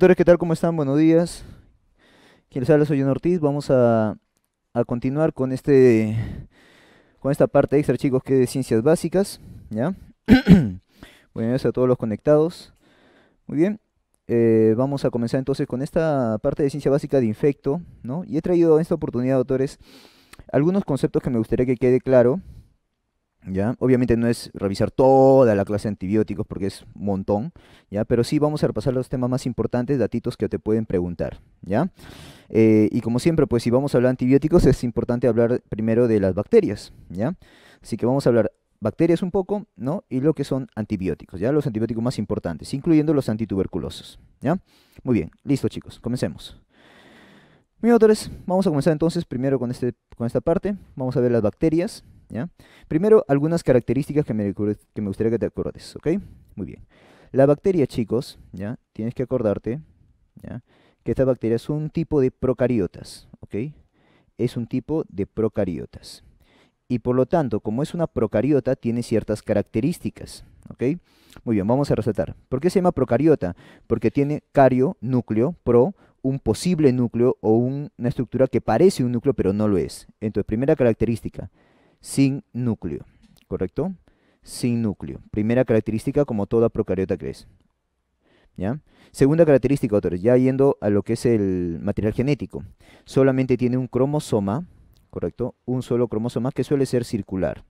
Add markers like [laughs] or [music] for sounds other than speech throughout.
doctores, ¿qué tal? ¿Cómo están? Buenos días. Quien les habla soy John Ortiz. Vamos a, a, continuar con este con esta parte extra, chicos, que es de ciencias básicas. ¿Ya? [coughs] Buenos días a todos los conectados. Muy bien. Eh, vamos a comenzar entonces con esta parte de ciencia básica de infecto, Y he traído en esta oportunidad, doctores, algunos conceptos que me gustaría que quede claro Obviamente no es revisar toda la clase de antibióticos porque es un montón, ¿ya? Pero sí vamos a repasar los temas más importantes, datitos que te pueden preguntar, ¿ya? Eh, y como siempre, pues si vamos a hablar de antibióticos es importante hablar primero de las bacterias, ¿ya? Así que vamos a hablar bacterias un poco, ¿no? Y lo que son antibióticos, ¿ya? Los antibióticos más importantes, incluyendo los antituberculosos, ¿ya? Muy bien, listo chicos, comencemos. Bien, autores, vamos a comenzar entonces primero con, este, con esta parte. Vamos a ver las bacterias, Primero, algunas características que me, gustaría que te acordes, Muy bien. La bacteria, chicos, ¿ya? Tienes que acordarte, Que esta bacteria es un tipo de procariotas, Es un tipo de procariotas. Y por lo tanto, como es una procariota, tiene ciertas características, Muy bien, vamos a resaltar. ¿Por qué se llama procariota? Porque tiene cario, núcleo, pro, un posible núcleo o una estructura que parece un núcleo pero no lo es. Entonces, primera característica, sin núcleo, ¿correcto? Sin núcleo. Primera característica como toda procariota crees, ¿Ya? Segunda característica, ya yendo a lo que es el material genético. Solamente tiene un cromosoma, ¿correcto? Un solo cromosoma que suele ser circular.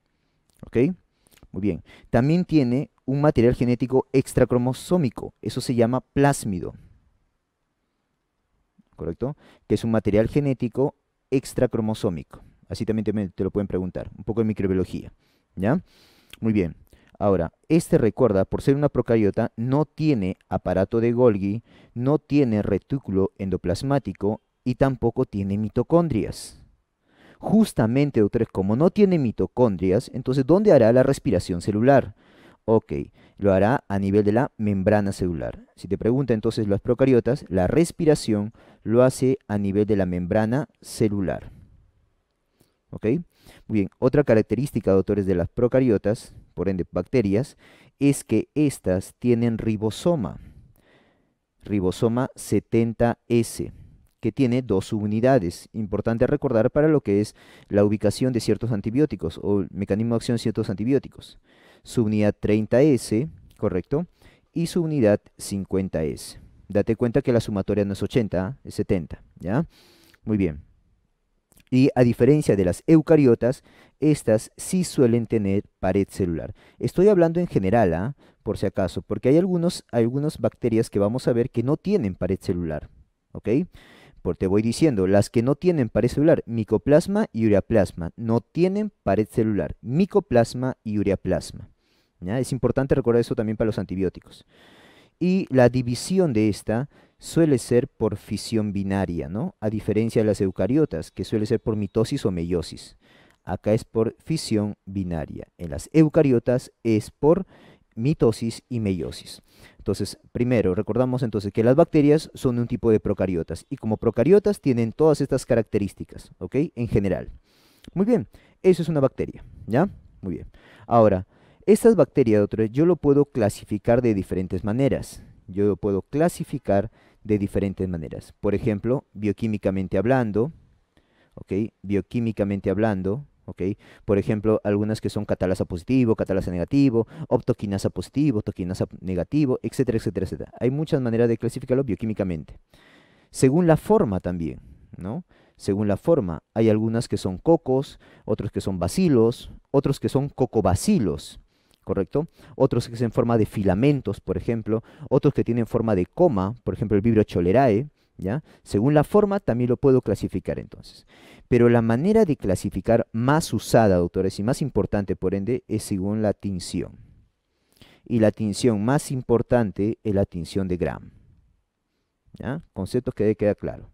¿Ok? Muy bien. También tiene un material genético extracromosómico. Eso se llama plásmido. ¿Correcto? Que es un material genético extracromosómico. Así también te, lo pueden preguntar. Un poco de microbiología. ¿Ya? Muy bien. Ahora, este recuerda, por ser una procariota, no tiene aparato de Golgi, no tiene retículo endoplasmático y tampoco tiene mitocondrias. Justamente, doctores, como no tiene mitocondrias, entonces, ¿dónde hará la respiración celular? Ok, lo hará a nivel de la membrana celular. Si te pregunta entonces las procariotas, la respiración lo hace a nivel de la membrana celular. ¿ok? Muy bien, otra característica, doctores, de las procariotas, por ende bacterias, es que estas tienen ribosoma, ribosoma 70S, que tiene dos subunidades. Importante recordar para lo que es la ubicación de ciertos antibióticos o el mecanismo de acción de ciertos antibióticos. Subunidad 30S, correcto, y subunidad 50S. Date cuenta que la sumatoria no es 80, es 70, ¿ya? Muy bien. Y a diferencia de las eucariotas, estas sí suelen tener pared celular. Estoy hablando en general, ¿ah? por si acaso, porque hay algunos, algunas bacterias que vamos a ver que no tienen pared celular. ¿Ok? Porque te voy diciendo, las que no tienen pared celular, micoplasma y ureaplasma, no tienen pared celular, micoplasma y ureaplasma. ¿ya? Es importante recordar eso también para los antibióticos. Y la división de esta suele ser por fisión binaria, ¿no? A diferencia de las eucariotas, que suele ser por mitosis o meiosis. Acá es por fisión binaria. En las eucariotas es por mitosis y meiosis. Entonces, primero, recordamos entonces que las bacterias son un tipo de procariotas y como procariotas tienen todas estas características, ¿ok? En general. Muy bien, eso es una bacteria, ¿ya? Muy bien. Ahora, estas bacterias, yo lo puedo clasificar de diferentes maneras. Yo lo puedo clasificar de diferentes maneras. Por ejemplo, bioquímicamente hablando, ¿ok? Bioquímicamente hablando, ¿ok? Por ejemplo, algunas que son catalasa positivo, catalasa negativo, optoquinasa positivo, optoquinasa negativo, etcétera, etcétera, etcétera. Hay muchas maneras de clasificarlo bioquímicamente. Según la forma también, ¿no? Según la forma, hay algunas que son cocos, otros que son bacilos, otros que son cocobacilos, ¿correcto? Otros que en forma de filamentos, por ejemplo, otros que tienen forma de coma, por ejemplo, el Vibrio cholerae, ¿ya? Según la forma también lo puedo clasificar entonces. Pero la manera de clasificar más usada, doctores, y más importante, por ende, es según la tinción. Y la tinción más importante es la tinción de Gram. Conceptos que queda claro.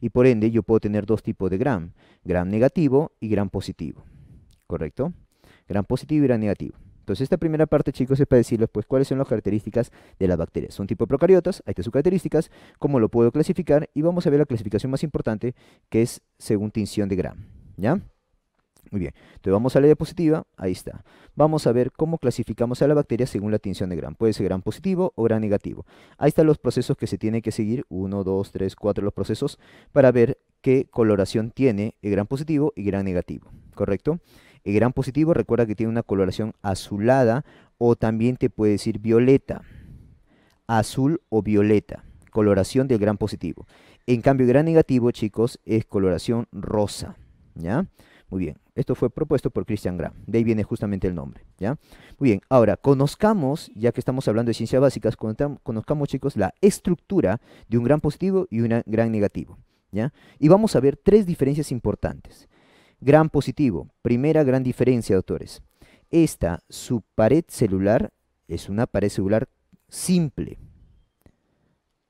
Y por ende, yo puedo tener dos tipos de gram. Gram negativo y gram positivo. ¿Correcto? Gram positivo y gram negativo. Entonces, esta primera parte, chicos, es para decirles pues, cuáles son las características de las bacterias. Son tipo procariotas, hay que sus características, cómo lo puedo clasificar y vamos a ver la clasificación más importante que es según tinción de Gram. ¿Ya? Muy bien, entonces vamos a la diapositiva, ahí está. Vamos a ver cómo clasificamos a la bacteria según la tinción de Gram. Puede ser Gram positivo o Gram negativo. Ahí están los procesos que se tienen que seguir, 1, 2, 3, cuatro los procesos, para ver qué coloración tiene el Gram positivo y Gram negativo, ¿correcto? correcto el gran positivo, recuerda que tiene una coloración azulada o también te puede decir violeta. Azul o violeta. Coloración del gran positivo. En cambio, el gran negativo, chicos, es coloración rosa. ¿Ya? Muy bien. Esto fue propuesto por Christian Graham. De ahí viene justamente el nombre. ¿ya? Muy bien. Ahora, conozcamos, ya que estamos hablando de ciencias básicas, conozcamos, chicos, la estructura de un gran positivo y un gran negativo. ¿ya? Y vamos a ver tres diferencias importantes. Gran positivo, primera gran diferencia, doctores. Esta, su pared celular, es una pared celular simple.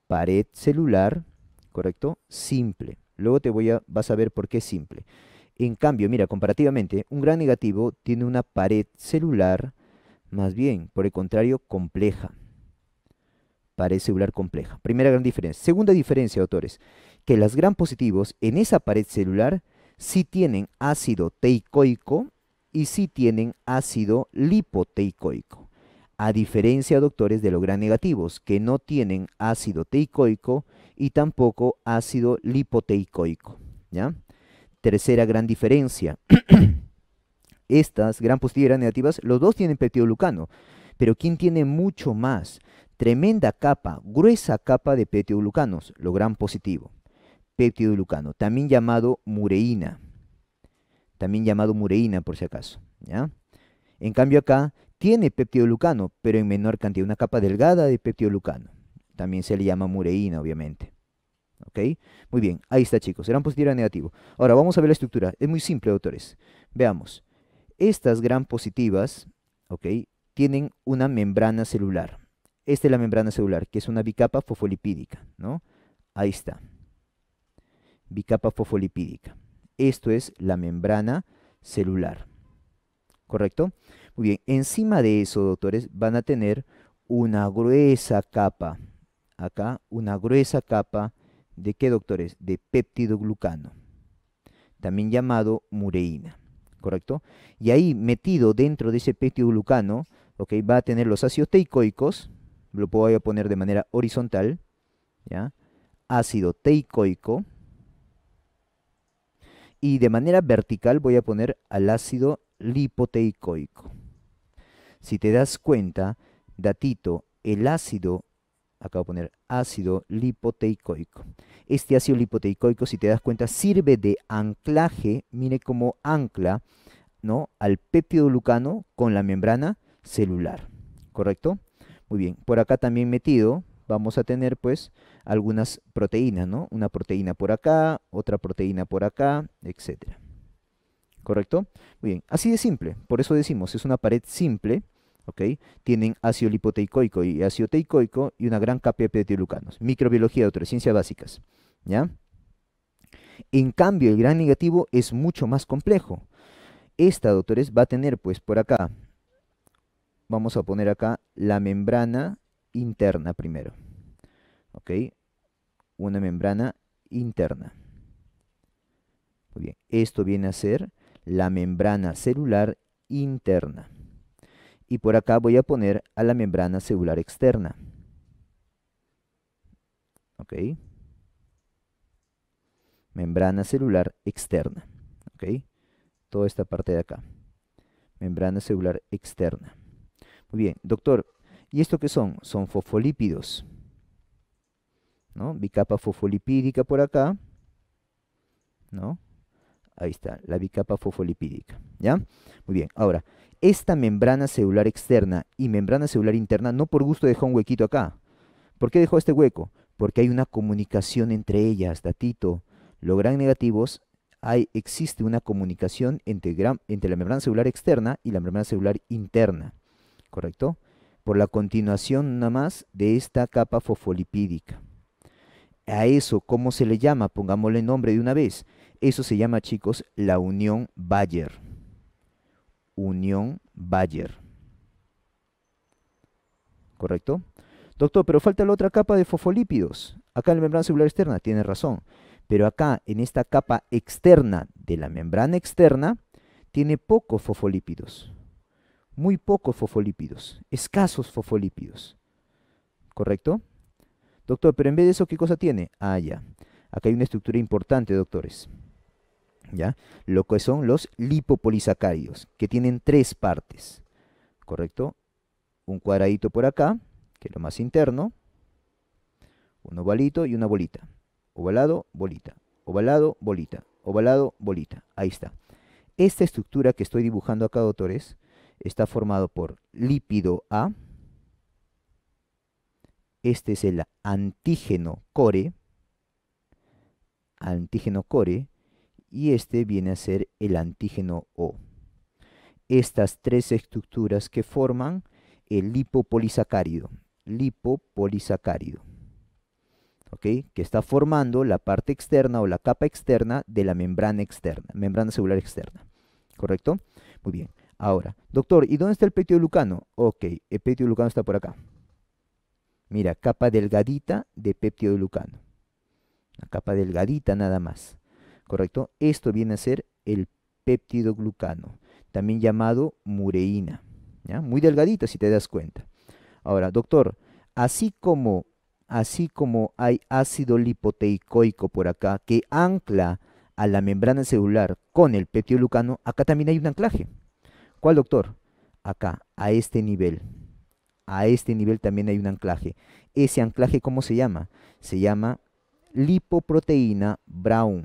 Pared celular, ¿correcto? Simple. Luego te voy a, vas a ver por qué es simple. En cambio, mira, comparativamente, un gran negativo tiene una pared celular más bien, por el contrario, compleja. Pared celular compleja. Primera gran diferencia. Segunda diferencia, doctores. que las gran positivos en esa pared celular si tienen ácido teicoico y si tienen ácido lipoteicoico. A diferencia, doctores, de los gran negativos, que no tienen ácido teicoico y tampoco ácido lipoteicoico. ¿ya? Tercera gran diferencia. [clears throat] Estas gran positivas y gran negativas, los dos tienen peptidoglucano, pero ¿quién tiene mucho más? Tremenda capa, gruesa capa de peptidoglucanos, lo gran positivo. Peptidolucano, este también llamado mureína. También llamado mureína, por si acaso. ¿ya? En cambio, acá tiene peptidolucano, pero en menor cantidad, una capa delgada de peptidolucano. También se le llama mureína, obviamente. ¿Ok? Muy bien, ahí está, chicos. Serán positivo o negativo. Ahora, vamos a ver la estructura. Es muy simple, doctores. Veamos. Estas gran positivas, ¿ok? Tienen una membrana celular. Esta es la membrana celular, que es una bicapa fosfolipídica, ¿no? Ahí está bicapa fosfolipídica. Esto es la membrana celular. ¿Correcto? Muy bien, encima de eso, doctores, van a tener una gruesa capa, acá, una gruesa capa de qué, doctores? De peptidoglucano, también llamado mureína, ¿correcto? Y ahí metido dentro de ese peptidoglucano, ok, va a tener los ácidos teicoicos, lo voy a poner de manera horizontal, ¿ya? Ácido teicoico, y de manera vertical voy a poner al ácido lipoteicoico. Si te das cuenta, datito, el ácido, acabo de poner ácido lipoteicoico. Este ácido lipoteicoico, si te das cuenta, sirve de anclaje, mire como ancla ¿no? al glucano con la membrana celular, ¿correcto? Muy bien, por acá también metido vamos a tener pues algunas proteínas, ¿no? Una proteína por acá, otra proteína por acá, etc. ¿Correcto? Muy bien, así de simple. Por eso decimos, es una pared simple, ¿ok? Tienen ácido lipoteicoico y ácido teicoico y una gran capa de peptilucanos. Microbiología de otras ciencias básicas, ¿ya? En cambio, el gran negativo es mucho más complejo. Esta, doctores, va a tener, pues, por acá, vamos a poner acá la membrana interna primero. ¿ok? Una membrana interna. Muy bien, esto viene a ser la membrana celular interna. Y por acá voy a poner a la membrana celular externa. ¿Ok? Membrana celular externa. ¿Ok? Toda esta parte de acá. Membrana celular externa. Muy bien, doctor, ¿y esto qué son? Son fosfolípidos. ¿no? Bicapa fosfolipídica por acá, ¿no? Ahí está, la bicapa fofolipídica ¿ya? Muy bien, ahora, esta membrana celular externa y membrana celular interna no por gusto dejó un huequito acá. ¿Por qué dejó este hueco? Porque hay una comunicación entre ellas, datito. Los gran negativos, hay, existe una comunicación entre, entre la membrana celular externa y la membrana celular interna, ¿correcto? Por la continuación nada más de esta capa fosfolipídica. A eso, ¿cómo se le llama? Pongámosle nombre de una vez. Eso se llama, chicos, la unión Bayer. Unión Bayer. ¿Correcto? Doctor, pero falta la otra capa de fosfolípidos. Acá en la membrana celular externa, tiene razón. Pero acá, en esta capa externa de la membrana externa, tiene pocos fosfolípidos. Muy pocos fosfolípidos. Escasos fosfolípidos. ¿Correcto? Doctor, pero en vez de eso, ¿qué cosa tiene? Ah, ya. Acá hay una estructura importante, doctores. ¿Ya? Lo que son los lipopolisacáridos, que tienen tres partes. ¿Correcto? Un cuadradito por acá, que es lo más interno. Un ovalito y una bolita. Ovalado, bolita. Ovalado, bolita. Ovalado, bolita. Ahí está. Esta estructura que estoy dibujando acá, doctores, está formado por lípido A, este es el antígeno core. Antígeno core. Y este viene a ser el antígeno O. Estas tres estructuras que forman el lipopolisacárido. Lipopolisacárido. ¿ok? Que está formando la parte externa o la capa externa de la membrana externa. Membrana celular externa. ¿Correcto? Muy bien. Ahora, doctor, ¿y dónde está el lucano Ok, el lucano está por acá. Mira, capa delgadita de peptidoglucano. Una capa delgadita nada más. ¿Correcto? Esto viene a ser el peptidoglucano. también llamado mureína. Muy delgadita si te das cuenta. Ahora, doctor, así como, así como hay ácido lipoteicoico por acá que ancla a la membrana celular con el peptidoglucano, acá también hay un anclaje. ¿Cuál, doctor? Acá, a este nivel a este nivel también hay un anclaje. Ese anclaje, ¿cómo se llama? Se llama lipoproteína Brown.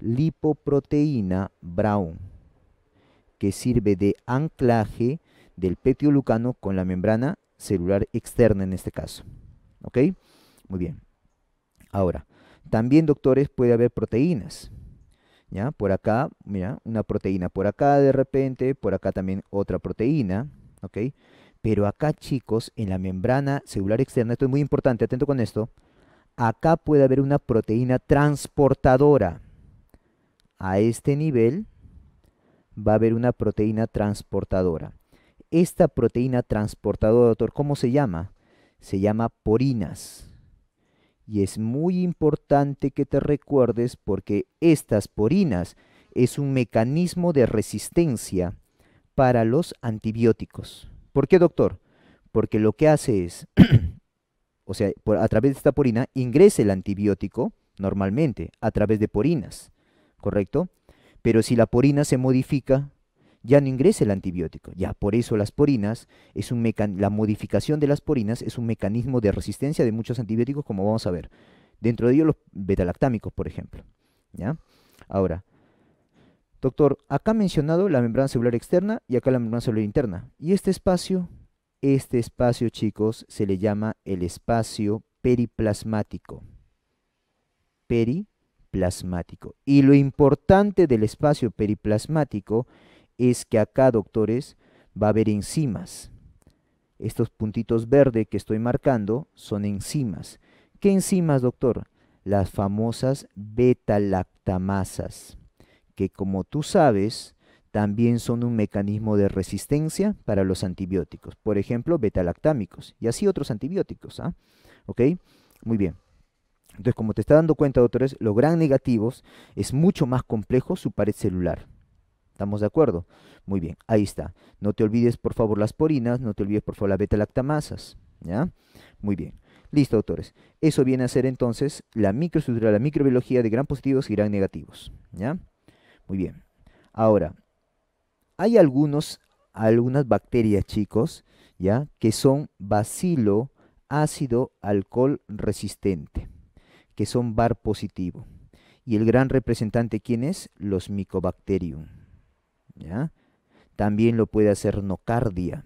Lipoproteína Brown, que sirve de anclaje del petiolucano con la membrana celular externa en este caso. ¿Ok? Muy bien. Ahora, también, doctores, puede haber proteínas. ¿Ya? Por acá, mira, una proteína por acá de repente, por acá también otra proteína. ¿Ok? Pero acá, chicos, en la membrana celular externa, esto es muy importante, atento con esto, acá puede haber una proteína transportadora. A este nivel va a haber una proteína transportadora. Esta proteína transportadora, doctor, ¿cómo se llama? Se llama porinas. Y es muy importante que te recuerdes porque estas porinas es un mecanismo de resistencia para los antibióticos. ¿Por qué, doctor? Porque lo que hace es, [clears throat] o sea, a través de esta porina ingresa el antibiótico normalmente, a través de porinas, ¿correcto? Pero si la porina se modifica, ya no ingresa el antibiótico. Ya, por eso las porinas, es un la modificación de las porinas es un mecanismo de resistencia de muchos antibióticos, como vamos a ver. Dentro de ellos los betalactámicos, por ejemplo. ¿ya? Ahora, Doctor, acá mencionado la membrana celular externa y acá la membrana celular interna. Y este espacio, este espacio, chicos, se le llama el espacio periplasmático. Periplasmático. Y lo importante del espacio periplasmático es que acá, doctores, va a haber enzimas. Estos puntitos verdes que estoy marcando son enzimas. ¿Qué enzimas, doctor? Las famosas beta-lactamasas que como tú sabes, también son un mecanismo de resistencia para los antibióticos. Por ejemplo, betalactámicos y así otros antibióticos. ¿ah? ¿Ok? Muy bien. Entonces, como te está dando cuenta, doctores, los gran negativos es mucho más complejo su pared celular. ¿Estamos de acuerdo? Muy bien, ahí está. No te olvides, por favor, las porinas, no te olvides, por favor, las beta-lactamasas. ¿Ya? Muy bien. Listo, doctores. Eso viene a ser entonces la microestructura, la microbiología de gran positivos y gran negativos. ¿Ya? Muy bien. Ahora, hay algunos, algunas bacterias, chicos, ¿ya? Que son bacilo ácido alcohol resistente, que son bar positivo. Y el gran representante, ¿quién es? Los Mycobacterium. ¿ya? También lo puede hacer Nocardia.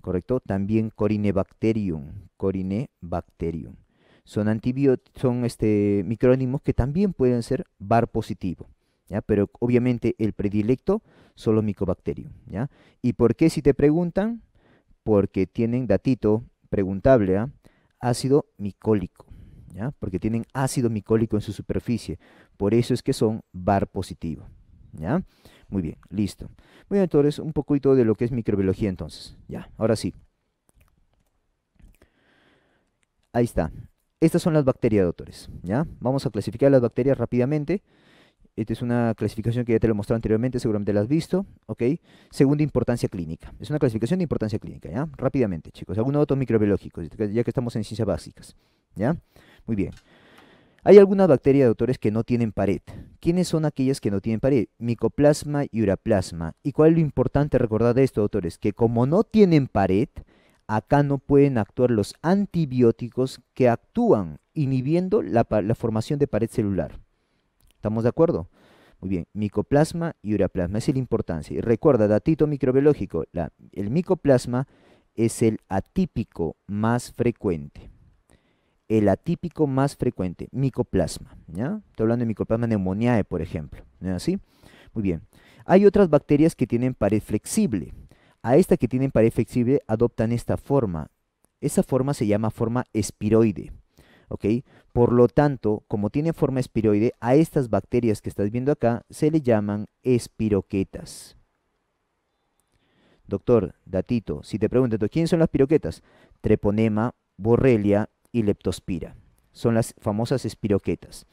¿Correcto? También Corinebacterium. Corinebacterium son antibióticos, son este, micrónimos que también pueden ser bar positivo. ¿Ya? Pero obviamente el predilecto son los micobacterium, ¿ya? ¿Y por qué si te preguntan? Porque tienen datito preguntable, ¿ah? ácido micólico, ¿ya? Porque tienen ácido micólico en su superficie, por eso es que son bar positivo, ¿ya? Muy bien, listo. bien entonces un poquito de lo que es microbiología entonces, ya. Ahora sí. Ahí está estas son las bacterias, doctores. ¿ya? Vamos a clasificar las bacterias rápidamente. Esta es una clasificación que ya te lo he mostrado anteriormente, seguramente la has visto. ¿ok? Segunda importancia clínica. Es una clasificación de importancia clínica. ¿ya? Rápidamente, chicos. Algunos datos microbiológicos, ya que estamos en ciencias básicas. ¿ya? Muy bien. Hay algunas bacterias, doctores, que no tienen pared. ¿Quiénes son aquellas que no tienen pared? Micoplasma y uraplasma. ¿Y cuál es lo importante recordar de esto, doctores? Que como no tienen pared, acá no pueden actuar los antibióticos que actúan inhibiendo la, formación de pared celular. ¿Estamos de acuerdo? Muy bien, micoplasma y ureaplasma. esa es la importancia. Y recuerda, datito microbiológico, el micoplasma es el atípico más frecuente. El atípico más frecuente, micoplasma. Estoy hablando de micoplasma pneumoniae, por ejemplo. ¿Así? Muy bien. Hay otras bacterias que tienen pared flexible. A esta que tienen pared flexible adoptan esta forma. Esa forma se llama forma espiroide. ¿ok? Por lo tanto, como tiene forma espiroide, a estas bacterias que estás viendo acá se le llaman espiroquetas. Doctor, datito, si te preguntan, ¿quién son las piroquetas? Treponema, Borrelia y Leptospira. Son las famosas espiroquetas.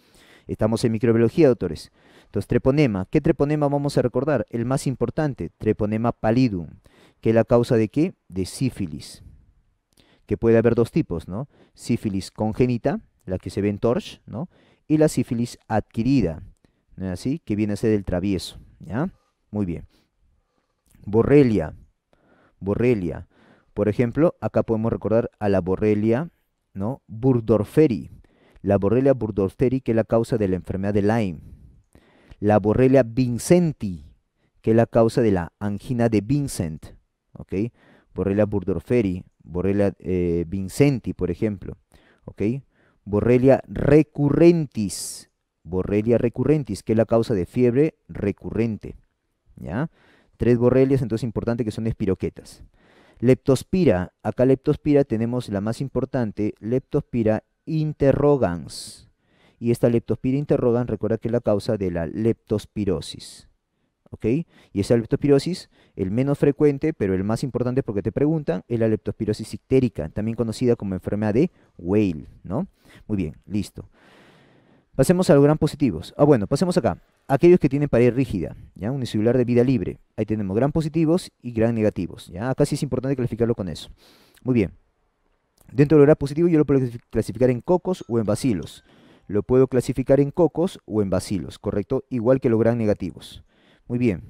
Estamos en microbiología, doctores. Entonces, treponema. ¿Qué treponema vamos a recordar? El más importante, treponema pallidum que es la causa de qué? De sífilis. Que puede haber dos tipos, ¿no? Sífilis congénita, la que se ve en Torch, ¿no? Y la sífilis adquirida, ¿no es así? Que viene a ser el travieso, ¿ya? Muy bien. Borrelia. Borrelia. Por ejemplo, acá podemos recordar a la Borrelia, ¿no? Burdorferi. La Borrelia burdorferi, que es la causa de la enfermedad de Lyme. La Borrelia vincenti, que es la causa de la angina de Vincent, Borrelia burdorferi, Borrelia eh, vincenti, por ejemplo, Borrelia recurrentis, Borrelia recurrentis, que es la causa de fiebre recurrente, ¿ya? Tres borrelias, entonces importante que son espiroquetas. Leptospira, acá leptospira tenemos la más importante, leptospira interrogans. Y esta leptospira interrogans recuerda que es la causa de la leptospirosis. ¿ok? Y esa leptospirosis, el menos frecuente, pero el más importante porque te preguntan, es la leptospirosis ictérica, también conocida como enfermedad de Whale, ¿no? Muy bien, listo. Pasemos a los gran positivos. Ah, bueno, pasemos acá. Aquellos que tienen pared rígida, ¿ya? Unicelular de vida libre. Ahí tenemos gran positivos y gran negativos, ¿ya? Acá sí es importante clasificarlo con eso. Muy bien. Dentro de los gran positivo yo lo puedo clasificar en cocos o en bacilos. Lo puedo clasificar en cocos o en bacilos, ¿correcto? Igual que los gran negativos. Muy bien.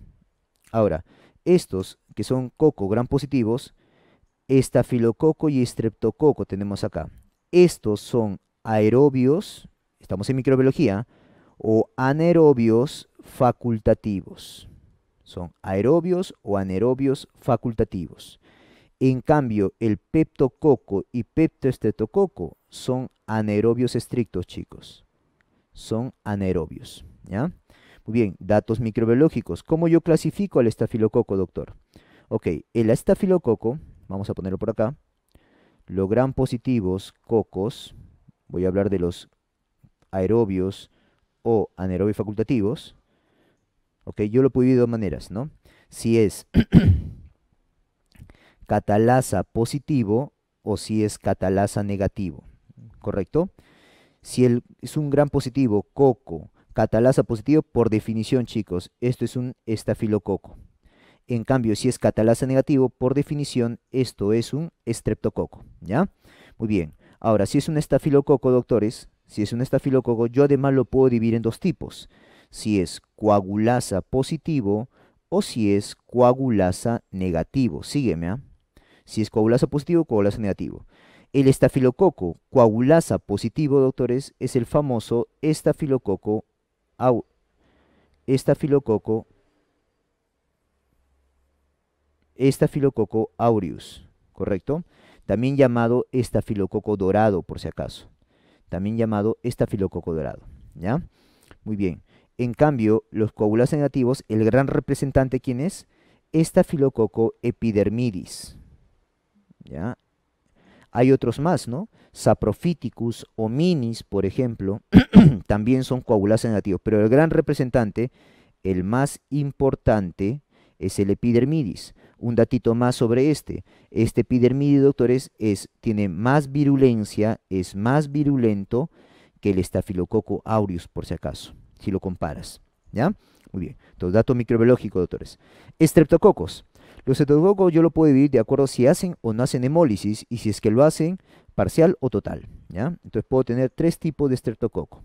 Ahora, estos que son coco gran positivos, estafilococo y estreptococo tenemos acá. Estos son aerobios, estamos en microbiología, o anaerobios facultativos. Son aerobios o anaerobios facultativos. En cambio, el peptococo y peptoestreptococo son anaerobios estrictos, chicos. Son anaerobios, ¿ya? bien, datos microbiológicos. ¿Cómo yo clasifico al estafilococo, doctor? Ok, el estafilococo, vamos a ponerlo por acá, los gran positivos, cocos, voy a hablar de los aerobios o anaerobios facultativos. Ok, yo lo puedo de dos maneras, ¿no? Si es [clears throat] catalasa positivo o si es catalasa negativo, ¿correcto? Si es un gran positivo, coco, Catalasa positivo, por definición, chicos, esto es un estafilococo. En cambio, si es catalasa negativo, por definición, esto es un estreptococo, ¿ya? Muy bien. Ahora, si es un estafilococo, doctores, si es un estafilococo, yo además lo puedo dividir en dos tipos. Si es coagulasa positivo o si es coagulasa negativo. Sígueme, ¿ah? Si es coagulasa positivo, coagulasa negativo. El estafilococo coagulasa positivo, doctores, es el famoso estafilococo filococo, esta estafilococo aureus, ¿correcto? También llamado estafilococo dorado, por si acaso. También llamado estafilococo dorado, ¿ya? Muy bien. En cambio, los coágulos negativos, el gran representante, ¿quién es? Estafilococo epidermidis, ¿ya? Hay otros más, ¿no? Saprophyticus Minis, por ejemplo, [clears throat] también son coagulases negativos. pero el gran representante, el más importante, es el epidermidis. Un datito más sobre este. Este epidermidis, doctores, es, tiene más virulencia, es más virulento que el estafilococo aureus, por si acaso, si lo comparas. ¿Ya? Muy bien. Entonces, dato microbiológico, doctores. Estreptococos. Los estreptococos yo lo puedo dividir de acuerdo si hacen o no hacen hemólisis y si es que lo hacen parcial o total. ¿ya? Entonces puedo tener tres tipos de estreptococo.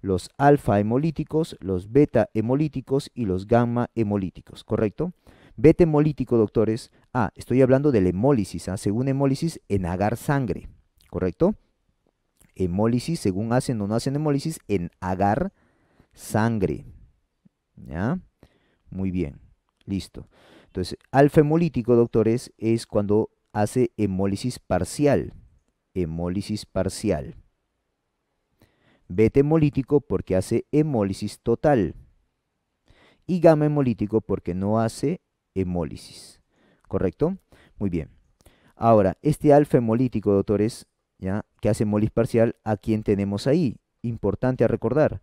Los alfa hemolíticos, los beta hemolíticos y los gamma hemolíticos, ¿correcto? Beta hemolítico, doctores. Ah, estoy hablando del hemólisis. ¿ah? Según hemólisis, en agar sangre, ¿correcto? Hemólisis, según hacen o no hacen hemólisis, en agar sangre. ¿Ya? Muy bien, listo. Entonces, alfa hemolítico, doctores, es cuando hace hemólisis parcial. Hemólisis parcial. Beta hemolítico porque hace hemólisis total. Y gamma hemolítico porque no hace hemólisis. ¿Correcto? Muy bien. Ahora, este alfa hemolítico, doctores, ¿ya? que hace hemólisis parcial, ¿a quién tenemos ahí? Importante a recordar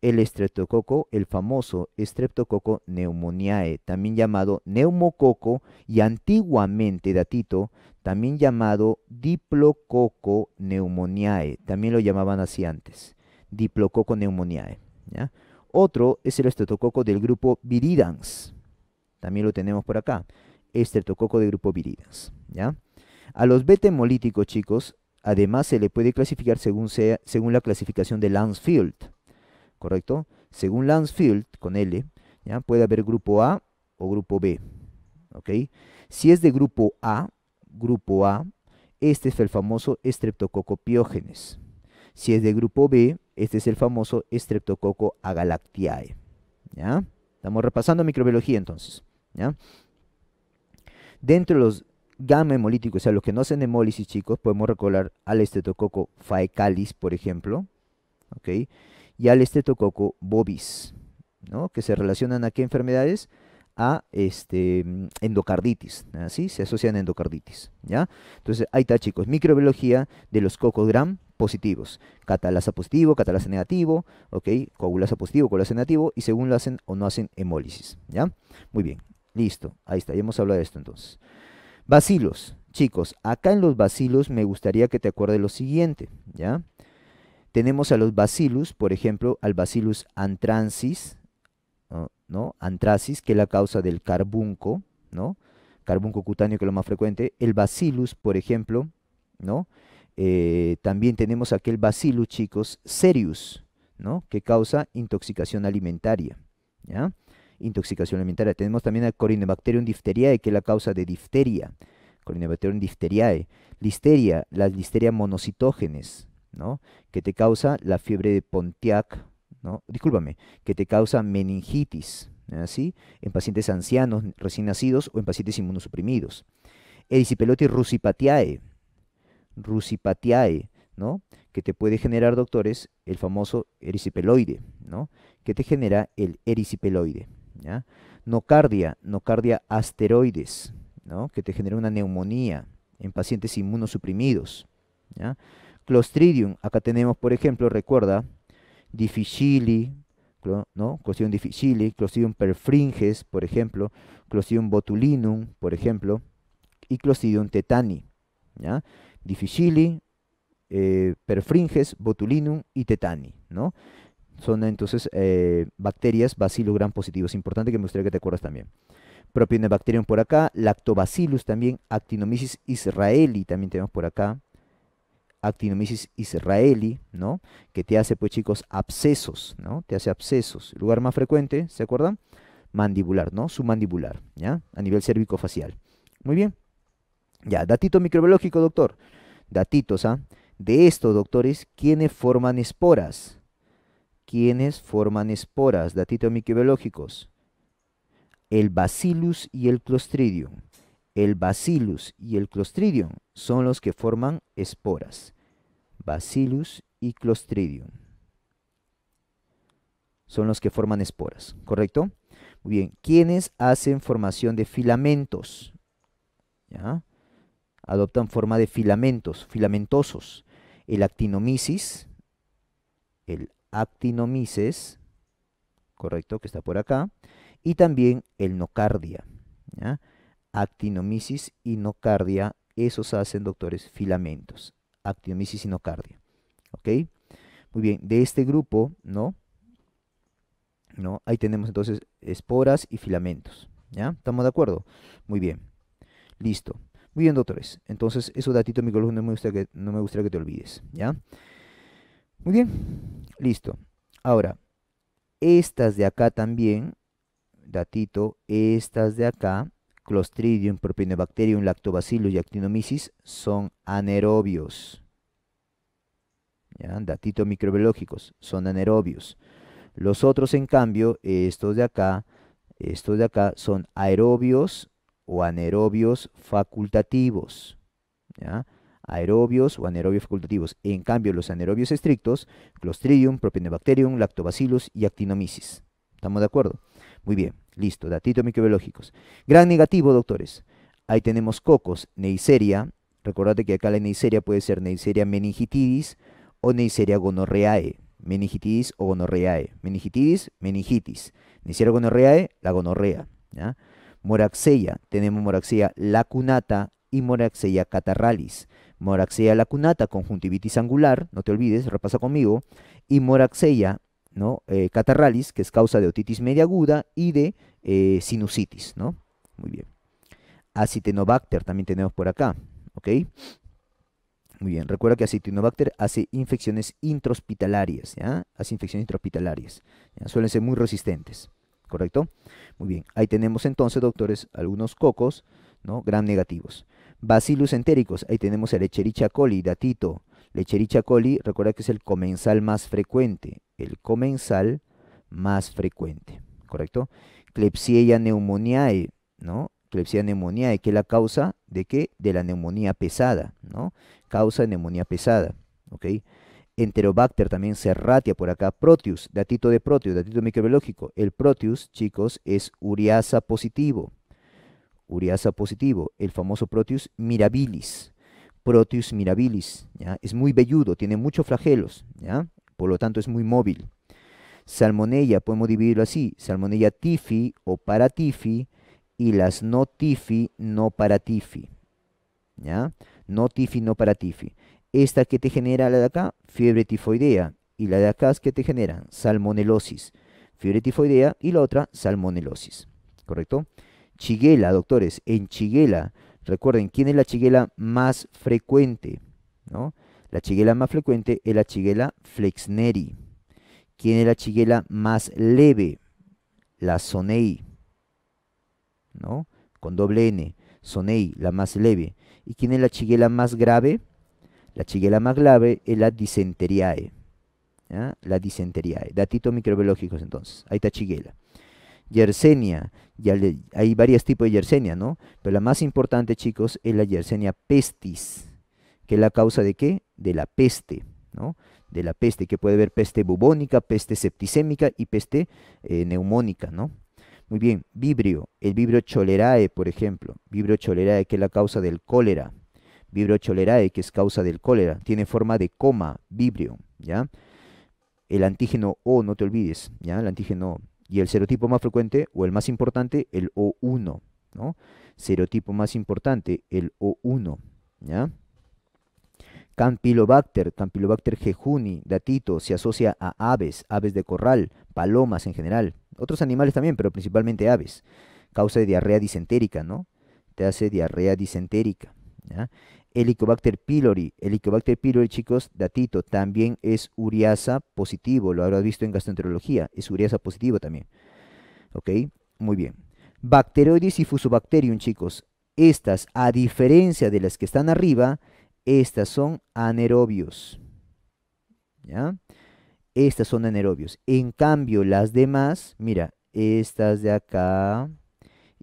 el estreptococo, el famoso estreptococo pneumoniae, también llamado neumococo y antiguamente, datito, también llamado diplococo pneumoniae, también lo llamaban así antes, diplococo pneumoniae. ¿ya? Otro es el estreptococo del grupo viridans, también lo tenemos por acá, estreptococo del grupo viridans. ¿ya? A los beta chicos, además se le puede clasificar según, sea, según la clasificación de Lansfield ¿correcto? Según Lansfield, con L, ¿ya? puede haber grupo A o grupo B, ¿ok? Si es de grupo A, grupo A, este es el famoso streptococo piógenes. Si es de grupo B, este es el famoso estreptococo agalactiae, ¿ya? Estamos repasando microbiología entonces, ¿ya? Dentro de los gamma hemolíticos, o sea, los que no hacen hemólisis, chicos, podemos recordar al streptococo faecalis, por ejemplo, ¿ok? y al estetococo bovis, ¿no? que se relacionan a qué enfermedades? a este, endocarditis, así se asocian a endocarditis, ¿ya? Entonces, ahí está, chicos, microbiología de los cocos positivos, catalasa positivo, catalasa negativo, ¿ok? Coagulasa positivo, coagulasa negativo, y según lo hacen o no hacen hemólisis, ¿ya? Muy bien, listo, ahí está, ya hemos hablado de esto entonces. Bacilos, chicos, acá en los bacilos me gustaría que te acuerdes lo siguiente, ¿ya? Tenemos a los bacillus, por ejemplo, al bacillus antransis, ¿no? que es la causa del carbunco, ¿no? Carbunco cutáneo, que es lo más frecuente. El bacillus, por ejemplo, ¿no? Eh, también tenemos aquel bacillus, chicos, serius, ¿no? Que causa intoxicación alimentaria, ¿ya? Intoxicación alimentaria. Tenemos también al difteria difteriae, que es la causa de difteria. Corynebacterium difteriae. Listeria, las listeria monocitógenes, que te causa la fiebre de Pontiac, ¿no? Discúlpame, que te causa meningitis, En pacientes ancianos, recién nacidos o en pacientes inmunosuprimidos. Erisipelotis rusipatiae, rusipatiae, ¿no? Que te puede generar, doctores, el famoso erisipeloide, ¿no? Que te genera el erisipeloide, Nocardia, nocardia asteroides, ¿no? Que te genera una neumonía en pacientes inmunosuprimidos, Clostridium, acá tenemos, por ejemplo, recuerda, difficili, ¿no? Clostridium difficili, Clostridium perfringes, por ejemplo, Clostridium botulinum, por ejemplo, y Clostridium tetani, ¿ya? Difficili, eh, perfringes, botulinum y tetani, ¿no? Son entonces eh, bacterias bacilo gran es Importante que me gustaría que te acuerdas también. Propionibacterium por acá, Lactobacillus también, Actinomyces israeli también tenemos por acá, Actinomisis israeli, ¿no? Que te hace, pues chicos, abscesos, ¿no? Te hace abscesos. El lugar más frecuente, ¿se acuerdan? Mandibular, ¿no? Submandibular, ¿ya? A nivel cérvico-facial. Muy bien. Ya, datito microbiológico, doctor. Datitos, ¿ah? De esto, doctores, ¿quiénes forman esporas? ¿Quiénes forman esporas? Datito microbiológicos. El bacillus y el clostridium. El bacillus y el clostridium son los que forman esporas. Bacillus y clostridium son los que forman esporas, ¿correcto? Muy bien, ¿quiénes hacen formación de filamentos? ¿Ya? Adoptan forma de filamentos, filamentosos. El actinomisis, el actinomises. correcto, que está por acá, y también el nocardia. ¿ya? actinomisis cardia, esos hacen, doctores, filamentos. Actinomisis cardia, ¿Ok? Muy bien, de este grupo, ¿no? ¿No? Ahí tenemos entonces esporas y filamentos. ¿Ya? ¿Estamos de acuerdo? Muy bien. Listo. Muy bien, doctores. Entonces, esos datitos mi no me que, no me gustaría que te olvides. ¿Ya? Muy bien. Listo. Ahora, estas de acá también, datito, estas de acá, Clostridium, Propionibacterium, Lactobacillus y Actinomyces son anaerobios. Datitos microbiológicos, son anaerobios. Los otros, en cambio, estos de acá, estos de acá son aerobios o anaerobios facultativos. aerobios o anaerobios facultativos. En cambio, los anaerobios estrictos, Clostridium, Propionibacterium, Lactobacillus y Actinomyces. ¿Estamos de acuerdo? Muy bien. Listo, datitos microbiológicos. Gran negativo, doctores. Ahí tenemos cocos, Neisseria. Recordate que acá la Neisseria puede ser Neisseria meningitidis o Neisseria gonorreae. Meningitidis o gonorreae. Meningitidis, meningitis. Neisseria gonorreae, la gonorrea. ¿ya? Moraxella, tenemos Moraxella lacunata y Moraxella catarralis. Moraxella lacunata, conjuntivitis angular, no te olvides, repasa conmigo. Y Moraxella eh, catarralis, que es causa de otitis media aguda y de eh, sinusitis, ¿no? Muy bien. Acitenobacter también tenemos por acá, ¿ok? Muy bien, recuerda que Acitenobacter hace infecciones intrahospitalarias, ¿ya? Hace infecciones intrahospitalarias, Suelen ser muy resistentes, ¿correcto? Muy bien, ahí tenemos entonces, doctores, algunos cocos, ¿no? Gram negativos. Bacillus entéricos, ahí tenemos el Echerichia coli, datito, Lecherichacoli, coli, recuerda que es el comensal más frecuente, el comensal más frecuente, ¿correcto? Klebsiella pneumoniae, ¿no? Klebsiella pneumoniae, que es la causa de qué? De la neumonía pesada, ¿no? Causa de neumonía pesada, ¿ok? Enterobacter también, Serratia por acá, Proteus, datito de Proteus, datito microbiológico. El Proteus, chicos, es uriasa positivo. Uriasa positivo, el famoso Proteus mirabilis. Proteus mirabilis. ¿ya? Es muy velludo, tiene muchos flagelos, ¿ya? por lo tanto es muy móvil. Salmonella, podemos dividirlo así, Salmonella tifi o para paratifi y las no tifi, no paratifi. ¿ya? No tifi, no paratifi. Esta que te genera la de acá, fiebre tifoidea. Y la de acá que te genera salmonelosis. Fiebre tifoidea y la otra, salmonelosis. ¿Correcto? Chiguela, doctores. En chiguela Recuerden, ¿quién es la chiguela más frecuente? ¿No? La chiguela más frecuente es la chiguela flexneri. ¿Quién es la chiguela más leve? La sonei. ¿No? Con doble N. Sonei, la más leve. ¿Y quién es la chiguela más grave? La chiguela más grave es la disenteriae. La disenteriae. Datitos microbiológicos entonces. Ahí está chiguela. Yersenia. Ya hay varios tipos de Yersenia, ¿no? Pero la más importante, chicos, es la Yersenia pestis, que es la causa de qué? De la peste, ¿no? De la peste, que puede haber peste bubónica, peste septicémica y peste eh, neumónica, ¿no? Muy bien, vibrio, el vibrio cholerae, por ejemplo, vibrio cholerae, que es la causa del cólera, vibrio cholerae, que es causa del cólera, tiene forma de coma, vibrio, ¿ya? El antígeno O, no te olvides, ¿ya? El antígeno O y el serotipo más frecuente o el más importante, el O1, ¿no? Serotipo más importante, el O1, ¿ya? Campylobacter, Campylobacter jejuni, datito, se asocia a aves, aves de corral, palomas en general, otros animales también, pero principalmente aves. Causa de diarrea disentérica, ¿no? Te hace diarrea disentérica. ¿ya? Helicobacter pylori. Helicobacter pylori, chicos, datito, también es uriasa positivo. Lo habrás visto en gastroenterología. Es uriasa positivo también. ¿Ok? Muy bien. Bacteroides y fusobacterium, chicos. Estas, a diferencia de las que están arriba, estas son anaerobios. ¿Ya? Estas son anaerobios. En cambio, las demás, mira, estas de acá,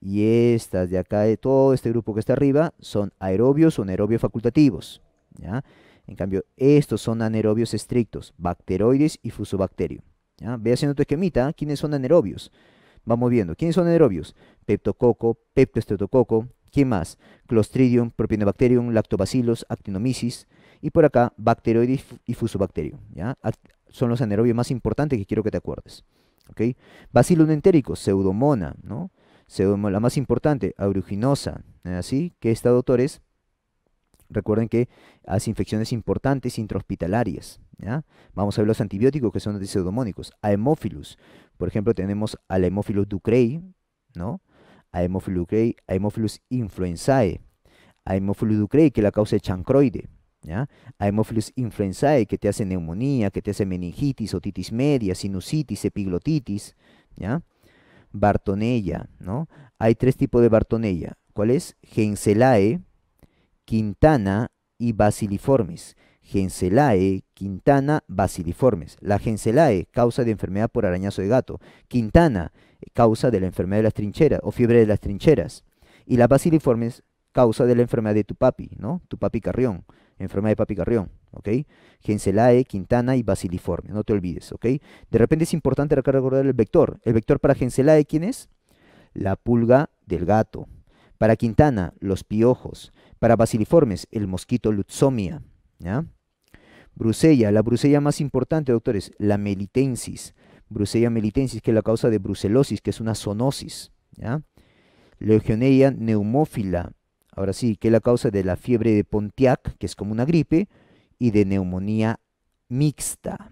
y estas de acá, de todo este grupo que está arriba, son aerobios o anaerobios facultativos. ¿ya? En cambio, estos son anaerobios estrictos, bacteroides y fusobacterio. ¿ya? Ve haciendo tu esquemita, ¿quiénes son anaerobios? Vamos viendo, ¿quiénes son anaerobios? Peptococo, peptoestreptococo, ¿quién más? Clostridium, propionibacterium, lactobacilos, actinomyces, y por acá, bacteroides y fusobacterio. ¿ya? Son los anaerobios más importantes que quiero que te acuerdes. ¿ok? Bacilos pseudomona, ¿no? la más importante, auruginosa ¿eh? así? que esta, doctores, recuerden que hace infecciones importantes intrahospitalarias. ¿ya? Vamos a ver los antibióticos que son pseudomónicos. A por ejemplo, tenemos a la hemófilus ducrei, ¿no? A ducrei, influenzae, a ducrei que la causa de chancroide, ¿ya? A influenzae que te hace neumonía, que te hace meningitis, otitis media, sinusitis, epiglotitis, ¿ya? Bartonella, ¿no? Hay tres tipos de Bartonella. ¿Cuál es? Genselae, Quintana y Basiliformes. Genselae, Quintana, Basiliformes. La Genselae, causa de enfermedad por arañazo de gato. Quintana, causa de la enfermedad de las trincheras o fiebre de las trincheras. Y la Basiliformes, causa de la enfermedad de tu papi, ¿no? Tu papi carrión enfermedad de papicarrión, ¿ok? Genselae, Quintana y Basiliforme, no te olvides, ¿ok? De repente es importante recordar el vector. ¿El vector para Genselae quién es? La pulga del gato. Para Quintana, los piojos. Para Basiliformes, el mosquito Lutzomia, ¿ya? Brusella, la brucella más importante, doctores, la melitensis. Brucella melitensis, que es la causa de brucelosis, que es una zoonosis, ¿ya? Legionella neumófila, ahora sí, que es la causa de la fiebre de Pontiac, que es como una gripe, y de neumonía mixta.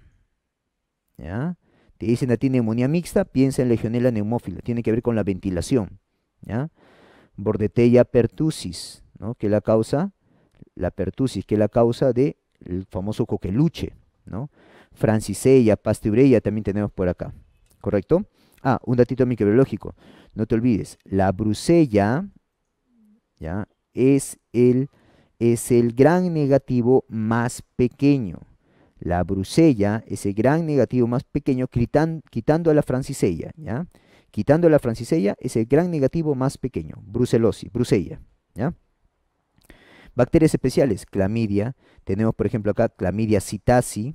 ¿Ya? Te dicen a ti neumonía mixta, piensa en legionela neumófila, tiene que ver con la ventilación. ¿Ya? Bordetella pertussis, ¿no? Que es la causa, la pertussis, que es la causa del famoso coqueluche, ¿no? Francisella, pasteurella también tenemos por acá, ¿correcto? Ah, un datito microbiológico, no te olvides, la brucella, ¿ya? es el, gran negativo más pequeño. La brusella es el gran negativo más pequeño quitando a la francisella, ¿ya? Quitando a la francisella es el gran negativo más pequeño, brucelosis, brusella, Bacterias especiales, clamidia, tenemos por ejemplo acá clamidia citasi,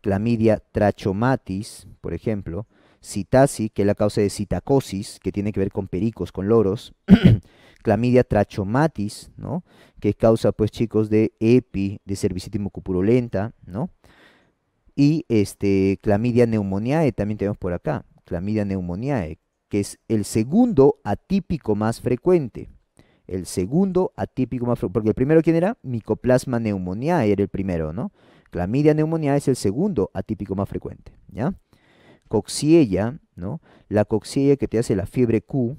clamidia trachomatis, por ejemplo, citasi, que es la causa de citacosis, que tiene que ver con pericos, con loros, [clears throat] clamidia trachomatis, ¿no? que es causa, pues chicos, de EPI, de cervicitis cupurulenta, ¿no? y este, clamidia pneumoniae, también tenemos por acá, clamidia pneumoniae, que es el segundo atípico más frecuente. El segundo atípico más frecuente, porque el primero, ¿quién era? Micoplasma pneumoniae era el primero, ¿no? Clamidia pneumoniae es el segundo atípico más frecuente, ¿ya? coxiella, ¿no? La coxiella que te hace la fiebre Q,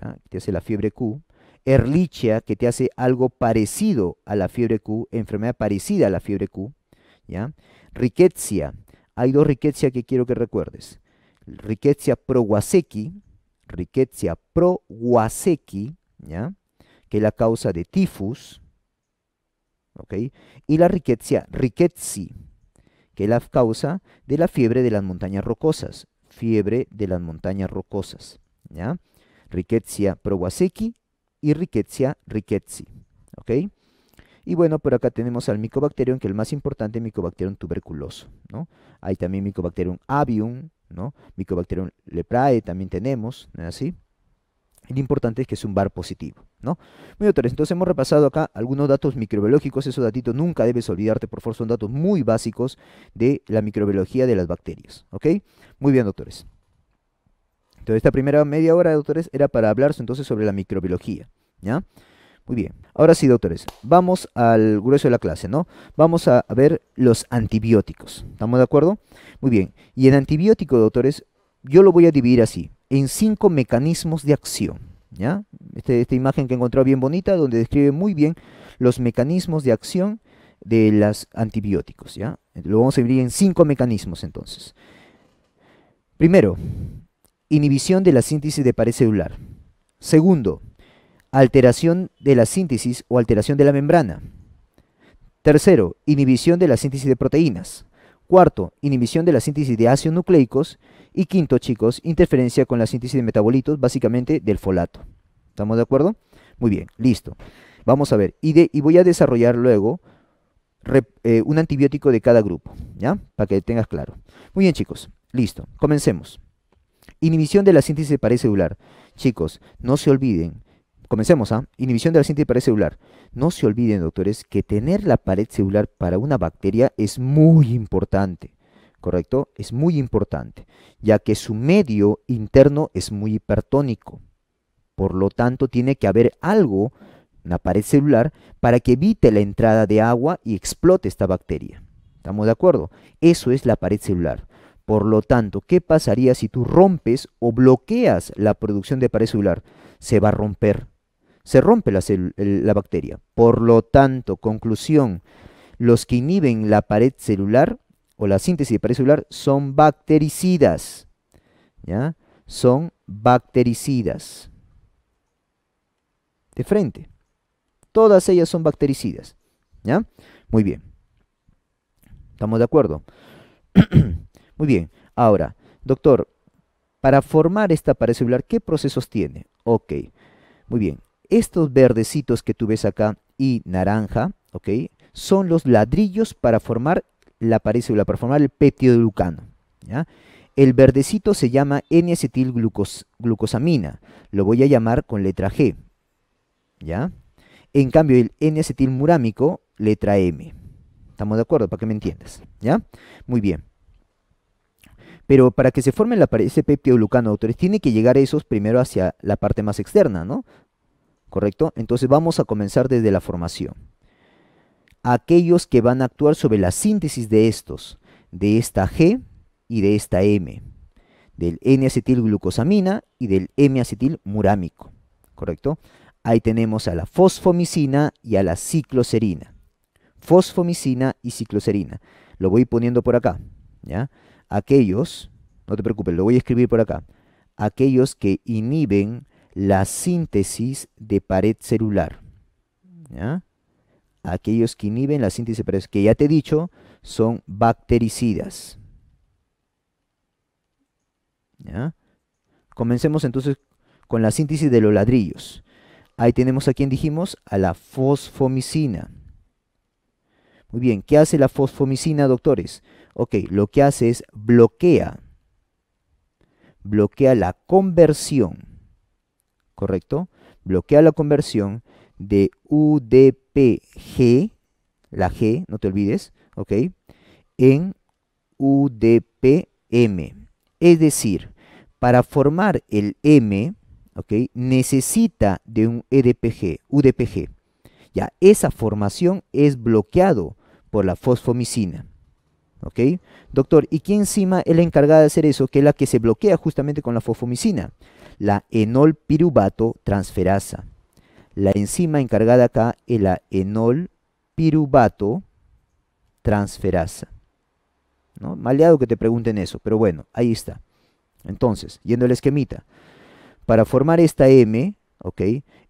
¿ya? Que te hace la fiebre Q. Erlichia, que te hace algo parecido a la fiebre Q, enfermedad parecida a la fiebre Q, ¿ya? hay dos Rickettsia que quiero que recuerdes. Rickettsia prowaseki, Rickettsia prowaseki, ¿ya? Que es la causa de tifus, ¿ok? Y la Rickettsia riquezi que es la causa de la fiebre de las montañas rocosas. Fiebre de las montañas rocosas. ¿ya? Rickettsia prowaseki y Rickettsia rickettsii. ¿ok? Y bueno, por acá tenemos al Mycobacterium, que es el más importante, Mycobacterium tuberculoso. ¿no? Hay también Mycobacterium avium, ¿no? Mycobacterium leprae también tenemos, ¿no es así? lo importante es que es un bar positivo, ¿no? Muy doctores, entonces hemos repasado acá algunos datos microbiológicos, esos datitos nunca debes olvidarte, por favor, son datos muy básicos de la microbiología de las bacterias, ¿ok? Muy bien, doctores. Entonces, esta primera media hora, doctores, era para hablar entonces sobre la microbiología, ¿ya? Muy bien. Ahora sí, doctores, vamos al grueso de la clase, ¿no? Vamos a ver los antibióticos, ¿estamos de acuerdo? Muy bien. Y el antibiótico, doctores, yo lo voy a dividir así en cinco mecanismos de acción. ¿ya? Este, esta imagen que encontró bien bonita, donde describe muy bien los mecanismos de acción de los antibióticos. ¿ya? Lo vamos a dividir en cinco mecanismos entonces. Primero, inhibición de la síntesis de pared celular. Segundo, alteración de la síntesis o alteración de la membrana. Tercero, inhibición de la síntesis de proteínas. Cuarto, inhibición de la síntesis de ácidos nucleicos. Y quinto, chicos, interferencia con la síntesis de metabolitos, básicamente del folato. ¿Estamos de acuerdo? Muy bien, listo. Vamos a ver. Y, y voy a desarrollar luego eh, un antibiótico de cada grupo, ¿ya? Para que tengas claro. Muy bien, chicos. Listo. Comencemos. Inhibición de la síntesis de pared celular. Chicos, no se olviden. Comencemos, ¿ah? Inhibición de la síntesis de pared celular. No se olviden, doctores, que tener la pared celular para una bacteria es muy importante. ¿correcto? Es muy importante, ya que su medio interno es muy hipertónico. Por lo tanto, tiene que haber algo en la pared celular para que evite la entrada de agua y explote esta bacteria. ¿Estamos de acuerdo? Eso es la pared celular. Por lo tanto, ¿qué pasaría si tú rompes o bloqueas la producción de pared celular? Se va a romper. Se rompe la, la bacteria. Por lo tanto, conclusión, los que inhiben la pared celular o la síntesis de pared son bactericidas. ¿Ya? Son bactericidas. De frente. Todas ellas son bactericidas. ¿Ya? Muy bien. ¿Estamos de acuerdo? [clears throat] Muy bien. Ahora, doctor, para formar esta pared celular, ¿qué procesos tiene? Ok. Muy bien. Estos verdecitos que tú ves acá y naranja, ok, son los ladrillos para formar la célula para formar el peptidoglucano. ¿ya? El verdecito se llama N-acetilglucosamina. Lo voy a llamar con letra G. ¿Ya? En cambio, el N-acetilmurámico, letra M. ¿Estamos de acuerdo? Para que me entiendas. ¿Ya? Muy bien. Pero para que se forme la ese peptidoglucano, doctores, tiene que llegar esos primero hacia la parte más externa, ¿no? ¿Correcto? Entonces vamos a comenzar desde la formación aquellos que van a actuar sobre la síntesis de estos, de esta G y de esta M, del N-acetilglucosamina y del M-acetilmurámico, ¿correcto? Ahí tenemos a la fosfomicina y a la cicloserina. Fosfomicina y cicloserina. Lo voy poniendo por acá, ¿ya? Aquellos, no te preocupes, lo voy a escribir por acá. Aquellos que inhiben la síntesis de pared celular. ¿ya? aquellos que inhiben la síntesis de que ya te he dicho, son bactericidas. Comencemos entonces con la síntesis de los ladrillos. Ahí tenemos a quien dijimos, a la fosfomicina. Muy bien, ¿qué hace la fosfomicina, doctores? Ok, lo que hace es bloquea, bloquea la conversión, ¿correcto? Bloquea la conversión de UDP PG, la G, no te olvides, ¿ok? En UDPM. Es decir, para formar el M, ¿ok? Necesita de un EDPG, UDPG. Ya, esa formación es bloqueado por la fosfomicina. ¿Ok? Doctor, ¿y quién encima es la encargada de hacer eso? Que es la que se bloquea justamente con la fosfomicina. La enolpiruvato transferasa. La enzima encargada acá es la piruvato transferasa. ¿no? Maleado que te pregunten eso, pero bueno, ahí está. Entonces, yendo al esquemita, para formar esta M, ¿ok?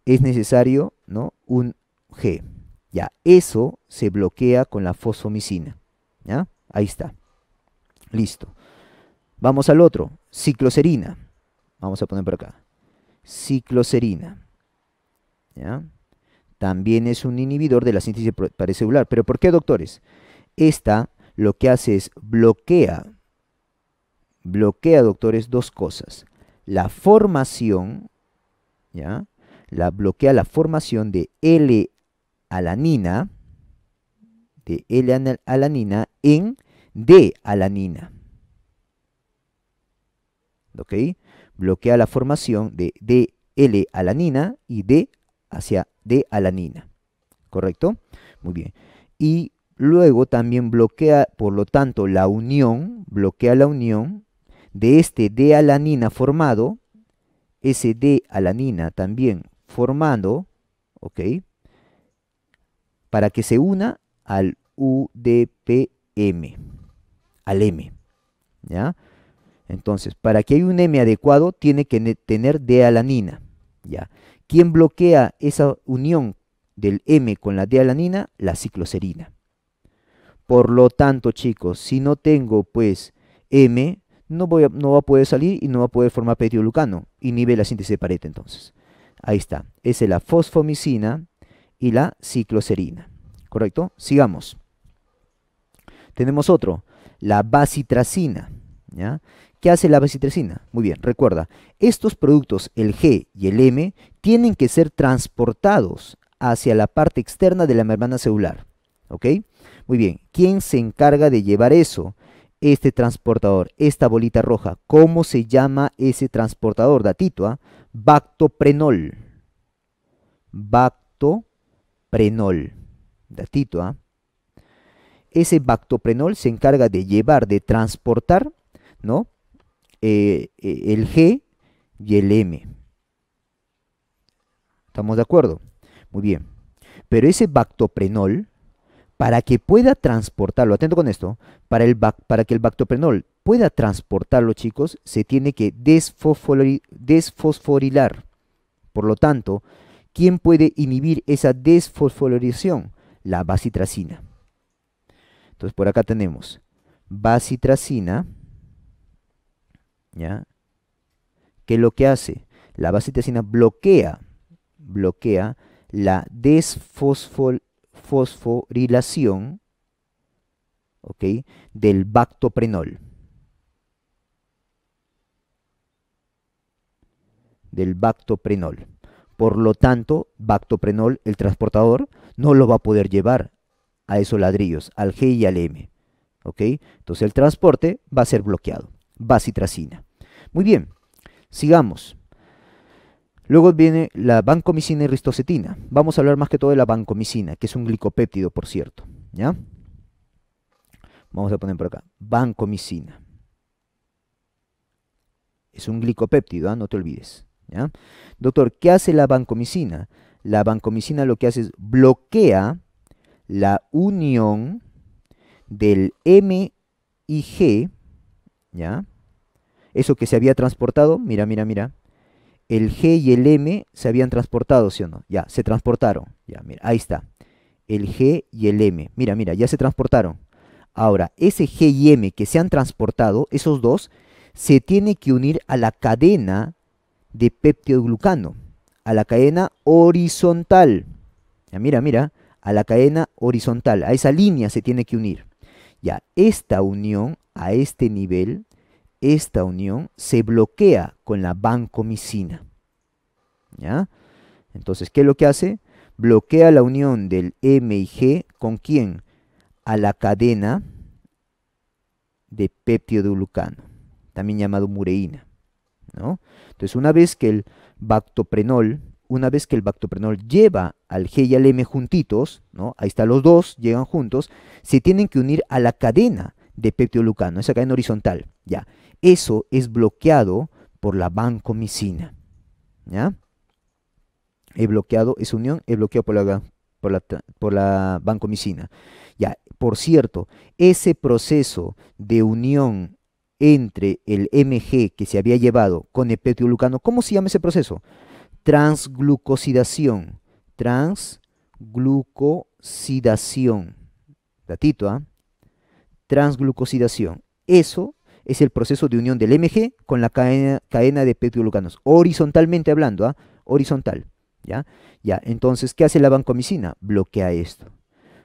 Es necesario, ¿no? Un G. Ya, eso se bloquea con la fosfomicina. ¿Ya? Ahí está. Listo. Vamos al otro. Cicloserina. Vamos a poner por acá. Cicloserina. ¿ya? También es un inhibidor de la síntesis paracelular. ¿Pero por qué, doctores? Esta lo que hace es bloquea, bloquea, doctores, dos cosas. La formación, ¿ya? La bloquea la formación de L-alanina, de L-alanina en D-alanina. ¿Ok? Bloquea la formación de D-L-alanina y de hacia de alanina. ¿Correcto? Muy bien. Y luego también bloquea, por lo tanto, la unión, bloquea la unión de este D-alanina formado, ese D-alanina también formando, ¿ok? Para que se una al UDPM, al M, ¿ya? Entonces, para que haya un M adecuado, tiene que tener D-alanina, ¿ya? ¿Quién bloquea esa unión del M con la D alanina? La cicloserina. Por lo tanto, chicos, si no tengo pues M, no, voy no va a poder salir y no va a poder formar petiolucano. Inhibe la síntesis de pared entonces. Ahí está. Esa es la fosfomicina y la cicloserina. ¿Correcto? Sigamos. Tenemos otro, la bacitracina. ¿ya? ¿Qué hace la Bacitresina? Muy bien, recuerda, estos productos, el G y el M, tienen que ser transportados hacia la parte externa de la membrana celular. ¿Ok? Muy bien, ¿quién se encarga de llevar eso? Este transportador, esta bolita roja. ¿Cómo se llama ese transportador? Datito, ¿ah? Bactoprenol. Bactoprenol. Datito, ¿ah? Ese bactoprenol se encarga de llevar, de transportar, ¿no? Eh, eh, el G y el M. ¿Estamos de acuerdo? Muy bien. Pero ese bactoprenol, para que pueda transportarlo, atento con esto, para, el para que el bactoprenol pueda transportarlo, chicos, se tiene que desfosforilar. Por lo tanto, ¿quién puede inhibir esa desfosforilación? La bacitracina. Entonces, por acá tenemos bacitracina ¿ya? ¿Qué es lo que hace? La Bacitracina bloquea, bloquea la desfosforilación del bactoprenol. Del bactoprenol. Por lo tanto, bactoprenol, el transportador, no lo va a poder llevar a esos ladrillos, al G y al M. ¿ok? Entonces el transporte va a ser bloqueado. Bacitracina. Muy bien, sigamos. Luego viene la bancomicina y ristocetina. Vamos a hablar más que todo de la bancomicina, que es un glicopéptido, por cierto. ¿Ya? Vamos a poner por acá. bancomicina. Es un glicopéptido, ¿ah? no te olvides. ¿ya? Doctor, ¿qué hace la bancomicina? La bancomicina lo que hace es bloquea la unión del M y G, ¿ya? eso que se había transportado, mira, mira, mira, el G y el M se habían transportado, ¿sí o no? Ya, se transportaron, ya, mira, ahí está, el G y el M, mira, mira, ya se transportaron. Ahora, ese G y M que se han transportado, esos dos, se tiene que unir a la cadena de peptidoglucano, a la cadena horizontal. Ya, mira, mira, a la cadena horizontal, a esa línea se tiene que unir. Ya, esta unión a este nivel esta unión se bloquea con la vancomicina. Entonces, ¿qué es lo que hace? Bloquea la unión del M y G con quién? A la cadena de peptidoglucano, también llamado mureína. ¿no? Entonces, una vez que el bactoprenol, una vez que el bactoprenol lleva al G y al M juntitos, ¿no? ahí están los dos, llegan juntos, se tienen que unir a la cadena de peptiolucano, esa cadena horizontal, ¿ya? Eso es bloqueado por la vancomicina, ¿ya? He bloqueado esa unión, he bloqueado por la, por la, por ¿ya? Por cierto, ese proceso de unión entre el MG que se había llevado con el peptiolucano, ¿cómo se llama ese proceso? Transglucosidación, transglucosidación, datito, ¿ah? transglucosidación. Eso es el proceso de unión del MG con la cadena, de peptidoglucanos, horizontalmente hablando, ¿ah? horizontal. ¿ya? ¿ya? Entonces, ¿qué hace la bancomicina? Bloquea esto.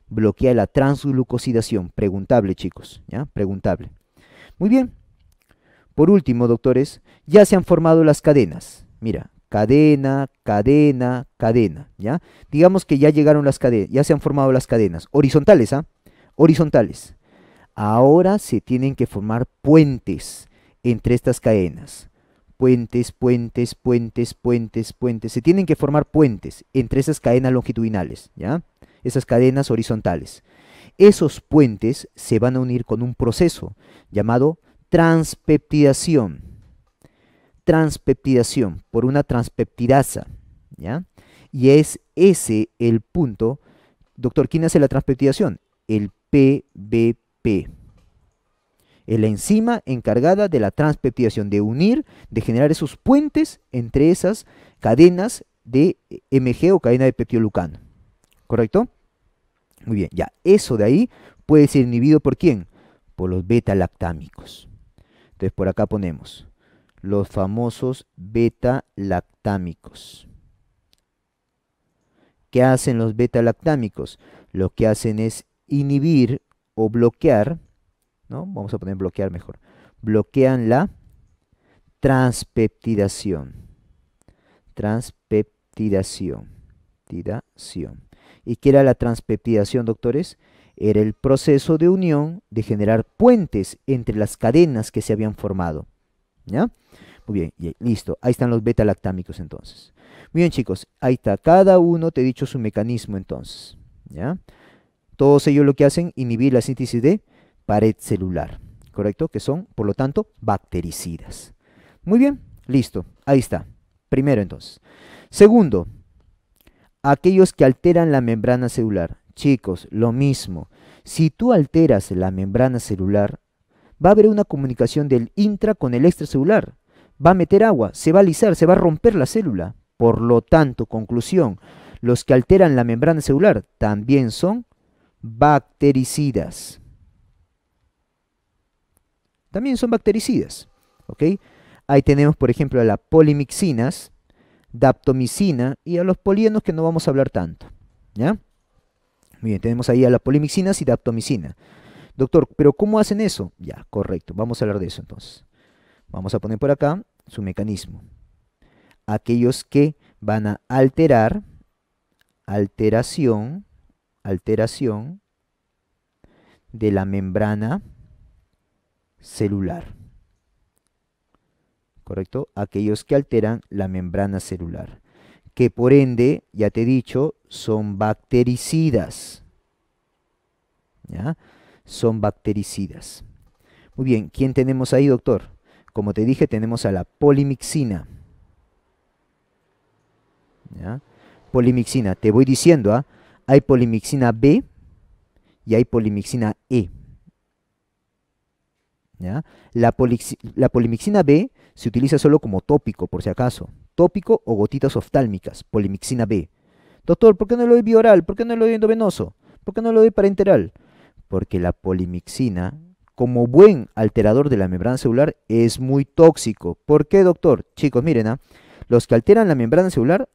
Bloquea la transglucosidación. Preguntable, chicos. ¿ya? Preguntable. Muy bien. Por último, doctores, ya se han formado las cadenas. Mira, cadena, cadena, cadena, ¿ya? Digamos que ya llegaron las cadenas, ya se han formado las cadenas. Horizontales, ¿ah? Horizontales. Ahora se tienen que formar puentes entre estas cadenas. Puentes, puentes, puentes, puentes, puentes. Se tienen que formar puentes entre esas cadenas longitudinales, ¿ya? Esas cadenas horizontales. Esos puentes se van a unir con un proceso llamado transpeptidación. Transpeptidación por una transpeptidasa, ¿ya? Y es ese el punto. Doctor, ¿quién hace la transpeptidación? El PBP. P, Es la enzima encargada de la transpeptidación, de unir, de generar esos puentes entre esas cadenas de eh, MG o cadena de peptiolucano. ¿Correcto? Muy bien, ya, eso de ahí puede ser inhibido por quién? Por los beta-lactámicos. Entonces por acá ponemos los famosos beta-lactámicos. ¿Qué hacen los beta-lactámicos? Lo que hacen es inhibir o bloquear, ¿no? Vamos a poner bloquear mejor. Bloquean la transpeptidación. Transpeptidación. ¿Y qué era la transpeptidación, doctores? Era el proceso de unión de generar puentes entre las cadenas que se habían formado. ¿Ya? Muy bien, listo. Ahí están los beta-lactámicos entonces. Muy bien, chicos. Ahí está. Cada uno te he dicho su mecanismo entonces. ¿Ya? Todos ellos lo que hacen, inhibir la síntesis de pared celular, ¿correcto? Que son, por lo tanto, bactericidas. Muy bien, listo, ahí está. Primero entonces. Segundo, aquellos que alteran la membrana celular. Chicos, lo mismo. Si tú alteras la membrana celular, va a haber una comunicación del intra con el extracelular. Va a meter agua, se va a alisar, se va a romper la célula. Por lo tanto, conclusión, los que alteran la membrana celular también son bactericidas. También son bactericidas. ¿ok? Ahí tenemos, por ejemplo, a las polimixinas, daptomicina y a los polienos que no vamos a hablar tanto. ¿ya? Bien, tenemos ahí a las polimixinas y daptomicina. Doctor, ¿pero cómo hacen eso? Ya, correcto. Vamos a hablar de eso entonces. Vamos a poner por acá su mecanismo. Aquellos que van a alterar, alteración alteración de la membrana celular. ¿Correcto? Aquellos que alteran la membrana celular, que por ende, ya te he dicho, son bactericidas. ¿Ya? Son bactericidas. Muy bien, ¿quién tenemos ahí, doctor? Como te dije, tenemos a la polimixina. ¿Ya? Polimixina, te voy diciendo, ¿ah? Hay polimixina B y hay polimixina E. La, la polimixina B se utiliza solo como tópico, por si acaso. Tópico o gotitas oftálmicas, polimixina B. Doctor, ¿por qué no lo doy bioral? ¿Por qué no lo doy endovenoso? ¿Por qué no lo doy parenteral? Porque la polimixina, como buen alterador de la membrana celular, es muy tóxico. ¿Por qué, doctor? Chicos, miren, ¿ah? los que alteran la membrana celular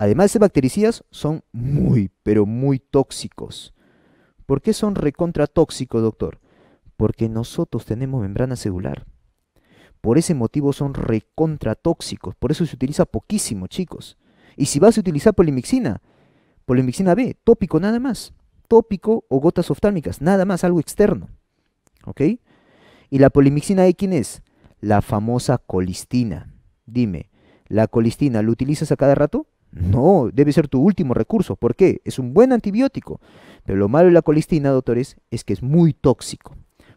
Además de bactericidas, son muy, pero muy tóxicos. ¿Por qué son recontratóxicos, doctor? Porque nosotros tenemos membrana celular. Por ese motivo son recontratóxicos. Por eso se utiliza poquísimo, chicos. Y si vas a utilizar polimixina, polimixina B, tópico nada más. Tópico o gotas oftálmicas, nada más, algo externo. ¿Ok? ¿Y la polimixina E quién es? La famosa colistina. Dime, ¿la colistina lo utilizas a cada rato? No, debe ser tu último recurso. ¿Por qué? Es un buen antibiótico. Pero lo malo de la colistina, doctores, es que es muy tóxico.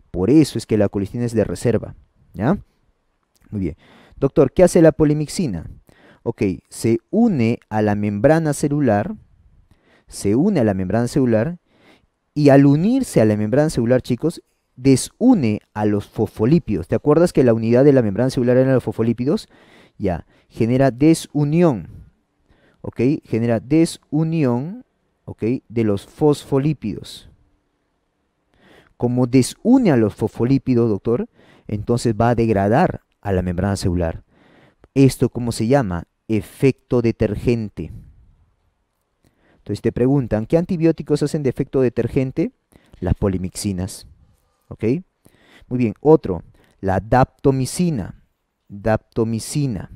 Por eso es que la colistina es de reserva. ¿Ya? Muy bien. Doctor, ¿qué hace la polimixina? Ok, se une a la membrana celular. Se une a la membrana celular. Y al unirse a la membrana celular, chicos, desune a los fosfolípidos. ¿Te acuerdas que la unidad de la membrana celular eran los fosfolípidos? Ya, genera desunión Genera desunión, ¿ok? De los fosfolípidos. Como desune a los fosfolípidos, doctor, entonces va a degradar a la membrana celular. Esto, ¿cómo se llama? Efecto detergente. Entonces te preguntan, ¿qué antibióticos hacen de efecto detergente? Las polimixinas, ¿ok? Muy bien, otro, la daptomicina. Daptomicina.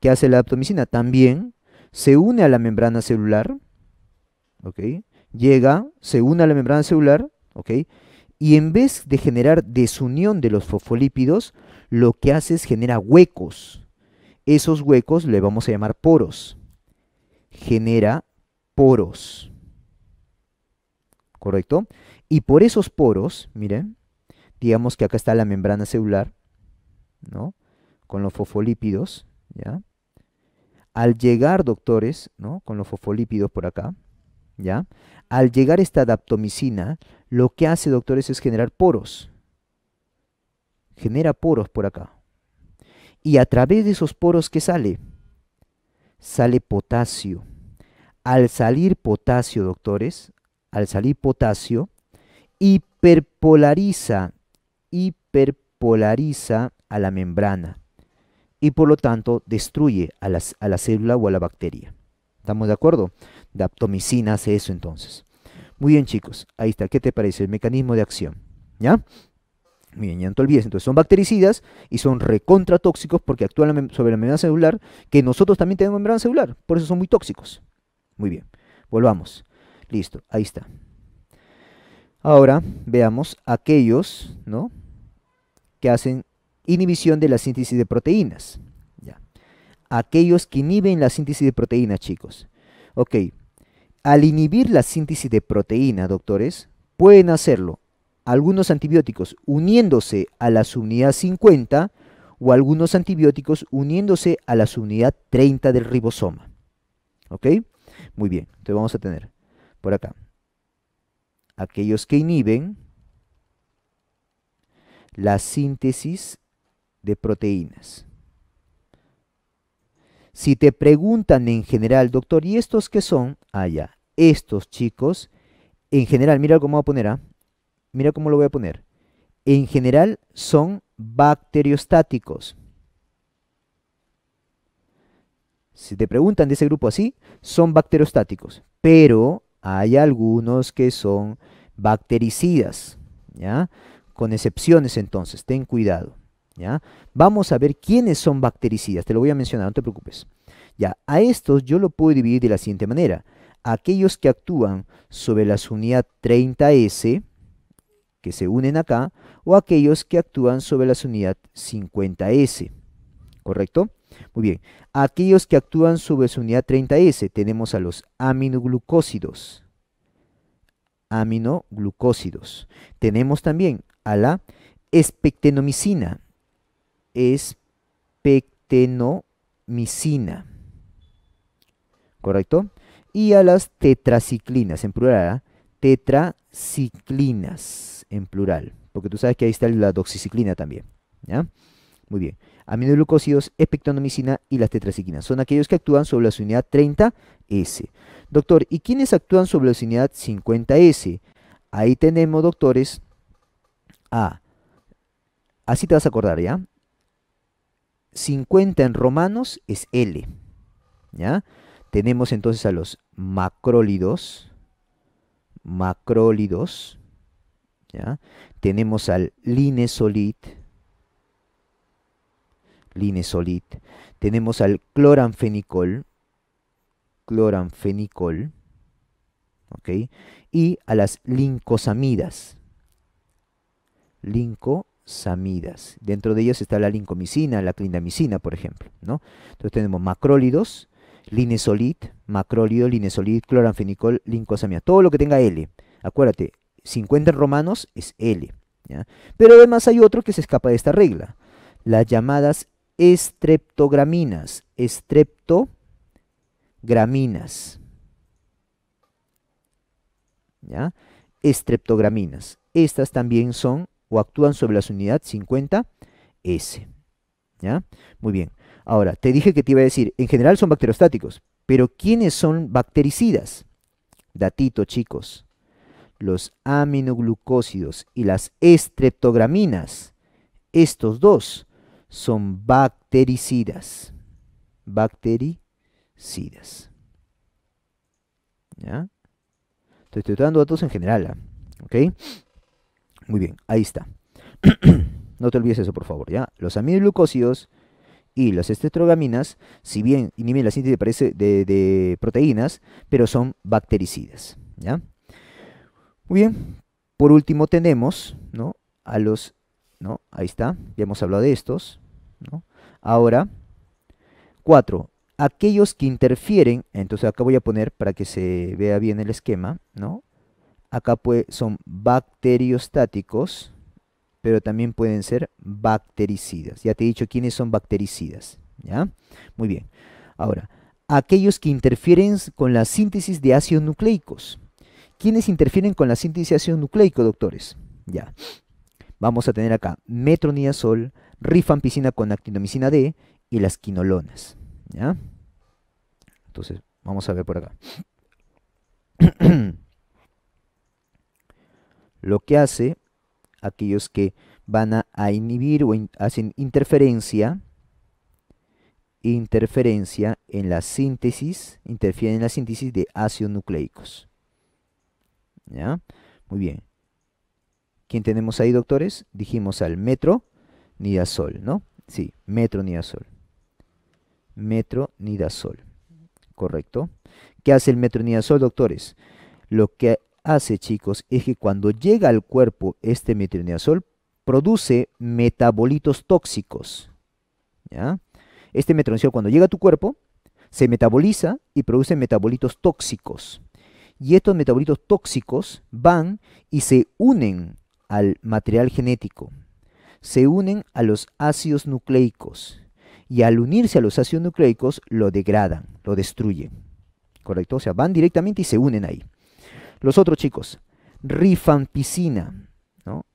¿Qué hace la aptomicina también se une a la membrana celular, ¿ok? Llega, se une a la membrana celular, ¿ok? Y en vez de generar desunión de los fosfolípidos, lo que hace es genera huecos. Esos huecos le vamos a llamar poros. Genera poros. ¿Correcto? Y por esos poros, miren, digamos que acá está la membrana celular, ¿no? Con los fosfolípidos, ¿ya? Al llegar, doctores, ¿no? con los fosfolípidos por acá, ¿ya? Al llegar esta adaptomicina, lo que hace, doctores, es generar poros. Genera poros por acá. Y a través de esos poros, ¿qué sale? Sale potasio. Al salir potasio, doctores, al salir potasio, hiperpolariza, hiperpolariza a la membrana y por lo tanto destruye a, la célula o a la bacteria. ¿Estamos de acuerdo? Daptomicina hace eso entonces. Muy bien chicos, ahí está. ¿Qué te parece el mecanismo de acción? ¿Ya? Muy bien, ya no te olvides. Entonces son bactericidas y son recontratóxicos porque actúan sobre la membrana celular, que nosotros también tenemos membrana celular, por eso son muy tóxicos. Muy bien, volvamos. Listo, ahí está. Ahora veamos aquellos ¿no? que hacen inhibición de la síntesis de proteínas. Ya. Aquellos que inhiben la síntesis de proteínas, chicos. Ok, al inhibir la síntesis de proteína, doctores, pueden hacerlo algunos antibióticos uniéndose a la subunidad 50 o algunos antibióticos uniéndose a la subunidad 30 del ribosoma. ¿Ok? Muy bien, entonces vamos a tener por acá aquellos que inhiben la síntesis de proteínas. Si te preguntan en general, doctor, ¿y estos qué son? Ah, ya. Estos chicos, en general, mira cómo voy a poner, ¿ah? Mira cómo lo voy a poner. En general son bacteriostáticos. Si te preguntan de ese grupo así, son bacteriostáticos. Pero hay algunos que son bactericidas, ¿ya? Con excepciones entonces, ten cuidado. Vamos a ver quiénes son bactericidas, te lo voy a mencionar, no te preocupes. Ya, a estos yo lo puedo dividir de la siguiente manera. Aquellos que actúan sobre la unidad 30S, que se unen acá, o aquellos que actúan sobre la unidad 50S, ¿correcto? Muy bien, aquellos que actúan sobre su unidad 30S, tenemos a los aminoglucósidos, aminoglucósidos. Tenemos también a la espectenomicina, es pectenomicina. ¿Correcto? Y a las tetraciclinas, en plural, ¿ah? tetraciclinas, en plural. Porque tú sabes que ahí está la doxiciclina también. ¿ya? Muy bien. es pectenomicina y las tetraciclinas. Son aquellos que actúan sobre la unidad 30S. Doctor, ¿y quiénes actúan sobre la unidad 50S? Ahí tenemos, doctores, a... Así te vas a acordar, ¿ya? 50 en romanos es L. ¿ya? Tenemos entonces a los macrólidos, macrólidos, ¿ya? tenemos al linesolid, linesolid, tenemos al cloranfenicol, cloranfenicol, ¿ok? y a las lincosamidas, linco samidas. Dentro de ellas está la lincomicina, la clindamicina, por ejemplo. ¿no? Entonces tenemos macrólidos, linesolid, macrólido, linesolid, cloranfenicol, lincosamida. Todo lo que tenga L. Acuérdate, 50 romanos es L. Pero además hay otro que se escapa de esta regla. Las llamadas estreptograminas. Estreptograminas. Estreptograminas. Estas también son o actúan sobre las unidades 50S. ¿Ya? Muy bien. Ahora, te dije que te iba a decir, en general son bacteriostáticos, pero ¿quiénes son bactericidas? Datito, chicos. Los aminoglucósidos y las estreptograminas, estos dos, son bactericidas. Bactericidas. ¿Ya? Te estoy dando datos en general, ¿ah? ¿ok? Muy bien, ahí está. [clears throat] no te olvides eso, por favor, ¿ya? Los amiloglucósidos y las estetrogaminas, si bien inhiben la síntesis de, de proteínas, pero son bactericidas, ¿ya? Muy bien, por último tenemos, ¿no? A los, ¿no? Ahí está, ya hemos hablado de estos, Ahora, cuatro, aquellos que interfieren, entonces acá voy a poner para que se vea bien el esquema, ¿no? Acá son bacteriostáticos, pero también pueden ser bactericidas. Ya te he dicho quiénes son bactericidas. ¿ya? Muy bien. Ahora, aquellos que interfieren con la síntesis de ácidos nucleicos. ¿Quiénes interfieren con la síntesis de ácido nucleico, doctores? Ya. Vamos a tener acá metronidazol, rifampicina con actinomicina D y las quinolonas. ¿ya? Entonces, vamos a ver por acá. [clears throat] [coughs] lo que hace aquellos que van a, inhibir o hacen interferencia, interferencia en la síntesis, interfieren en la síntesis de ácidos nucleicos. ¿Ya? Muy bien. ¿Quién tenemos ahí, doctores? Dijimos al metro ¿no? Sí, metro Metronidazol. Metro Correcto. ¿Qué hace el metronidazol, doctores? Lo que hace, chicos, es que cuando llega al cuerpo este metronidazol, produce metabolitos tóxicos. Este metronidazol cuando llega a tu cuerpo, se metaboliza y produce metabolitos tóxicos. Y estos metabolitos tóxicos van y se unen al material genético, se unen a los ácidos nucleicos y al unirse a los ácidos nucleicos lo degradan, lo destruyen. ¿Correcto? O sea, van directamente y se unen ahí. Los otros chicos, rifampicina, ¿no?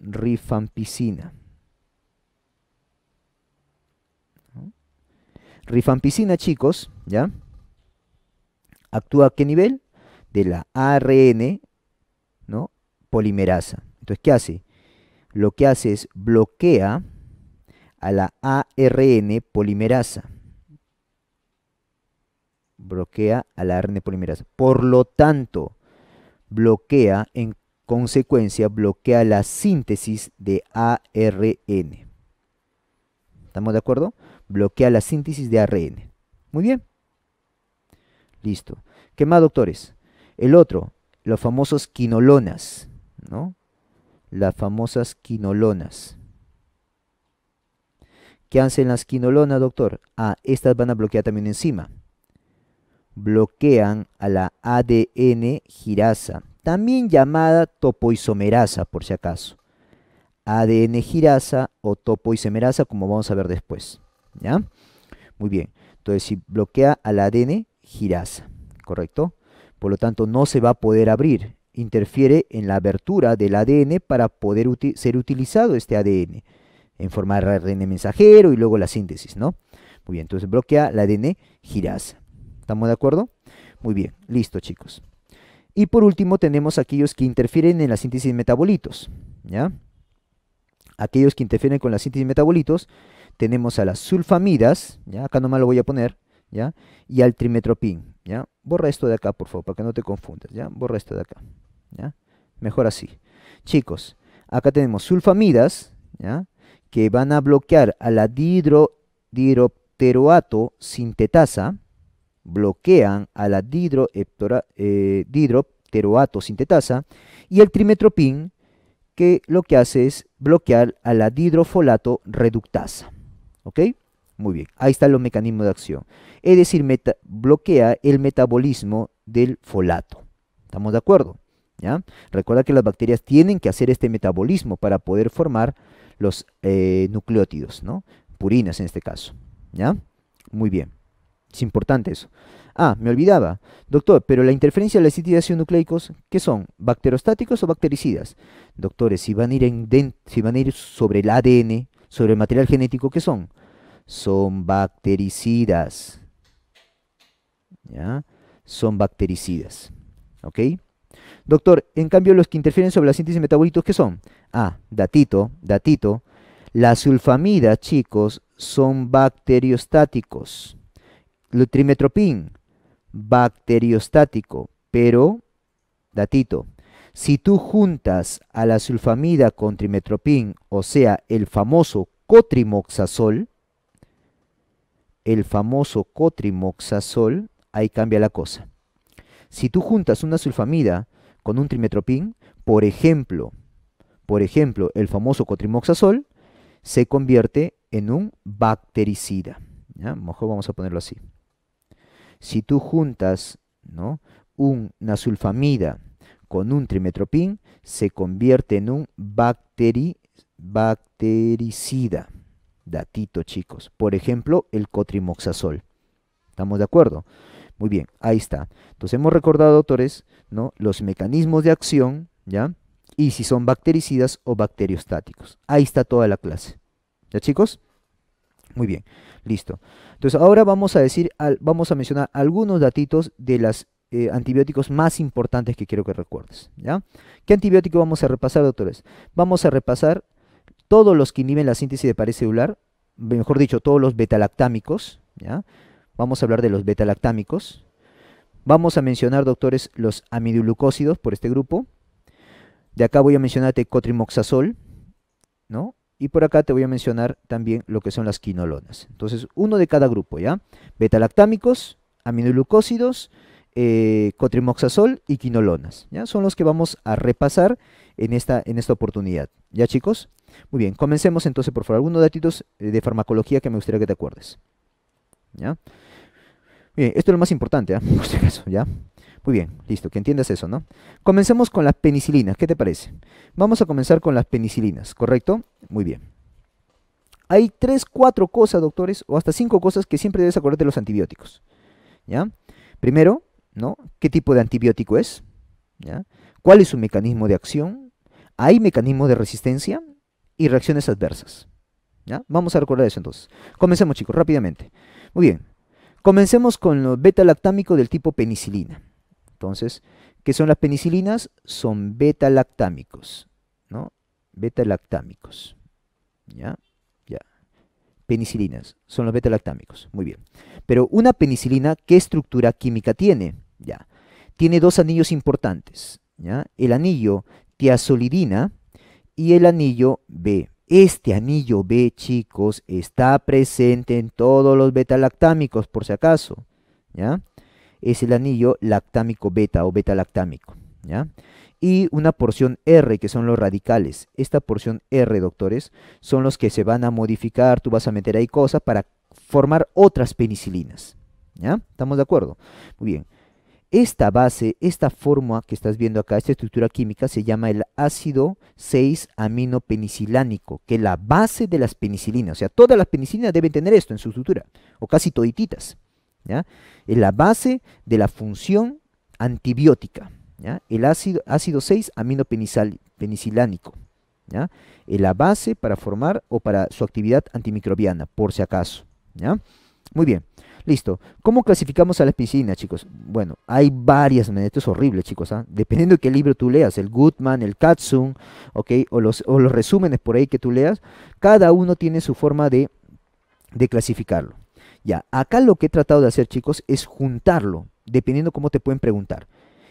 Rifampicina. Rifampicina, chicos, ¿ya? ¿Actúa a qué nivel? De la ARN, ¿no? Polimerasa. Entonces, ¿qué hace? Lo que hace es bloquea a la ARN polimerasa. Bloquea a la ARN polimerasa. Por lo tanto, bloquea, en consecuencia, bloquea la síntesis de ARN. ¿Estamos de acuerdo? Bloquea la síntesis de ARN. Muy bien. Listo. ¿Qué más, doctores? El otro, los famosos quinolonas, ¿no? Las famosas quinolonas. ¿Qué hacen las quinolonas, doctor? Ah, estas van a bloquear también enzima bloquean a la ADN girasa, también llamada topoisomerasa por si acaso. ADN girasa o topoisomerasa como vamos a ver después. ¿Ya? Muy bien. Entonces, si bloquea al ADN girasa, ¿correcto? Por lo tanto, no se va a poder abrir. Interfiere en la abertura del ADN para poder ser utilizado este ADN en forma de ARN mensajero y luego la síntesis, ¿no? Muy bien, entonces bloquea la ADN girasa. ¿Estamos de acuerdo? Muy bien, listo chicos. Y por último tenemos aquellos que interfieren en la síntesis de metabolitos. ¿ya? Aquellos que interfieren con la síntesis de metabolitos, tenemos a las sulfamidas, ¿ya? acá nomás lo voy a poner, ¿ya? y al trimetropin. ¿ya? Borra esto de acá, por favor, para que no te confundas. ¿ya? Borra esto de acá. ¿ya? Mejor así. Chicos, acá tenemos sulfamidas, ¿ya? que van a bloquear a la dihidro, sintetasa, bloquean a la eh, sintetasa y el trimetropin que lo que hace es bloquear a la dihidrofolato reductasa. ¿Ok? Muy bien, ahí están los mecanismos de acción. Es decir, bloquea el metabolismo del folato. ¿Estamos de acuerdo? ¿Ya? Recuerda que las bacterias tienen que hacer este metabolismo para poder formar los eh, nucleótidos, ¿no? purinas en este caso. ¿ya? Muy bien. Es importante eso. Ah, me olvidaba. Doctor, pero la interferencia de los de ácidos nucleicos, ¿qué son? ¿Bacteriostáticos o bactericidas? Doctores, si van a ir, en, sobre el ADN, sobre el material genético, ¿qué son? Son bactericidas. ¿Ya? Son bactericidas. ¿Ok? Doctor, en cambio los que interfieren sobre la síntesis metabolitos, ¿qué son? Ah, datito, datito. Las sulfamidas, chicos, son bacteriostáticos. El trimetropín bacteriostático, pero, datito, si tú juntas a la sulfamida con trimetropín, o sea, el famoso cotrimoxazol, el famoso cotrimoxazol, ahí cambia la cosa. Si tú juntas una sulfamida con un trimetropín, por ejemplo, por ejemplo, el famoso cotrimoxazol, se convierte en un bactericida. ¿ya? Mejor vamos a ponerlo así. Si tú juntas ¿no? una sulfamida con un trimetropín, se convierte en un bacteri, bactericida. Datito, chicos. Por ejemplo, el cotrimoxazol. ¿Estamos de acuerdo? Muy bien, ahí está. Entonces hemos recordado, doctores, los mecanismos de acción, ¿ya? Y si son bactericidas o bacteriostáticos. Ahí está toda la clase. ¿Ya, chicos? Muy bien, listo. Entonces ahora vamos a decir, vamos a mencionar algunos datitos de los eh, antibióticos más importantes que quiero que recuerdes. ¿ya? ¿Qué antibiótico vamos a repasar, doctores? Vamos a repasar todos los que inhiben la síntesis de pared celular, mejor dicho, todos los betalactámicos. ¿ya? Vamos a hablar de los betalactámicos. Vamos a mencionar, doctores, los amidulucósidos por este grupo. De acá voy a mencionar cotrimoxazol, ¿no? Y por acá te voy a mencionar también lo que son las quinolonas. Entonces, uno de cada grupo, ¿ya? Betalactámicos, aminoglucósidos, eh, cotrimoxazol y quinolonas. ¿ya? Son los que vamos a repasar en esta, en esta oportunidad. ¿Ya, chicos? Muy bien, comencemos entonces, por favor, algunos datitos eh, de farmacología que me gustaría que te acuerdes. ¿Ya? Bien, esto es lo más importante, ¿ah? [laughs] este ¿ya? Muy bien, listo, que entiendas eso, ¿no? Comencemos con las penicilinas, ¿qué te parece? Vamos a comenzar con las penicilinas, ¿correcto? Muy bien. Hay tres, cuatro cosas, doctores, o hasta cinco cosas que siempre debes acordarte de los antibióticos. ¿Ya? Primero, ¿no? ¿Qué tipo de antibiótico es? ¿Ya? ¿Cuál es su mecanismo de acción? ¿Hay mecanismos de resistencia? Y reacciones adversas. ¿Ya? Vamos a recordar eso entonces. Comencemos, chicos, rápidamente. Muy bien. Comencemos con los beta-lactámicos del tipo penicilina. Entonces, ¿qué son las penicilinas? Son beta-lactámicos, ¿no? Beta-lactámicos, ¿ya? Ya. Penicilinas, son los beta-lactámicos, muy bien. Pero una penicilina, ¿qué estructura química tiene? Ya. Tiene dos anillos importantes, ¿ya? El anillo tiazolidina y el anillo B. Este anillo B, chicos, está presente en todos los beta-lactámicos, por si acaso. ¿ya? es el anillo lactámico beta o beta lactámico. ¿ya? Y una porción R, que son los radicales. Esta porción R, doctores, son los que se van a modificar, tú vas a meter ahí cosas para formar otras penicilinas. ¿Ya? ¿Estamos de acuerdo? Muy bien. Esta base, esta forma que estás viendo acá, esta estructura química, se llama el ácido 6-aminopenicilánico, que es la base de las penicilinas. O sea, todas las penicilinas deben tener esto en su estructura, o casi todititas. Es la base de la función antibiótica, El ácido, ácido 6 aminopenicilánico ¿ya? Es la base para formar o para su actividad antimicrobiana, por si acaso, Muy bien. Listo. ¿Cómo clasificamos a las piscinas chicos? Bueno, hay varias maneras. Esto es horrible, chicos. ¿ah? Dependiendo de qué libro tú leas, el Goodman, el Katzung, o, los, resúmenes por ahí que tú leas, cada uno tiene su forma de clasificarlo. Ya, acá lo que he tratado de hacer, chicos, es juntarlo, dependiendo cómo te pueden preguntar.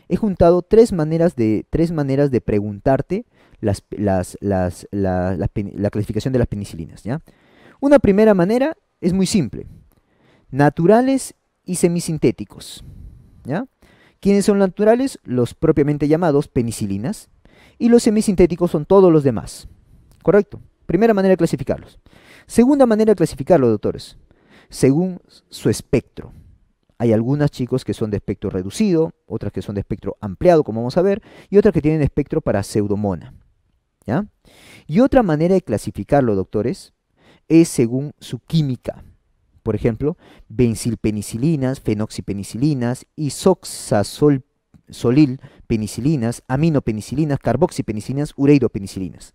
He juntado tres maneras de, tres maneras de preguntarte la, clasificación de las penicilinas. ¿ya? Una primera manera es muy simple. Naturales y semisintéticos. ¿ya? ¿Quiénes son naturales? Los propiamente llamados penicilinas. Y los semisintéticos son todos los demás. ¿Correcto? Primera manera de clasificarlos. Segunda manera de clasificarlos, doctores según su espectro. Hay algunas chicos que son de espectro reducido, otras que son de espectro ampliado, como vamos a ver, y otras que tienen espectro para pseudomona. Y otra manera de clasificarlo, doctores, es según su química. Por ejemplo, benzilpenicilinas, fenoxipenicilinas, isoxasolilpenicilinas, aminopenicilinas, carboxipenicilinas, ureidopenicilinas.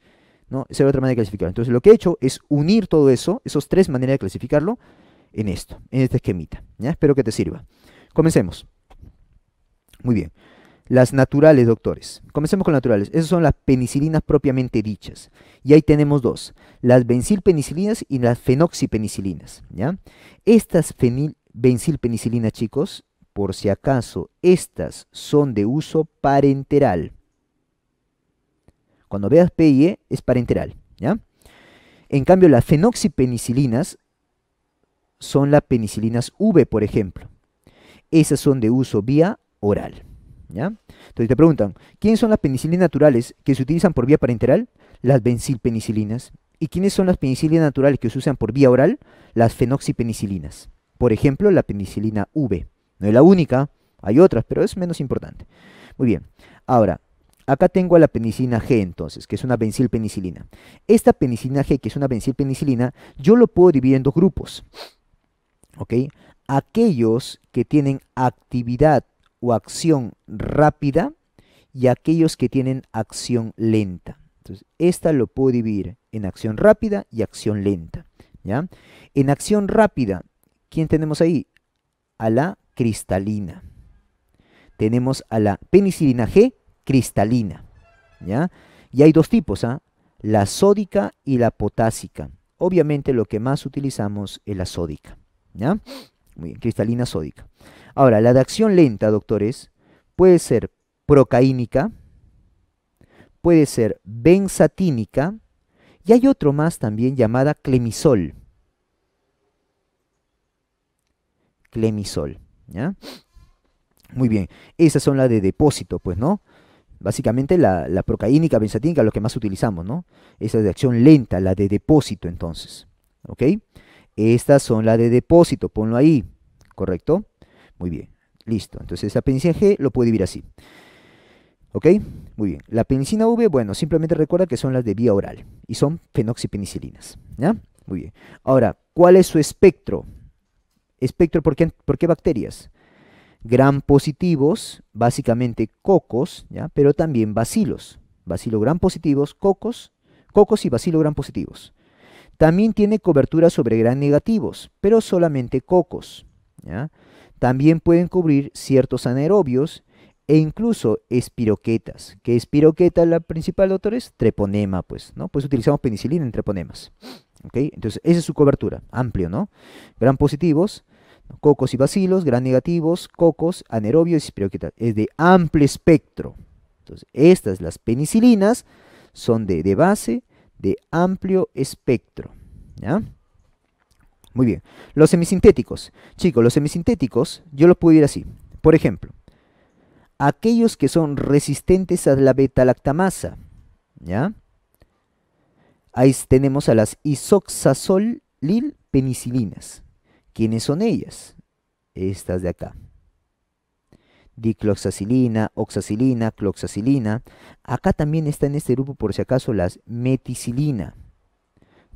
¿no? Esa es otra manera de clasificarlo. Entonces, lo que he hecho es unir todo eso, esas tres maneras de clasificarlo, en esto, en este esquemita. ¿ya? Espero que te sirva. Comencemos. Muy bien. Las naturales, doctores. Comencemos con naturales. Esas son las penicilinas propiamente dichas. Y ahí tenemos dos. Las benzilpenicilinas y las fenoxipenicilinas. ¿ya? Estas benzilpenicilinas, chicos, por si acaso, estas son de uso parenteral. Cuando veas PIE, es parenteral. ¿ya? En cambio, las fenoxipenicilinas son las penicilinas V, por ejemplo. Esas son de uso vía oral. ¿ya? Entonces te preguntan, ¿quiénes son las penicilinas naturales que se utilizan por vía parenteral? Las benzilpenicilinas. ¿Y quiénes son las penicilinas naturales que se usan por vía oral? Las fenoxipenicilinas. Por ejemplo, la penicilina V. No es la única, hay otras, pero es menos importante. Muy bien. Ahora, acá tengo a la penicilina G entonces, que es una benzilpenicilina. Esta penicilina G, que es una benzilpenicilina, yo lo puedo dividir en dos grupos. Aquellos que tienen actividad o acción rápida y aquellos que tienen acción lenta. Entonces, esta lo puedo dividir en acción rápida y acción lenta. ¿ya? En acción rápida, ¿quién tenemos ahí? A la cristalina. Tenemos a la penicilina G cristalina. ¿ya? Y hay dos tipos, ¿ah? la sódica y la potásica. Obviamente lo que más utilizamos es la sódica. ¿Ya? Muy bien, cristalina sódica. Ahora, la de acción lenta, doctores, puede ser procaínica, puede ser benzatínica, y hay otro más también llamada clemisol. Clemisol, ¿ya? Muy bien, esas son las de depósito, pues, ¿no? Básicamente la, procaínica, benzatínica, lo que más utilizamos, ¿no? Esa es de acción lenta, la de depósito, entonces, ¿ok? Estas son las de depósito, ponlo ahí, ¿correcto? Muy bien, listo. Entonces la penicina G lo puede vivir así. ¿Ok? Muy bien. La penicilina V, bueno, simplemente recuerda que son las de vía oral y son fenoxipenicilinas. ¿Ya? Muy bien. Ahora, ¿cuál es su espectro? Espectro, ¿por qué, por bacterias? Gran positivos, básicamente cocos, ¿ya? pero también bacilos. Bacilo gran positivos, cocos, cocos y bacilo gran positivos. También tiene cobertura sobre gran negativos, pero solamente cocos. También pueden cubrir ciertos anaerobios e incluso espiroquetas. ¿Qué espiroqueta la principal, doctores? Treponema, pues, ¿no? Pues utilizamos penicilina en treponemas. Entonces, esa es su cobertura, amplio, ¿no? Gran positivos, cocos y bacilos, gran negativos, cocos, anaerobios y espiroquetas. Es de amplio espectro. Entonces, estas, las penicilinas, son de, de base de amplio espectro. ¿ya? Muy bien. Los semisintéticos. Chicos, los semisintéticos yo los puedo ir así. Por ejemplo, aquellos que son resistentes a la beta-lactamasa. ¿Ya? Ahí tenemos a las isoxazolil penicilinas. ¿Quiénes son ellas? Estas de acá dicloxacilina, oxacilina, cloxacilina. Acá también está en este grupo, por si acaso, las meticilina.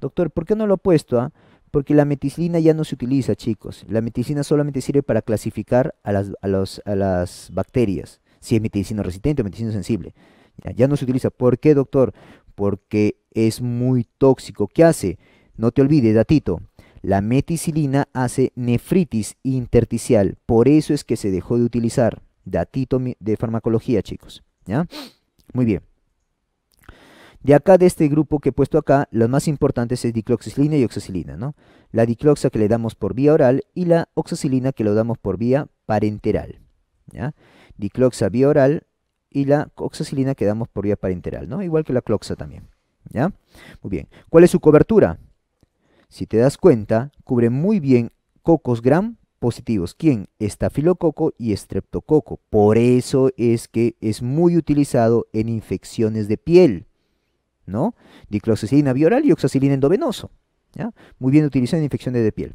Doctor, ¿por qué no lo he puesto? Ah? Porque la meticilina ya no se utiliza, chicos. La meticilina solamente sirve para clasificar a las, bacterias. Si es meticilina resistente o meticilina sensible. Ya, no se utiliza. ¿Por qué, doctor? Porque es muy tóxico. ¿Qué hace? No te olvides, datito. La meticilina hace nefritis intersticial, por eso es que se dejó de utilizar. Datito de farmacología, chicos. ¿Ya? Muy bien. De acá, de este grupo que he puesto acá, lo más importante es dicloxicilina y oxacilina, ¿no? La dicloxa que le damos por vía oral y la oxacilina que lo damos por vía parenteral, Dicloxa vía oral y la oxacilina que damos por vía parenteral, ¿no? Igual que la cloxa también, ¿ya? Muy bien. ¿Cuál es su cobertura? Si te das cuenta, cubre muy bien cocos gram, positivos. ¿Quién? Estafilococo y estreptococo. Por eso es que es muy utilizado en infecciones de piel. ¿No? Dicloxacilina bioral y oxacilina endovenoso. ¿ya? Muy bien utilizado en infecciones de piel.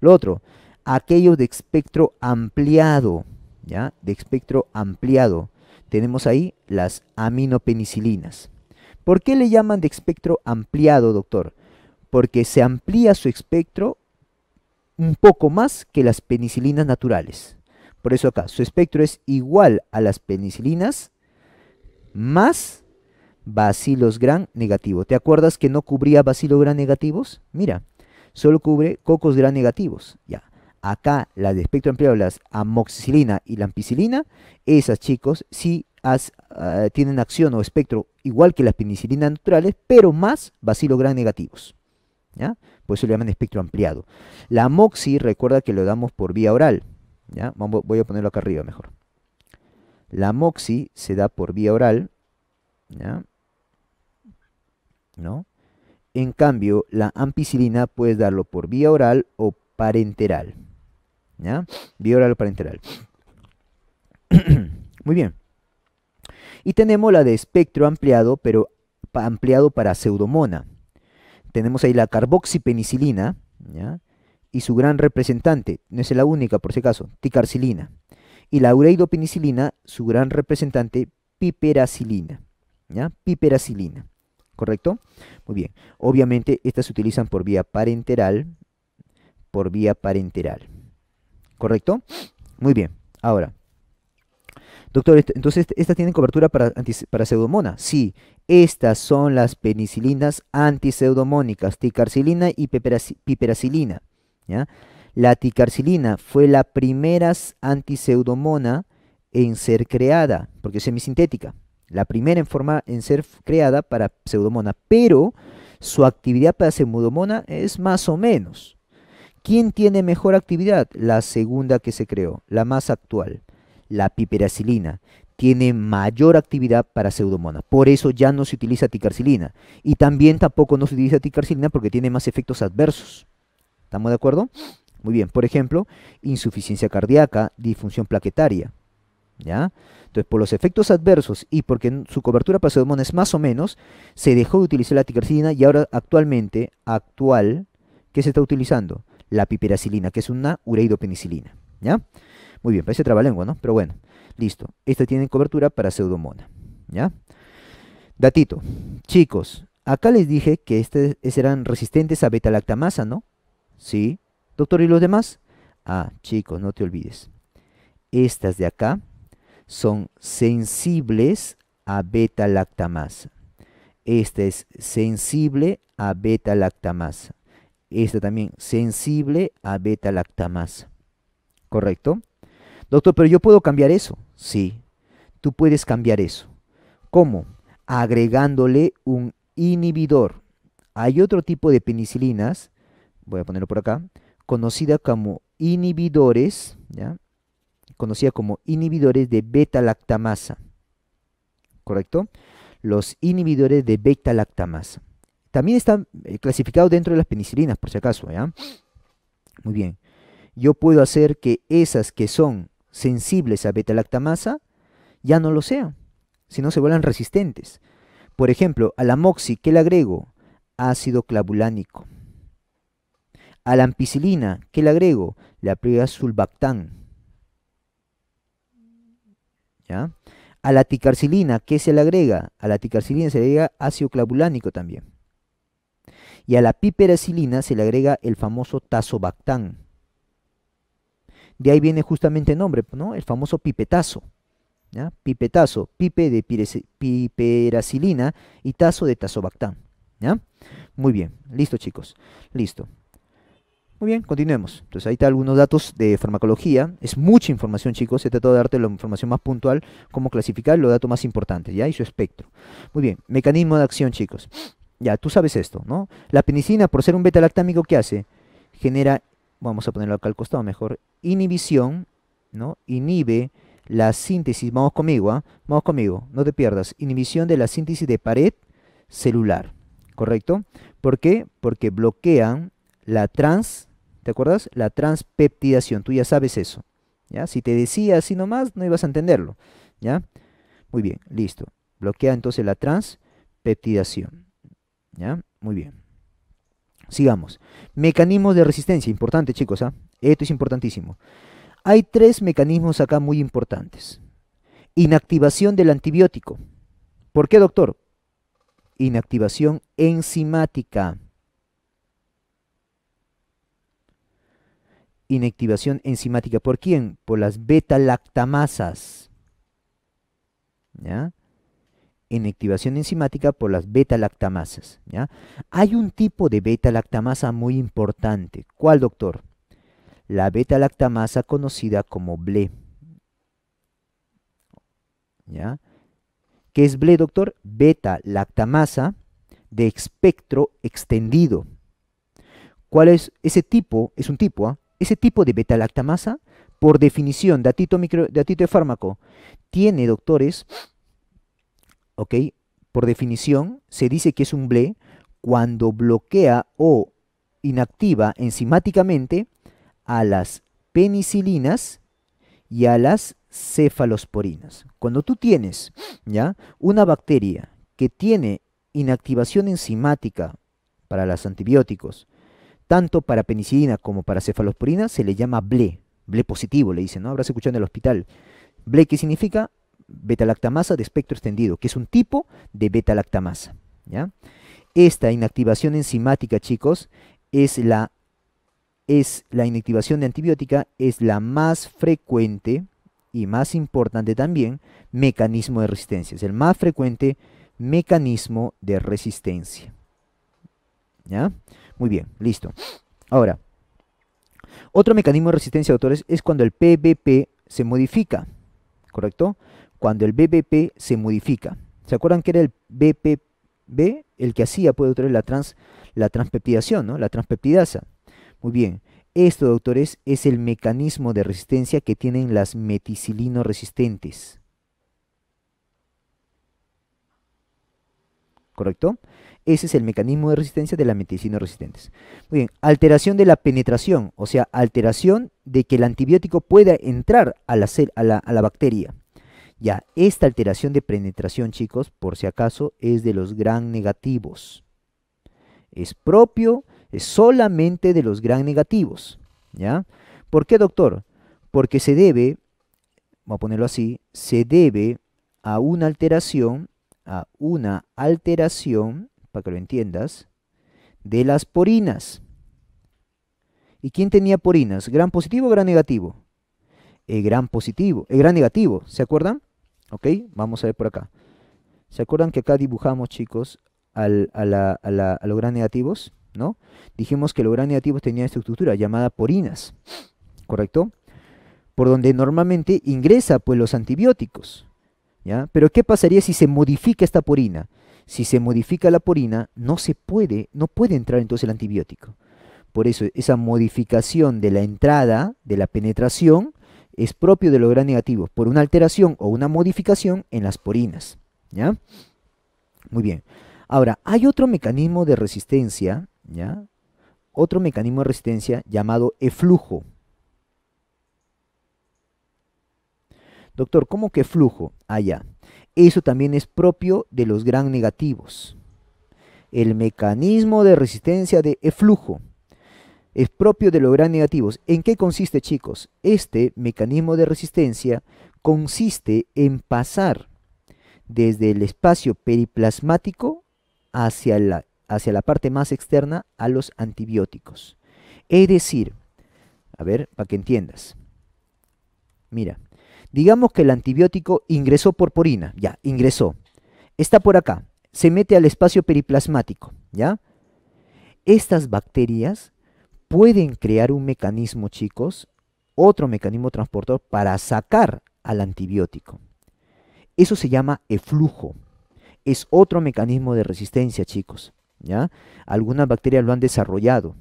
Lo otro, aquello de espectro ampliado. ¿ya? De espectro ampliado. Tenemos ahí las aminopenicilinas. ¿Por qué le llaman de espectro ampliado, doctor? Porque se amplía su espectro un poco más que las penicilinas naturales. Por eso acá, su espectro es igual a las penicilinas más bacilos gran negativo. ¿Te acuerdas que no cubría bacilos gran negativos? Mira, solo cubre cocos gran negativos. Ya. Acá, las de espectro ampliado, las amoxicilina y la ampicilina, esas chicos sí ah, tienen acción o espectro igual que las penicilinas naturales, pero más bacilos gran negativos. Por pues eso le llaman espectro ampliado. La MOXI, recuerda que lo damos por vía oral, Voy a ponerlo acá arriba mejor. La MOXI se da por vía oral, ¿No? En cambio, la ampicilina puedes darlo por vía oral o parenteral, Vía oral o parenteral. [coughs] Muy bien. Y tenemos la de espectro ampliado, pero ampliado para pseudomona tenemos ahí la carboxipenicilina y su gran representante, no es la única por si acaso, ticarcilina. Y la ureidopenicilina, su gran representante, piperacilina. ¿ya? Piperacilina, ¿correcto? Muy bien. Obviamente estas se utilizan por vía parenteral, por vía parenteral. ¿Correcto? Muy bien. Ahora, Doctor, este, entonces, este, ¿estas tienen cobertura para, para pseudomona? Sí, estas son las penicilinas antiseudomónicas, ticarcilina y piperacilina. La ticarcilina fue la primera antiseudomona en ser creada, porque es semisintética, la primera en, forma, en ser creada para pseudomona, pero su actividad para pseudomona es más o menos. ¿Quién tiene mejor actividad? La segunda que se creó, la más actual la piperacilina tiene mayor actividad para pseudomonas. Por eso ya no se utiliza ticarcilina. Y también tampoco no se utiliza ticarcilina porque tiene más efectos adversos. ¿Estamos de acuerdo? Muy bien. Por ejemplo, insuficiencia cardíaca, disfunción plaquetaria. ¿Ya? Entonces, por los efectos adversos y porque su cobertura para pseudomonas es más o menos, se dejó de utilizar la ticarcilina y ahora actualmente, actual, ¿qué se está utilizando? La piperacilina, que es una ureidopenicilina. ¿Ya? Muy bien, parece trabalengua, ¿no? Pero bueno, listo. Estas tiene cobertura para pseudomona, ¿ya? Datito. Chicos, acá les dije que estas eran resistentes a beta-lactamasa, ¿no? Sí. Doctor, ¿y los demás? Ah, chicos, no te olvides. Estas de acá son sensibles a beta-lactamasa. Esta es sensible a beta-lactamasa. Esta también sensible a beta-lactamasa. ¿Correcto? Doctor, pero yo puedo cambiar eso. Sí, tú puedes cambiar eso. ¿Cómo? Agregándole un inhibidor. Hay otro tipo de penicilinas, voy a ponerlo por acá, conocida como inhibidores, ¿ya? conocida como inhibidores de beta-lactamasa. ¿Correcto? Los inhibidores de beta-lactamasa. También están eh, clasificados dentro de las penicilinas, por si acaso. ¿ya? Muy bien. Yo puedo hacer que esas que son sensibles a beta-lactamasa ya no lo sean, sino se vuelan resistentes. Por ejemplo, a la moxi, ¿qué le agrego? Ácido clavulánico. A la ampicilina, ¿qué le agrego? Le agrego sulbactán. A la ticarcilina, ¿qué se le agrega? A la ticarcilina se le agrega ácido clavulánico también. Y a la piperacilina se le agrega el famoso tasobactán. De ahí viene justamente el nombre, ¿no? El famoso pipetazo. ¿ya? Pipetazo, pipe de piperacilina y tazo de tazobactam. ¿ya? Muy bien, listo chicos, listo. Muy bien, continuemos. Entonces ahí está algunos datos de farmacología. Es mucha información, chicos. He tratado de darte la información más puntual, cómo clasificar los datos más importantes, ¿ya? Y su espectro. Muy bien, mecanismo de acción, chicos. Ya, tú sabes esto, ¿no? La penicina, por ser un beta-lactámico, ¿qué hace? Genera vamos a ponerlo acá al costado mejor, inhibición, ¿no? Inhibe la síntesis, vamos conmigo, ¿ah? vamos conmigo, no te pierdas, inhibición de la síntesis de pared celular, ¿correcto? ¿Por qué? Porque bloquean la trans, ¿te acuerdas? La transpeptidación, tú ya sabes eso, ¿ya? Si te decía así nomás, no ibas a entenderlo, ¿ya? Muy bien, listo. Bloquea entonces la transpeptidación, ¿ya? Muy bien. Sigamos. Mecanismos de resistencia, importante chicos, ¿ah? esto es importantísimo. Hay tres mecanismos acá muy importantes. Inactivación del antibiótico. ¿Por qué, doctor? Inactivación enzimática. Inactivación enzimática. ¿Por quién? Por las beta-lactamasas. ¿Ya? en activación enzimática por las beta-lactamasas. Hay un tipo de beta-lactamasa muy importante. ¿Cuál, doctor? La beta-lactamasa conocida como BLE. ¿Ya? ¿Qué es BLE, doctor? Beta-lactamasa de espectro extendido. ¿Cuál es ese tipo? Es un tipo, ¿eh? Ese tipo de beta-lactamasa, por definición, de micro, datito de fármaco, tiene, doctores, por definición, se dice que es un BLE cuando bloquea o inactiva enzimáticamente a las penicilinas y a las cefalosporinas. Cuando tú tienes ¿ya? una bacteria que tiene inactivación enzimática para los antibióticos, tanto para penicilina como para cefalosporina, se le llama BLE. BLE positivo, le dicen, ¿no? Habrás escuchado en el hospital. BLE, qué significa? beta-lactamasa de espectro extendido, que es un tipo de beta-lactamasa. Esta inactivación enzimática, chicos, es la, es la inactivación de antibiótica, es la más frecuente y más importante también mecanismo de resistencia. Es el más frecuente mecanismo de resistencia. ¿Ya? Muy bien, listo. Ahora, otro mecanismo de resistencia, autores, es cuando el PBP se modifica, ¿correcto? cuando el BBP se modifica. ¿Se acuerdan que era el BPB el que hacía, puede la, trans, la transpeptidación, ¿no? la transpeptidasa? Muy bien, esto, doctores, es el mecanismo de resistencia que tienen las meticilino resistentes. ¿Correcto? Ese es el mecanismo de resistencia de las meticilino resistentes. Muy bien, alteración de la penetración, o sea, alteración de que el antibiótico pueda entrar a la, a la bacteria. Ya, esta alteración de penetración, chicos, por si acaso, es de los gran negativos. Es propio, es solamente de los gran negativos. ¿Ya? ¿Por qué, doctor? Porque se debe, voy a ponerlo así, se debe a una alteración, a una alteración, para que lo entiendas, de las porinas. ¿Y quién tenía porinas? ¿Gran positivo o gran negativo? El eh, gran positivo, el eh, gran negativo, ¿se acuerdan? ¿Ok? Vamos a ver por acá. ¿Se acuerdan que acá dibujamos, chicos, a, los gran negativos? ¿No? Dijimos que los gran negativos tenían esta estructura llamada porinas, ¿correcto? Por donde normalmente ingresa pues los antibióticos, ¿ya? Pero ¿qué pasaría si se modifica esta porina? Si se modifica la porina, no se puede, no puede entrar entonces el antibiótico. Por eso esa modificación de la entrada, de la penetración, es propio de los gran negativos por una alteración o una modificación en las porinas. ¿Ya? Muy bien. Ahora, hay otro mecanismo de resistencia, ¿ya? Otro mecanismo de resistencia llamado eflujo. Doctor, ¿cómo que flujo? Allá. Ah, Eso también es propio de los gran negativos. El mecanismo de resistencia de eflujo es propio de los gran negativos. ¿En qué consiste, chicos? Este mecanismo de resistencia consiste en pasar desde el espacio periplasmático hacia la, hacia la parte más externa a los antibióticos. Es decir, a ver, para que entiendas. Mira, digamos que el antibiótico ingresó por porina, ya, ingresó. Está por acá, se mete al espacio periplasmático, ¿ya? Estas bacterias pueden crear un mecanismo, chicos, otro mecanismo transportador para sacar al antibiótico. Eso se llama eflujo. Es otro mecanismo de resistencia, chicos. ¿ya? Algunas bacterias lo han desarrollado.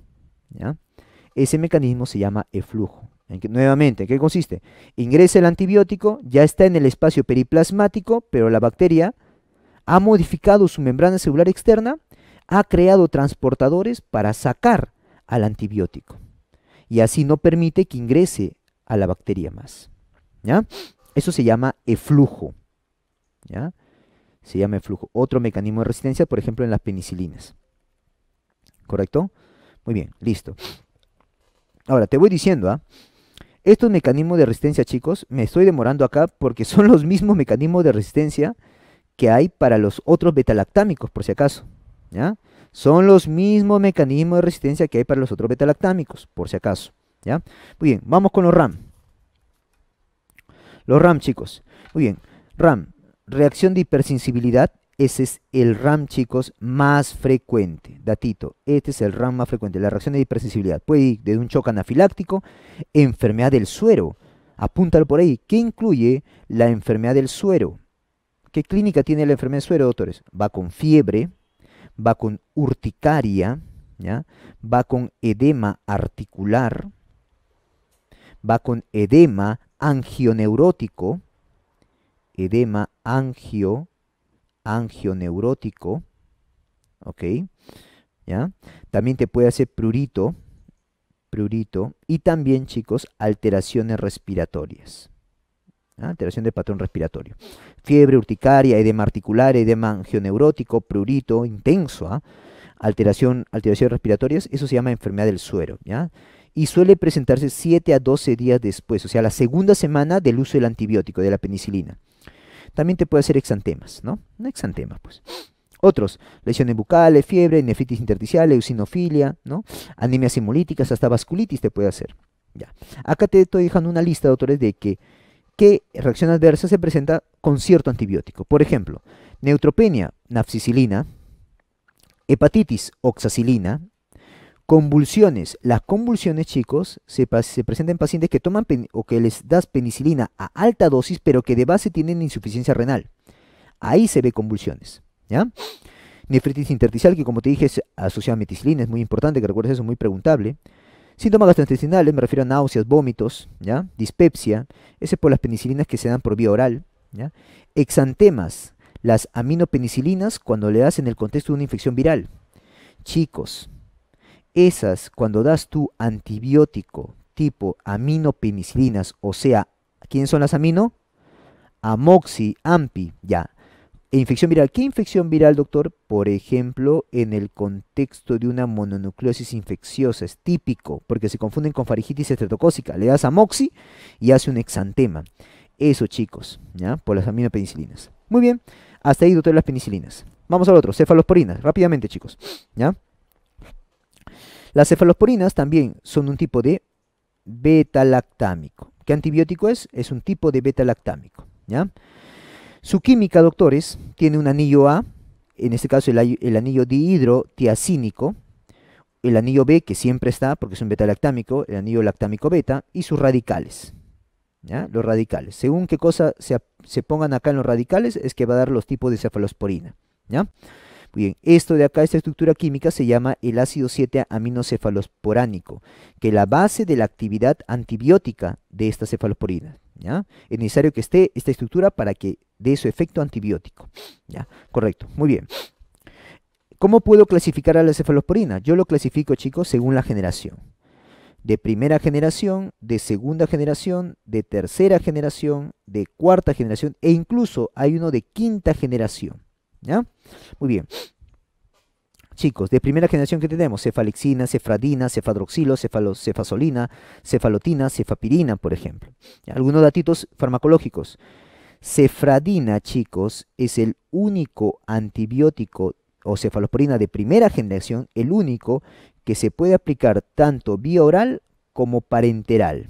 Ese mecanismo se llama eflujo. ¿En que, nuevamente, ¿en qué consiste? Ingresa el antibiótico, ya está en el espacio periplasmático, pero la bacteria ha modificado su membrana celular externa, ha creado transportadores para sacar al antibiótico. Y así no permite que ingrese a la bacteria más. ¿ya? Eso se llama eflujo. ¿ya? Se llama eflujo. Otro mecanismo de resistencia, por ejemplo, en las penicilinas. ¿Correcto? Muy bien, listo. Ahora, te voy diciendo, ¿ah? Estos mecanismos de resistencia, chicos, me estoy demorando acá porque [laughs] son los mismos mecanismos de resistencia que hay para los otros betalactámicos, por si acaso. ¿Ya? Son los mismos mecanismos de resistencia que hay para los otros beta-lactámicos, por si acaso. ¿ya? Muy bien, vamos con los RAM. Los RAM, chicos. Muy bien, RAM, reacción de hipersensibilidad. Ese es el RAM, chicos, más frecuente. Datito, este es el RAM más frecuente. La reacción de hipersensibilidad puede ir desde un choque anafiláctico, enfermedad del suero. Apúntalo por ahí. ¿Qué incluye la enfermedad del suero? ¿Qué clínica tiene la enfermedad del suero, doctores? Va con fiebre, va con urticaria, va con edema articular, va con edema angioneurótico, edema angio, angioneurótico, ¿ok? ¿Ya? También te puede hacer prurito, prurito, y también, chicos, alteraciones respiratorias. ¿ah? alteración del patrón respiratorio. Fiebre, urticaria, edema articular, edema angioneurótico, prurito, intenso, ¿ah? alteración, alteraciones respiratorias, eso se llama enfermedad del suero, ¿ya? Y suele presentarse 7 a 12 días después, o sea, la segunda semana del uso del antibiótico, de la penicilina. También te puede hacer exantemas, ¿no? Exantemas, pues. Otros, lesiones bucales, fiebre, nefritis intersticial, eosinofilia, ¿no? Anemias hemolíticas, hasta vasculitis te puede hacer. Ya. Acá te estoy dejando una lista, doctores, de que ¿Qué reacción adversa se presenta con cierto antibiótico? Por ejemplo, neutropenia, nafsicilina, hepatitis, oxacilina, convulsiones. Las convulsiones, chicos, se, presentan en pacientes que toman o que les das penicilina a alta dosis, pero que de base tienen insuficiencia renal. Ahí se ve convulsiones, Nefritis intersticial, que como te dije es asociada a meticilina, es muy importante que recuerdes eso, muy preguntable. Síntomas gastrointestinales, me refiero a náuseas, vómitos, ¿ya? dispepsia, ese es por las penicilinas que se dan por vía oral. ¿ya? Exantemas, las aminopenicilinas cuando le das en el contexto de una infección viral. Chicos, esas cuando das tu antibiótico tipo aminopenicilinas, o sea, ¿quién son las amino? Amoxi, ampi, ya infección viral. ¿Qué infección viral, doctor? Por ejemplo, en el contexto de una mononucleosis infecciosa, es típico, porque se confunden con faringitis estreptocócica. Le das amoxi y hace un exantema. Eso, chicos, ¿ya? Por las aminopenicilinas. Muy bien, hasta ahí, doctor, las penicilinas. Vamos al otro, cefalosporinas, rápidamente, chicos, ¿ya? Las cefalosporinas también son un tipo de beta-lactámico. ¿Qué antibiótico es? Es un tipo de beta-lactámico, ¿ya? Su química, doctores, tiene un anillo A, en este caso el, anillo dihidrotiacínico, el anillo B, que siempre está, porque es un beta-lactámico, el anillo lactámico beta, y sus radicales. Los radicales. Según qué cosa se, pongan acá en los radicales, es que va a dar los tipos de cefalosporina. ¿ya? Bien, esto de acá, esta estructura química, se llama el ácido 7-aminocefalosporánico, que es la base de la actividad antibiótica de esta cefalosporina. Es necesario que esté esta estructura para que dé su efecto antibiótico, ¿ya? Correcto, muy bien. ¿Cómo puedo clasificar a la cefalosporina? Yo lo clasifico, chicos, según la generación. De primera generación, de segunda generación, de tercera generación, de cuarta generación e incluso hay uno de quinta generación. ¿Ya? Muy bien chicos de primera generación que tenemos, cefalexina, cefradina, cefadroxilo, cefasolina, cefalotina, cefapirina, por ejemplo. Algunos datitos farmacológicos. Cefradina, chicos, es el único antibiótico o cefalosporina de primera generación, el único que se puede aplicar tanto vía oral como parenteral.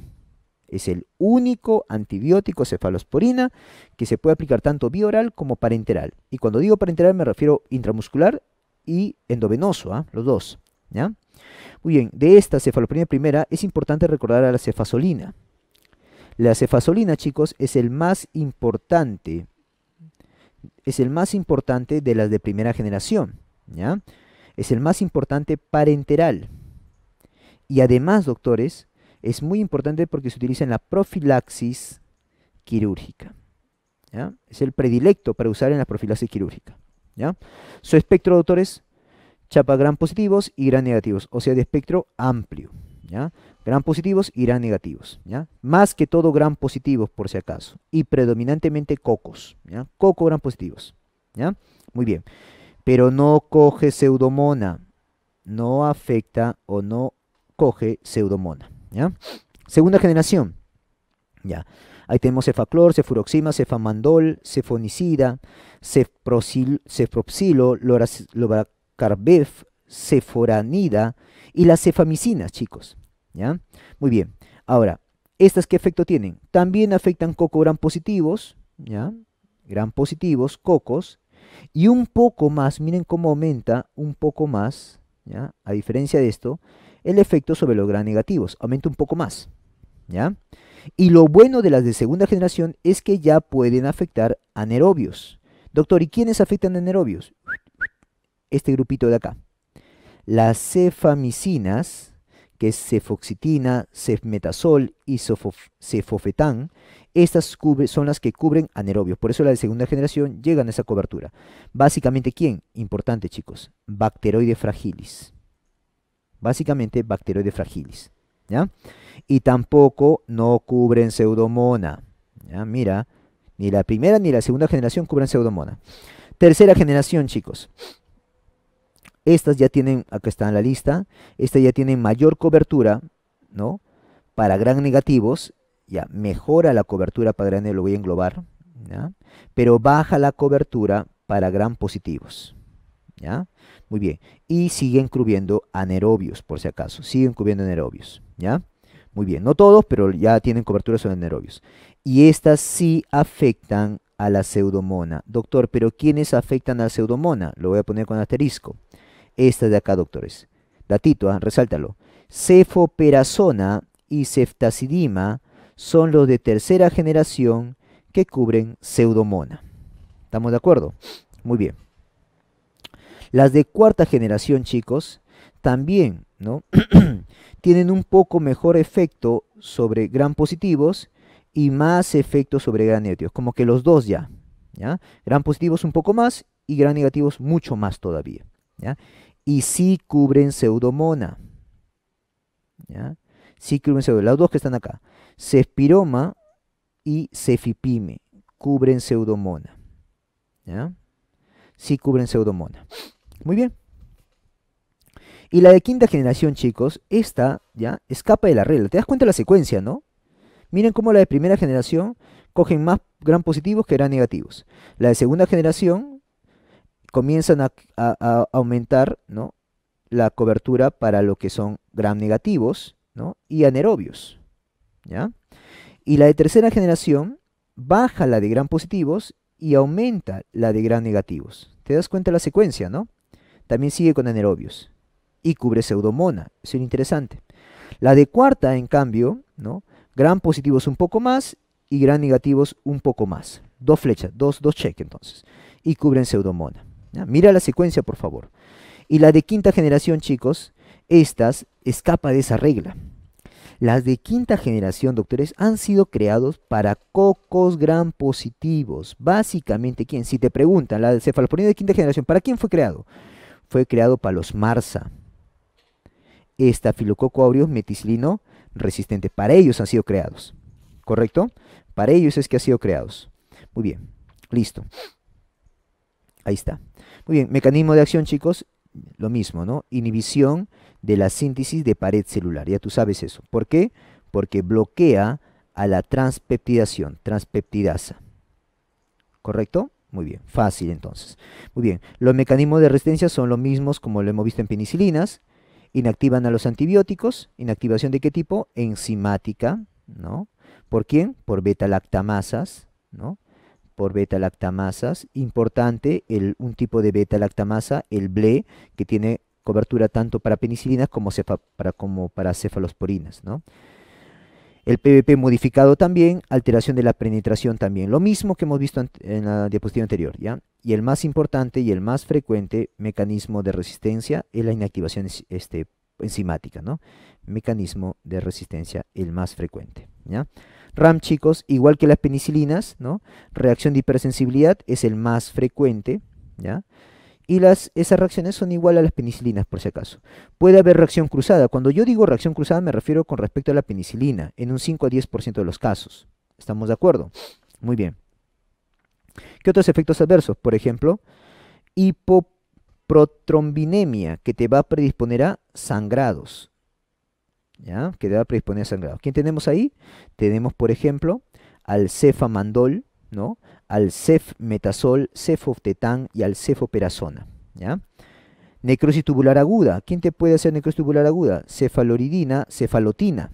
Es el único antibiótico cefalosporina que se puede aplicar tanto vía oral como parenteral. Y cuando digo parenteral me refiero intramuscular y endovenoso, ¿ah? los dos. ¿ya? Muy bien, de esta cefaloprimia primera es importante recordar a la cefasolina. La cefasolina, chicos, es el más importante, es el más importante de las de primera generación. ¿ya? Es el más importante parenteral. Y además, doctores, es muy importante porque se utiliza en la profilaxis quirúrgica. Es el predilecto para usar en la profilaxis quirúrgica. Su espectro de autores chapa gran positivos y gran negativos, o sea, de espectro amplio, ¿ya? Gran positivos y gran negativos, ¿ya? Más que todo gran positivos, por si acaso, y predominantemente cocos, ¿ya? Coco gran positivos, ¿ya? Muy bien, pero no coge pseudomona, no afecta o no coge pseudomona, ¿ya? Segunda generación, ¿ya? Ahí tenemos cefaclor, cefuroxima, cefamandol, cefonicida, cefropsilo, loracarbef, ceforanida y las cefamicinas, chicos. ¿Ya? Muy bien. Ahora, ¿estas qué efecto tienen? También afectan coco gran positivos, ¿ya? Gran positivos, cocos. Y un poco más, miren cómo aumenta un poco más, ¿ya? A diferencia de esto, el efecto sobre los gran negativos. Aumenta un poco más, ¿ya? Y lo bueno de las de segunda generación es que ya pueden afectar anaerobios. Doctor, ¿y quiénes afectan anaerobios? Este grupito de acá. Las cefamicinas, que es cefoxitina, cefmetazol y cefofetán, estas son las que cubren anaerobios. Por eso las de segunda generación llegan a esa cobertura. Básicamente, ¿quién? Importante, chicos. Bacteroide fragilis. Básicamente, bacteroide fragilis. Y tampoco no cubren pseudomona. Mira, ni la primera ni la segunda generación cubren pseudomona. Tercera generación, chicos. Estas ya tienen, acá está en la lista, estas ya tienen mayor cobertura, ¿no? Para gran negativos, ya mejora la cobertura para gran, lo voy a englobar, Pero baja la cobertura para gran positivos, ¿ya? Muy bien. Y siguen cubriendo anaerobios, por si acaso, siguen cubriendo anaerobios. ¿ya? Muy bien, no todos, pero ya tienen cobertura sobre nervios. Y estas sí afectan a la pseudomona. Doctor, pero ¿quiénes afectan a la pseudomona? Lo voy a poner con asterisco. Estas de acá, doctores. Datito, ¿ah? resáltalo. Cefoperazona y ceftacidima son los de tercera generación que cubren pseudomona. ¿Estamos de acuerdo? Muy bien. Las de cuarta generación, chicos, también ¿no? [clears throat] tienen un poco mejor efecto sobre gran positivos y más efecto sobre gran negativos, como que los dos ya, ¿ya? Gran positivos un poco más y gran negativos mucho más todavía, ¿ya? Y sí cubren pseudomona, ¿ya? Sí cubren pseudomona, Los dos que están acá, cespiroma y cefipime, cubren pseudomona, ¿ya? Sí cubren pseudomona. Muy bien. Y la de quinta generación, chicos, esta ya escapa de la regla. ¿Te das cuenta de la secuencia, no? Miren cómo la de primera generación cogen más gran positivos que gran negativos. La de segunda generación comienzan a, aumentar ¿no? la cobertura para lo que son gran negativos y anaerobios. Y la de tercera generación baja la de gran positivos y aumenta la de gran negativos. ¿Te das cuenta de la secuencia, no? También sigue con anaerobios y cubre pseudomona. es interesante. La de cuarta, en cambio, ¿no? gran positivos un poco más y gran negativos un poco más. Dos flechas, dos, cheques, entonces. Y cubren pseudomona. Mira la secuencia, por favor. Y la de quinta generación, chicos, estas escapa de esa regla. Las de quinta generación, doctores, han sido creados para cocos gran positivos. Básicamente, ¿quién? Si te preguntan, la cefaloponina de quinta generación, ¿para quién fue creado? Fue creado para los MARSA, estafilococo aureo meticilino resistente. Para ellos han sido creados. ¿Correcto? Para ellos es que han sido creados. Muy bien. Listo. Ahí está. Muy bien. Mecanismo de acción, chicos. Lo mismo, ¿no? Inhibición de la síntesis de pared celular. Ya tú sabes eso. ¿Por qué? Porque bloquea a la transpeptidación, transpeptidasa. ¿Correcto? Muy bien, fácil entonces. Muy bien, los mecanismos de resistencia son los mismos como lo hemos visto en penicilinas. Inactivan a los antibióticos. ¿Inactivación de qué tipo? Enzimática, ¿no? ¿Por quién? Por beta-lactamasas, ¿no? Por beta-lactamasas. Importante, el, un tipo de beta-lactamasa, el BLE, que tiene cobertura tanto para penicilinas como, para, como para cefalosporinas, ¿no? El PVP modificado también, alteración de la penetración también, lo mismo que hemos visto en la diapositiva anterior, ¿ya? y el más importante y el más frecuente mecanismo de resistencia es la inactivación este, enzimática, ¿no? Mecanismo de resistencia el más frecuente, ¿ya? RAM, chicos, igual que las penicilinas, ¿no? Reacción de hipersensibilidad es el más frecuente, ¿ya? Y las, esas reacciones son igual a las penicilinas, por si acaso. Puede haber reacción cruzada. Cuando yo digo reacción cruzada, me refiero con respecto a la penicilina, en un 5 a 10% de los casos. ¿Estamos de acuerdo? Muy bien. ¿Qué otros efectos adversos? Por ejemplo, hipoprotrombinemia, que te va a predisponer a sangrados. ¿Ya? Que te va a predisponer a sangrados. ¿Quién tenemos ahí? Tenemos, por ejemplo, al cefamandol, ¿no? al cefmetazol, cefoftetán y al cefoperazona. ¿ya? Necrosis tubular aguda. ¿Quién te puede hacer necrosis tubular aguda? Cefaloridina, cefalotina.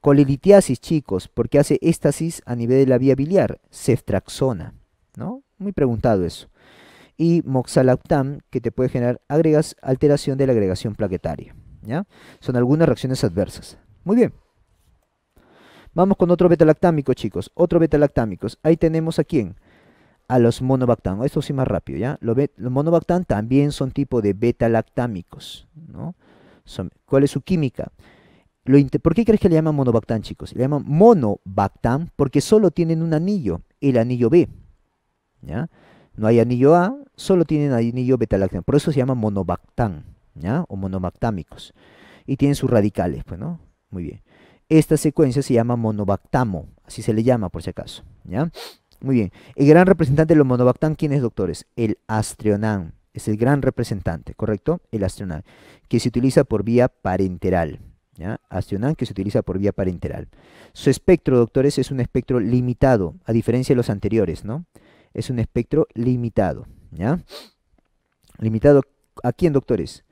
Colelitiasis, chicos, porque hace éstasis a nivel de la vía biliar, ceftraxona. ¿no? Muy preguntado eso. Y moxalactam, que te puede generar agregas, alteración de la agregación plaquetaria. ¿ya? Son algunas reacciones adversas. Muy bien. Vamos con otro beta-lactámico, chicos. Otro betalactámicos. Ahí tenemos a quién. A los monobactam. Esto sí más rápido, ¿ya? Los, monobactam también son tipo de betalactámicos, ¿no? ¿Cuál es su química? Lo ¿Por qué crees que le llaman monobactam, chicos? Le llaman monobactam porque solo tienen un anillo, el anillo B. No hay anillo A, solo tienen anillo beta-lactam. Por eso se llama monobactán O monobactámicos. Y tienen sus radicales, pues, ¿no? Muy bien. Esta secuencia se llama monobactamo, así se le llama por si acaso, Muy bien. El gran representante de los monobactam, ¿quién es, doctores? El astrionán. Es el gran representante, ¿correcto? El astrionán, que se utiliza por vía parenteral. ¿ya? que se utiliza por vía parenteral. Su espectro, doctores, es un espectro limitado, a diferencia de los anteriores, ¿no? es un espectro limitado. ¿ya? Limitado a quién, doctores?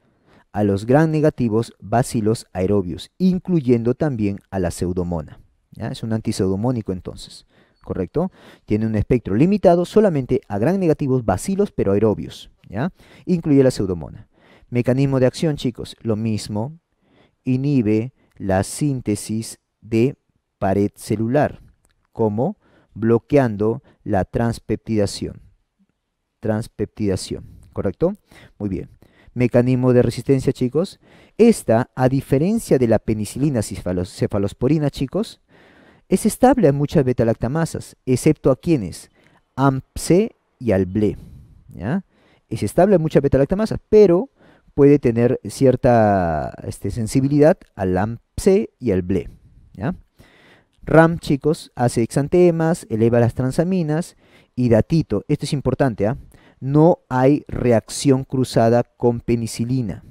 A los gran negativos bacilos aerobios, incluyendo también a la pseudomona. ¿ya? Es un antiseudomónico entonces, ¿correcto? Tiene un espectro limitado solamente a gran negativos bacilos pero aerobios, ¿ya? Incluye la pseudomona. Mecanismo de acción, chicos, lo mismo, inhibe la síntesis de pared celular, ¿cómo? bloqueando la transpeptidación. Transpeptidación, ¿correcto? Muy bien. Mecanismo de resistencia, chicos. Esta, a diferencia de la penicilina cefalosporina, chicos, es estable a muchas beta-lactamasas. excepto a quienes, AMPC y al BLE. ¿ya? Es estable a muchas beta-lactamasas, pero puede tener cierta este, sensibilidad al AMPC y al BLE. ¿ya? RAM, chicos, hace exantemas, eleva las transaminas y datito, esto es importante, ¿ah? no hay reacción cruzada con penicilina.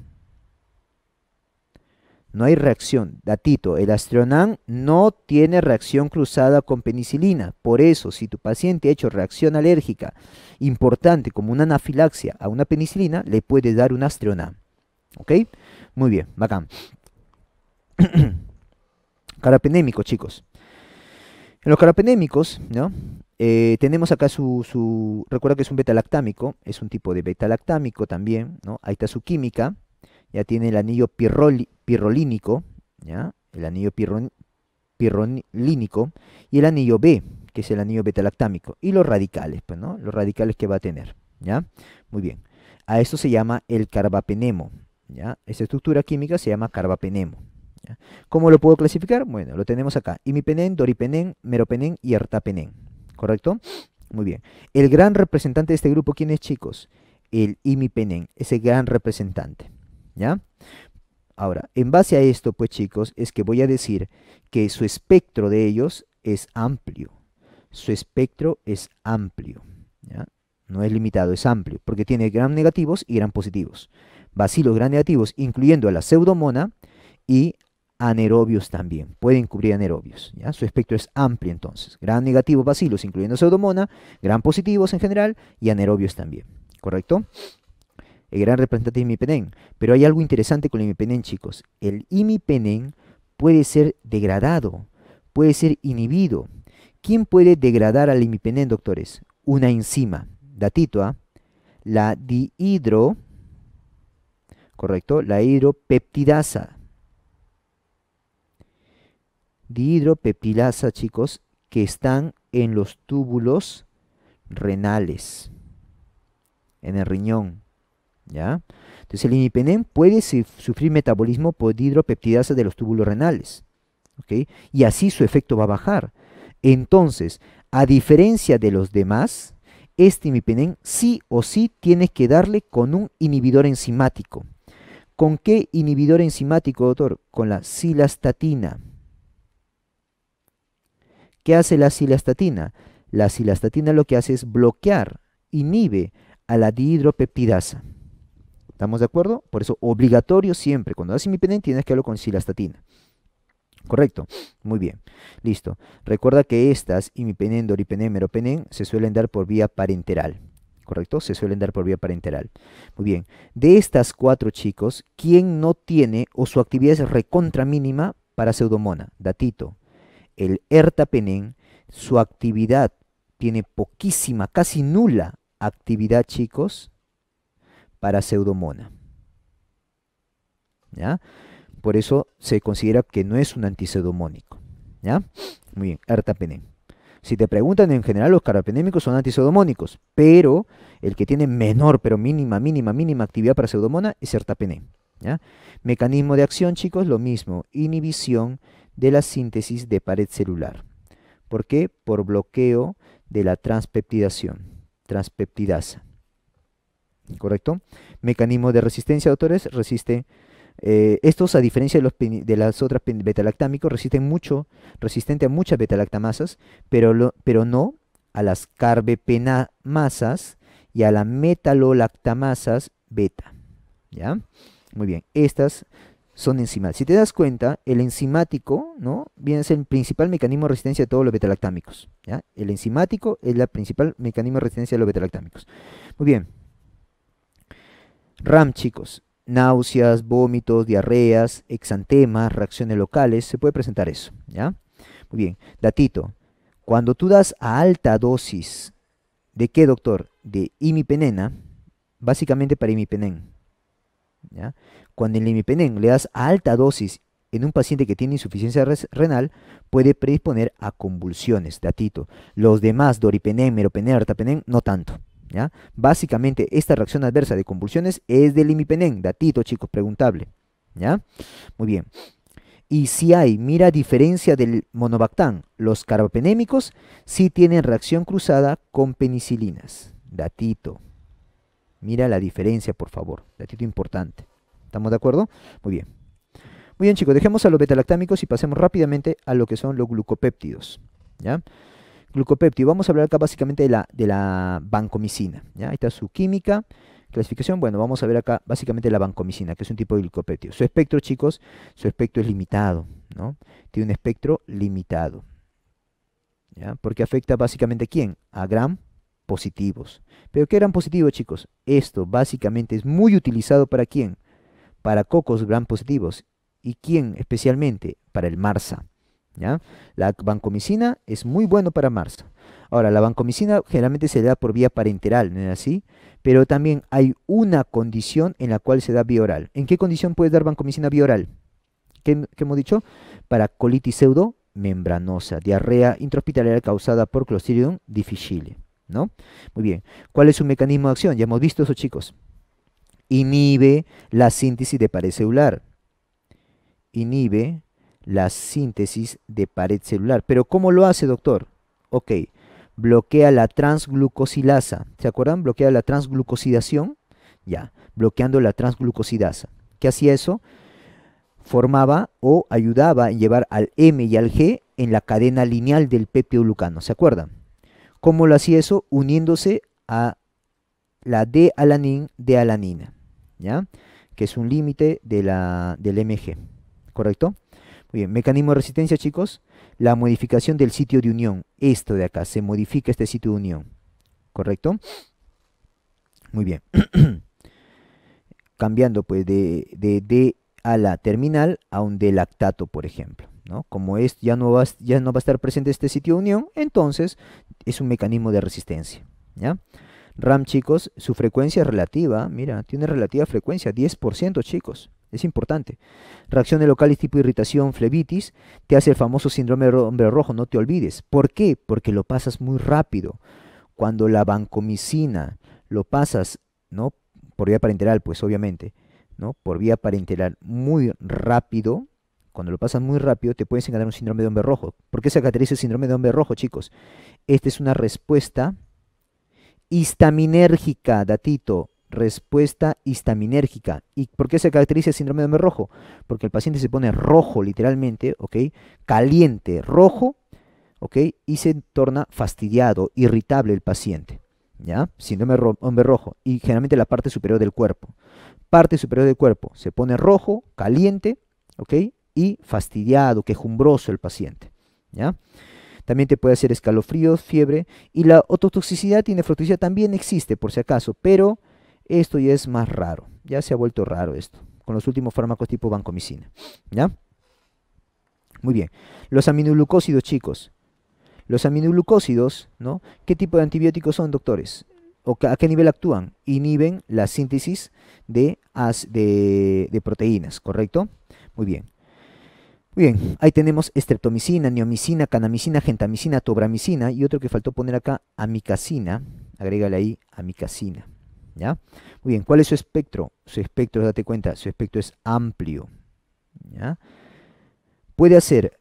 No hay reacción. Datito, el astrionán no tiene reacción cruzada con penicilina. Por eso, si tu paciente ha hecho reacción alérgica importante como una anafilaxia a una penicilina, le puede dar un astrionam. ¿Ok? Muy bien, bacán. [clears throat] Carapenémico, chicos. En los carbapenémicos, ¿no? Eh, tenemos acá su, recuerda que es un beta-lactámico, es un tipo de beta-lactámico también, ¿no? Ahí está su química, ya tiene el anillo pirrolínico, ¿ya? El anillo pirrolínico y el anillo B, que es el anillo beta-lactámico, y los radicales, pues, ¿no? Los radicales que va a tener, ¿ya? Muy bien. A esto se llama el carbapenemo, ¿ya? Esta estructura química se llama carbapenemo, ¿Cómo lo puedo clasificar? Bueno, lo tenemos acá. Imipenem, doripenem, meropenem y ertapenem. ¿Correcto? Muy bien. El gran representante de este grupo, ¿quién es, chicos? El Imipenén, ese gran representante. ¿Ya? Ahora, en base a esto, pues chicos, es que voy a decir que su espectro de ellos es amplio. Su espectro es amplio. ¿ya? No es limitado, es amplio, porque tiene gran negativos y gran positivos. Bacilos gran negativos, incluyendo a la pseudomona y anaerobios también, pueden cubrir anaerobios. ¿ya? Su espectro es amplio entonces. Gran negativo bacilos, incluyendo pseudomonas, gran positivos en general y anaerobios también. ¿Correcto? El gran representante de imipenem. Pero hay algo interesante con el imipenem, chicos. El imipenem puede ser degradado, puede ser inhibido. ¿Quién puede degradar al imipenén, doctores? Una enzima. Datito, ¿ah? La dihidro, correcto, la hidropeptidasa dihidropeptilasa, chicos, que están en los túbulos renales, en el riñón. ¿ya? Entonces el imipenem puede sufrir metabolismo por dihidropeptidasa de los túbulos renales. Y así su efecto va a bajar. Entonces, a diferencia de los demás, este imipenem sí o sí tienes que darle con un inhibidor enzimático. ¿Con qué inhibidor enzimático, doctor? Con la silastatina. ¿Qué hace la silastatina? La silastatina lo que hace es bloquear, inhibe a la dihidropeptidasa. ¿Estamos de acuerdo? Por eso, obligatorio siempre. Cuando haces imipenem, tienes que hablar con silastatina. Correcto, muy bien, listo. Recuerda que estas, imipenem, doripenem, meropenem, se suelen dar por vía parenteral. ¿Correcto? Se suelen dar por vía parenteral. Muy bien. De estas cuatro chicos, ¿quién no tiene o su actividad es recontra mínima para pseudomona? Datito el ertapenem, su actividad tiene poquísima, casi nula actividad, chicos, para pseudomona. Por eso se considera que no es un antiseudomónico. ¿Ya? Muy bien, ertapenem. Si te preguntan, en general los carapenémicos son antiseudomónicos, pero el que tiene menor, pero mínima, mínima, mínima actividad para pseudomona es ertapenem. ¿ya? Mecanismo de acción, chicos, lo mismo. Inhibición de la síntesis de pared celular. ¿Por qué? Por bloqueo de la transpeptidación, transpeptidasa. ¿Correcto? Mecanismo de resistencia, doctores. resiste. Eh, estos, a diferencia de, los, de las otras betalactámicos, resisten mucho, resistente a muchas betalactamasas, pero, pero no a las carbepenamasas y a las metalolactamasas beta. ¿Ya? Muy bien, estas son enzimales. Si te das cuenta, el enzimático, ¿no? Viene a el principal mecanismo de resistencia de todos los betalactámicos. ¿ya? El enzimático es el principal mecanismo de resistencia de los betalactámicos. Muy bien. RAM, chicos. Náuseas, vómitos, diarreas, exantemas, reacciones locales. Se puede presentar eso, ¿ya? Muy bien. Datito. Cuando tú das a alta dosis, ¿de qué, doctor? De imipenena, básicamente para imipenena. Cuando el imipenem le das a alta dosis en un paciente que tiene insuficiencia renal, puede predisponer a convulsiones, datito. Los demás, doripenem, meropenem, artapenem, no tanto. Básicamente, esta reacción adversa de convulsiones es del imipenem, datito, chicos, preguntable. ¿ya? Muy bien. Y si hay, mira diferencia del monobactán, los carbapenémicos sí tienen reacción cruzada con penicilinas. Datito. Mira la diferencia, por favor. actitud importante. ¿Estamos de acuerdo? Muy bien. Muy bien, chicos, dejemos a los betalactámicos y pasemos rápidamente a lo que son los glucopéptidos. ¿ya? Glucopéptido, vamos a hablar acá básicamente de la, de la vancomicina. ¿ya? Ahí está su química, clasificación. Bueno, vamos a ver acá básicamente la vancomicina, que es un tipo de glucopéptido. Su espectro, chicos, su espectro es limitado. ¿no? Tiene un espectro limitado. ¿ya? Porque afecta básicamente a quién? A gram positivos. ¿Pero qué eran positivos, chicos? Esto básicamente es muy utilizado para quién? Para cocos gran positivos. ¿Y quién especialmente? Para el MARSA. ¿ya? La vancomicina es muy bueno para MARSA. Ahora, la vancomicina generalmente se da por vía parenteral, ¿no es así? Pero también hay una condición en la cual se da vía oral. ¿En qué condición puedes dar vancomicina vía oral? ¿Qué, hemos dicho? Para colitis pseudo membranosa, diarrea intrahospitalaria causada por Clostridium difficile. ¿no? Muy bien. ¿Cuál es su mecanismo de acción? Ya hemos visto eso, chicos. Inhibe la síntesis de pared celular. Inhibe la síntesis de pared celular. Pero ¿cómo lo hace, doctor? Ok, bloquea la transglucosilasa. ¿Se acuerdan? Bloquea la transglucosidación. Ya, bloqueando la transglucosidasa. ¿Qué hacía eso? Formaba o ayudaba a llevar al M y al G en la cadena lineal del PPU-Lucano. ¿Se acuerdan? ¿Cómo lo hacía eso? Uniéndose a la D-alanin de alanina, ¿ya? Que es un límite de del MG, ¿correcto? Muy bien, mecanismo de resistencia, chicos. La modificación del sitio de unión. Esto de acá, se modifica este sitio de unión, ¿correcto? Muy bien. [clears throat] Cambiando pues de, D a la terminal a un D-lactato, por ejemplo. ¿no? Como es, ya, no ya no va a estar presente este sitio de unión, entonces es un mecanismo de resistencia. ¿ya? RAM, chicos, su frecuencia es relativa, mira, tiene relativa frecuencia, 10%, chicos. Es importante. Reacción de locales tipo irritación, flebitis, te hace el famoso síndrome de hombre rojo, no te olvides. ¿Por qué? Porque lo pasas muy rápido. Cuando la bancomicina lo pasas, ¿no? Por vía parenteral, pues obviamente, ¿no? Por vía parenteral muy rápido, cuando lo pasas muy rápido, te puedes engañar un síndrome de hombre rojo. ¿Por qué se caracteriza el síndrome de hombre rojo, chicos? Esta es una respuesta histaminérgica, datito, respuesta histaminérgica. ¿Y por qué se caracteriza el síndrome de hombre rojo? Porque el paciente se pone rojo literalmente, ¿ok? Caliente, rojo, ¿ok? Y se torna fastidiado, irritable el paciente, ¿ya? Síndrome hombre rojo y generalmente la parte superior del cuerpo. Parte superior del cuerpo se pone rojo, caliente, ¿ok? Y fastidiado, quejumbroso el paciente, ¿ya? También te puede hacer escalofríos, fiebre. Y la ototoxicidad y nefrotoxicidad también existe, por si acaso, pero esto ya es más raro. Ya se ha vuelto raro esto, con los últimos fármacos tipo vancomicina. ¿Ya? Muy bien. Los aminoglucósidos, chicos. Los aminoglucósidos, ¿no? ¿Qué tipo de antibióticos son, doctores? ¿A qué nivel actúan? Inhiben la síntesis de proteínas, ¿correcto? Muy bien. Bien, ahí tenemos estreptomicina, neomicina, canamicina, gentamicina, tobramicina y otro que faltó poner acá, amicacina. Agrégale ahí amicacina. ¿Ya? Muy bien, ¿cuál es su espectro? Su espectro, date cuenta, su espectro es amplio. Puede hacer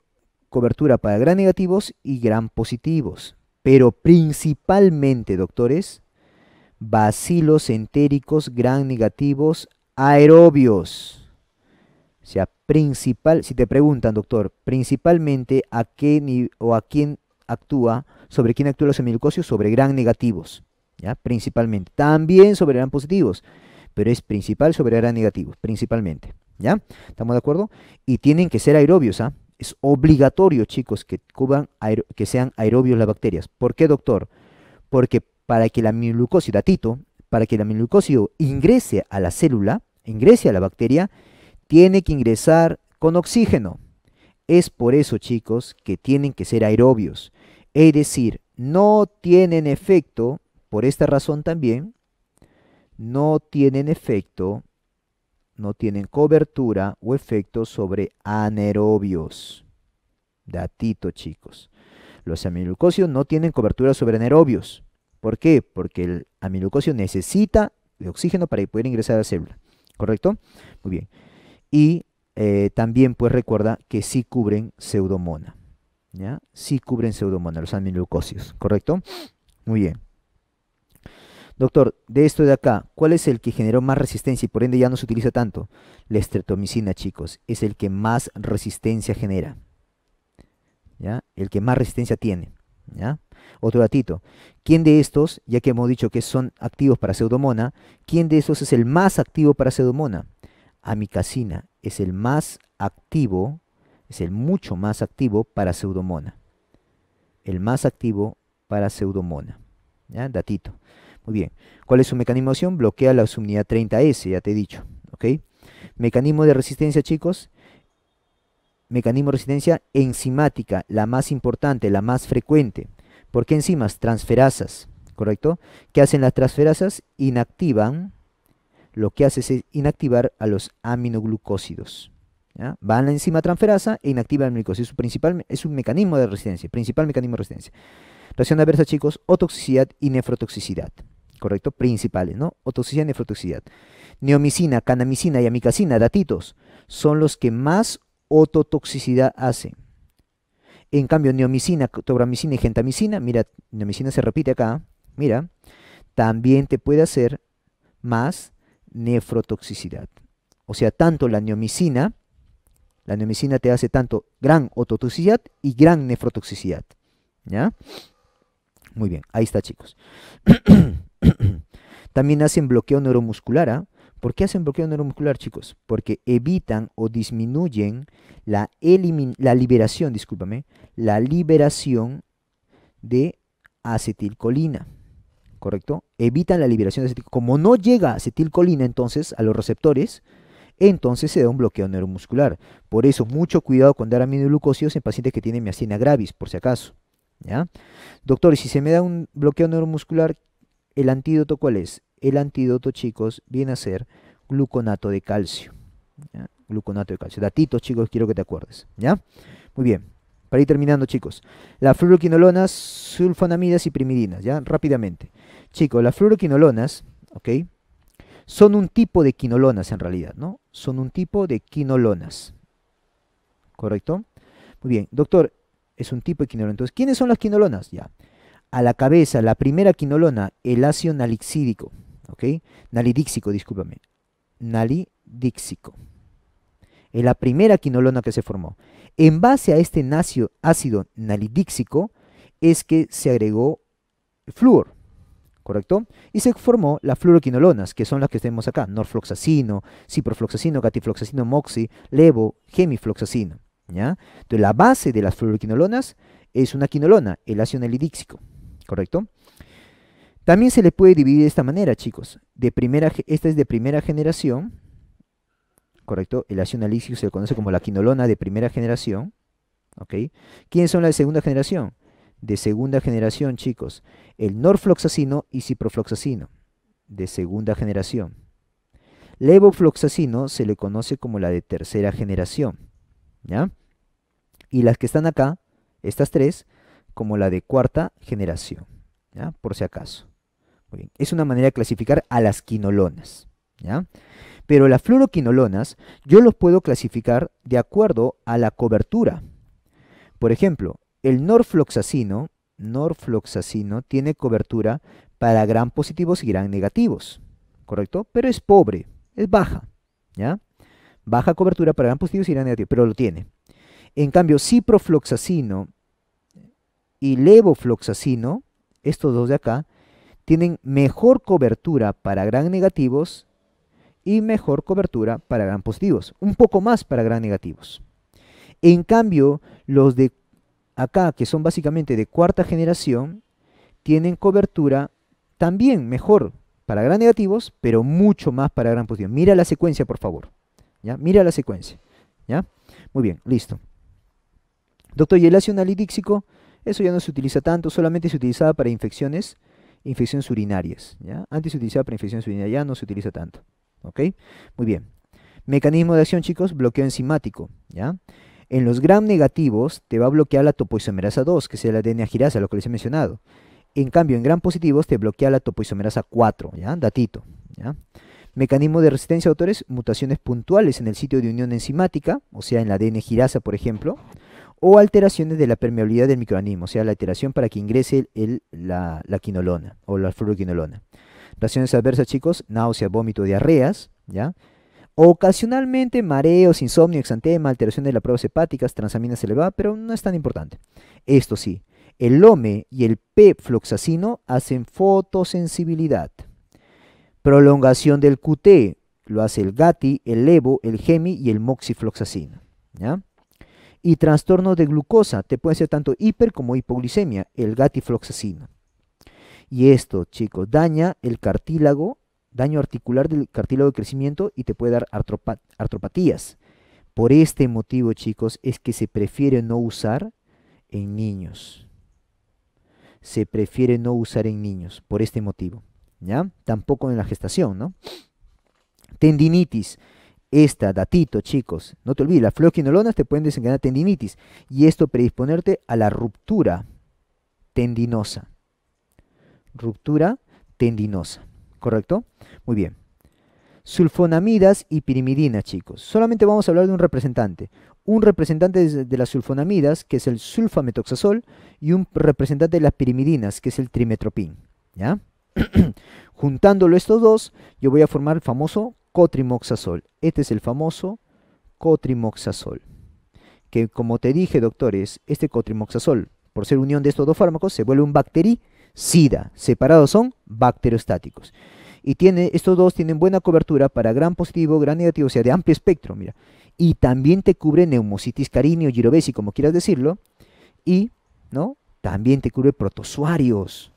cobertura para gran negativos y gran positivos, pero principalmente, doctores, bacilos entéricos gran negativos aerobios. O sea, principal, si te preguntan, doctor, principalmente a qué o a quién actúa, sobre quién actúa los hemileucocios, sobre gran negativos, ¿ya? Principalmente. También sobre gran positivos, pero es principal sobre gran negativos, principalmente, ¿ya? ¿Estamos de acuerdo? Y tienen que ser aerobios, ¿ah? Es obligatorio, chicos, que, cuban que sean aerobios las bacterias. ¿Por qué, doctor? Porque para que la amilucosio, datito, para que la milucosio ingrese a la célula, ingrese a la bacteria, tiene que ingresar con oxígeno. Es por eso, chicos, que tienen que ser aerobios. Es decir, no tienen efecto, por esta razón también, no tienen efecto, no tienen cobertura o efecto sobre anaerobios. Datito, chicos. Los amilucosios no tienen cobertura sobre anaerobios. ¿Por qué? Porque el amilucosio necesita de oxígeno para poder ingresar a la célula. ¿Correcto? Muy bien. Y eh, también pues recuerda que sí cubren pseudomona. ¿ya? Sí cubren pseudomona, los aminoglucósidos, ¿correcto? Muy bien. Doctor, de esto de acá, ¿cuál es el que generó más resistencia y por ende ya no se utiliza tanto? La estreptomicina, chicos, es el que más resistencia genera. ¿Ya? El que más resistencia tiene. ¿Ya? Otro datito. ¿Quién de estos, ya que hemos dicho que son activos para pseudomona, quién de estos es el más activo para pseudomona? amicacina es el más activo, es el mucho más activo para pseudomona. El más activo para pseudomona. Datito. Muy bien. ¿Cuál es su mecanismo de acción? Bloquea la subunidad 30S, ya te he dicho. ¿Ok? Mecanismo de resistencia, chicos. Mecanismo de resistencia enzimática, la más importante, la más frecuente. ¿Por qué enzimas? Transferasas, ¿correcto? ¿Qué hacen las transferasas? Inactivan lo que hace es inactivar a los aminoglucósidos. Va Van a la enzima transferasa e inactiva el aminoglucósido. Es, principal, es un mecanismo de resistencia, principal mecanismo de resistencia. Reacción adversa, chicos, Otoxicidad y nefrotoxicidad. ¿Correcto? Principales, ¿no? Otoxicidad y nefrotoxicidad. Neomicina, canamicina y amicacina, datitos, son los que más ototoxicidad hacen. En cambio, neomicina, tobramicina y gentamicina, mira, neomicina se repite acá, mira, también te puede hacer más nefrotoxicidad. O sea, tanto la neomicina, la neomicina te hace tanto gran ototoxicidad y gran nefrotoxicidad. ¿Ya? Muy bien, ahí está, chicos. [coughs] También hacen bloqueo neuromuscular. ¿ah? ¿Por qué hacen bloqueo neuromuscular, chicos? Porque evitan o disminuyen la, la liberación, discúlpame, la liberación de acetilcolina. ¿correcto? Evitan la liberación de acetilcolina. Como no llega acetilcolina entonces a los receptores, entonces se da un bloqueo neuromuscular. Por eso, mucho cuidado con dar aminoglucósidos en pacientes que tienen miastina gravis, por si acaso. ¿ya? Doctor, si se me da un bloqueo neuromuscular, ¿el antídoto cuál es? El antídoto, chicos, viene a ser gluconato de calcio. Gluconato de calcio. Datitos, chicos, quiero que te acuerdes. ¿ya? Muy bien. Para ir terminando, chicos. las fluoroquinolonas, sulfonamidas y primidinas, ¿ya? Rápidamente. Chicos, las fluoroquinolonas, ¿ok? Son un tipo de quinolonas en realidad, ¿no? Son un tipo de quinolonas. ¿Correcto? Muy bien, doctor, es un tipo de quinolona. Entonces, ¿quiénes son las quinolonas? Ya. A la cabeza, la primera quinolona, el ácido nalixídico, ¿ok? Nalidíxico, discúlpame. Nalidíxico. Es la primera quinolona que se formó. En base a este ácido nalidíxico es que se agregó flúor. ¿correcto? Y se formó las fluoroquinolonas, que son las que tenemos acá, norfloxacino, ciprofloxacino, gatifloxacino, moxi, levo, gemifloxacino, ¿ya? Entonces, la base de las fluoroquinolonas es una quinolona, el ácido ¿correcto? También se le puede dividir de esta manera, chicos. De primera, esta es de primera generación, ¿correcto? El ácido se le conoce como la quinolona de primera generación, ¿ok? ¿Quiénes son las de segunda generación? de segunda generación, chicos, el norfloxacino y ciprofloxacino, de segunda generación. Levofloxacino se le conoce como la de tercera generación, ¿ya? Y las que están acá, estas tres, como la de cuarta generación, ¿ya? Por si acaso. Es una manera de clasificar a las quinolonas, ¿ya? Pero las fluoroquinolonas yo los puedo clasificar de acuerdo a la cobertura. Por ejemplo, el norfloxacino, norfloxacino tiene cobertura para gran positivos y gran negativos, ¿correcto? Pero es pobre, es baja, ¿ya? Baja cobertura para gran positivos y gran negativos, pero lo tiene. En cambio, ciprofloxacino y levofloxacino, estos dos de acá, tienen mejor cobertura para gran negativos y mejor cobertura para gran positivos, un poco más para gran negativos. En cambio, los de acá, que son básicamente de cuarta generación, tienen cobertura también mejor para gran negativos, pero mucho más para gran positivo. Mira la secuencia, por favor. ¿Ya? Mira la secuencia. ¿Ya? Muy bien, listo. Doctor, ¿y el ácido Eso ya no se utiliza tanto, solamente se utilizaba para infecciones, infecciones urinarias. ¿ya? Antes se utilizaba para infecciones urinarias, ya no se utiliza tanto. ¿Ok? Muy bien. Mecanismo de acción, chicos, bloqueo enzimático. ¿ya? En los gram negativos te va a bloquear la topoisomerasa 2, que es la ADN girasa, lo que les he mencionado. En cambio, en gram positivos te bloquea la topoisomerasa 4, ¿ya? Datito, Mecanismo de resistencia, autores, mutaciones puntuales en el sitio de unión enzimática, o sea, en la ADN girasa, por ejemplo, o alteraciones de la permeabilidad del microorganismo, o sea, la alteración para que ingrese el, la, quinolona o la fluoroquinolona. Reacciones adversas, chicos, náuseas, vómito, diarreas, ¿ya? Ocasionalmente mareos, insomnio, exantema, alteración de las pruebas hepáticas, transaminas elevadas, pero no es tan importante. Esto sí, el LOME y el P-floxacino hacen fotosensibilidad. Prolongación del QT lo hace el GATI, el LEVO, el GEMI y el moxifloxacino. Y trastorno de glucosa, te puede ser tanto hiper como hipoglicemia, el gatifloxacino. Y esto, chicos, daña el cartílago daño articular del cartílago de crecimiento y te puede dar artropatías. Por este motivo, chicos, es que se prefiere no usar en niños. Se prefiere no usar en niños, por este motivo. ¿Ya? Tampoco en la gestación, ¿no? Tendinitis. Esta, datito, chicos. No te olvides, las floquinolonas te pueden desencadenar tendinitis. Y esto predisponerte a la ruptura tendinosa. Ruptura tendinosa. ¿correcto? Muy bien. Sulfonamidas y pirimidinas, chicos. Solamente vamos a hablar de un representante. Un representante de las sulfonamidas, que es el sulfametoxazol, y un representante de las pirimidinas, que es el trimetropín. ¿Ya? [clears throat] Juntándolo estos dos, yo voy a formar el famoso cotrimoxazol. Este es el famoso cotrimoxazol. Que como te dije, doctores, este cotrimoxazol, por ser unión de estos dos fármacos, se vuelve un bacterí. SIDA. Separados son bacteriostáticos. Y tiene, estos dos tienen buena cobertura para gran positivo, gran negativo, o sea, de amplio espectro, mira. Y también te cubre neumocitis carinio o como quieras decirlo. Y, ¿no? También te cubre protozoarios,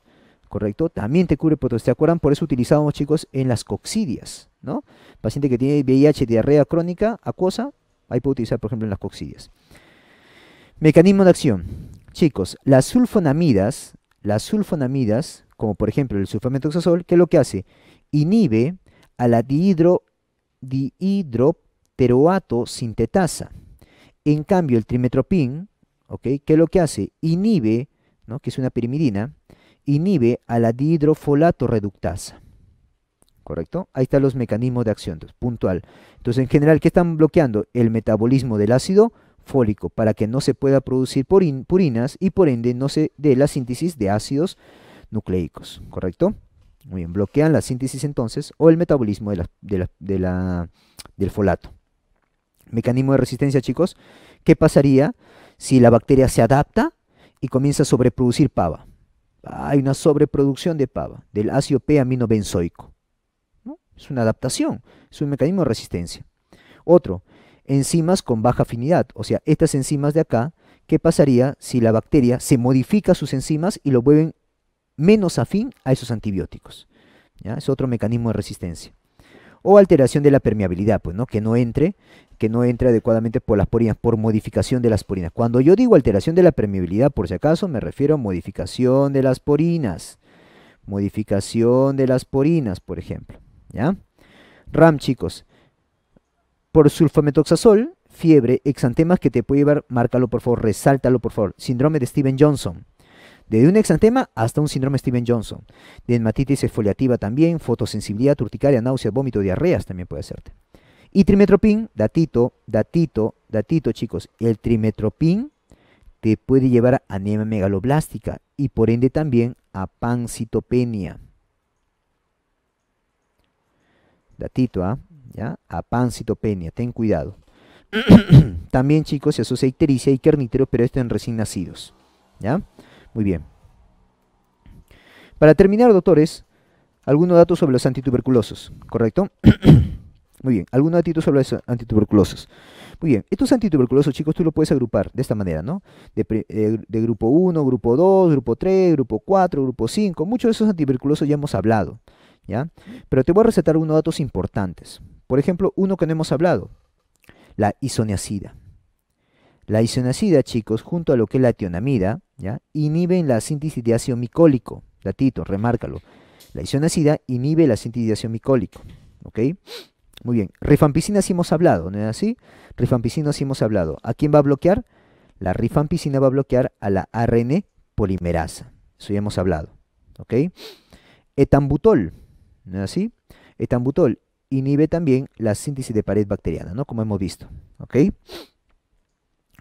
¿correcto? También te cubre protozoarios. ¿Se acuerdan? Por eso utilizábamos, chicos, en las coccidias, ¿no? Paciente que tiene VIH, diarrea crónica, acuosa, ahí puede utilizar, por ejemplo, en las coccidias. Mecanismo de acción. Chicos, las sulfonamidas las sulfonamidas, como por ejemplo el ¿qué que lo que hace, inhibe a la dihidro, sintetasa. En cambio, el trimetropin, ¿qué es lo que hace, inhibe, ¿no? que es una pirimidina, inhibe a la dihidrofolato reductasa. ¿Correcto? Ahí están los mecanismos de acción, puntual. Entonces, en general, ¿qué están bloqueando? El metabolismo del ácido fólico para que no se pueda producir purinas y por ende no se dé la síntesis de ácidos nucleicos, ¿correcto? Muy bien, bloquean la síntesis entonces o el metabolismo del folato. Mecanismo de resistencia, chicos. ¿Qué pasaría si la bacteria se adapta y comienza a sobreproducir pava? Hay una sobreproducción de pava, del ácido P-aminobenzoico. Es una adaptación, es un mecanismo de resistencia. Otro, enzimas con baja afinidad, o sea, estas enzimas de acá, ¿qué pasaría si la bacteria se modifica sus enzimas y lo vuelven menos afín a esos antibióticos? ¿Ya? Es otro mecanismo de resistencia. O alteración de la permeabilidad, pues, ¿no? Que no entre, que no entre adecuadamente por las porinas, por modificación de las porinas. Cuando yo digo alteración de la permeabilidad, por si acaso, me refiero a modificación de las porinas. Modificación de las porinas, por ejemplo. ¿Ya? RAM, chicos, por sulfametoxazol, fiebre, exantemas que te puede llevar, márcalo por favor, resáltalo por favor, síndrome de Steven Johnson. Desde un exantema hasta un síndrome Steven Johnson. Dermatitis esfoliativa también, fotosensibilidad, urticaria, náuseas, vómito, diarreas también puede hacerte. Y trimetropin, datito, datito, datito chicos, el trimetropin te puede llevar a anemia megaloblástica y por ende también a pancitopenia. Datito, ¿ah? ¿ya? A pancitopenia, ten cuidado. [clears throat] También, chicos, se asocia a ictericia y carnítero, pero esto en recién nacidos, ¿ya? Muy bien. Para terminar, doctores, algunos datos sobre los antituberculosos, ¿correcto? [clears throat] Muy bien, algunos datos sobre los antituberculosos. Muy bien, estos antituberculosos, chicos, tú lo puedes agrupar de esta manera, ¿no? De, grupo 1, grupo 2, grupo 3, grupo 4, grupo 5. Muchos de esos antituberculosos ya hemos hablado, ¿ya? Pero te voy a recetar algunos datos importantes, por ejemplo, uno que no hemos hablado, la isoniacida. La isoniacida, chicos, junto a lo que es la tionamida, ¿ya? inhiben la síntesis de ácido micólico. Datito, remárcalo. La isoniacida inhibe la síntesis de ácido micólico. ¿Ok? Muy bien. Rifampicina sí hemos hablado, ¿no es así? Rifampicina sí hemos hablado. ¿A quién va a bloquear? La rifampicina va a bloquear a la ARN polimerasa. Eso ya hemos hablado. ¿Ok? Etambutol, ¿no es así? Etambutol inhibe también la síntesis de pared bacteriana, ¿no? Como hemos visto, ¿ok?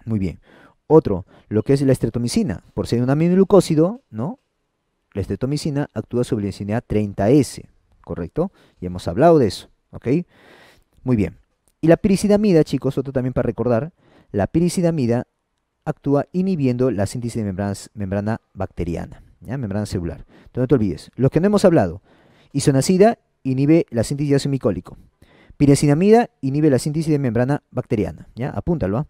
Muy bien. Otro, lo que es la estreptomicina. Por ser un aminoglucósido, ¿no? La estreptomicina actúa sobre la enzima 30S, ¿correcto? Y hemos hablado de eso, ¿ok? Muy bien. Y la piricidamida, chicos, otro también para recordar, la piricidamida actúa inhibiendo la síntesis de membrana bacteriana, ¿ya? membrana celular. Entonces no te olvides, Lo que no hemos hablado, isonacida inhibe la síntesis de ácido micólico. Pirecinamida inhibe la síntesis de membrana bacteriana. ¿ya? Apúntalo. ¿ah?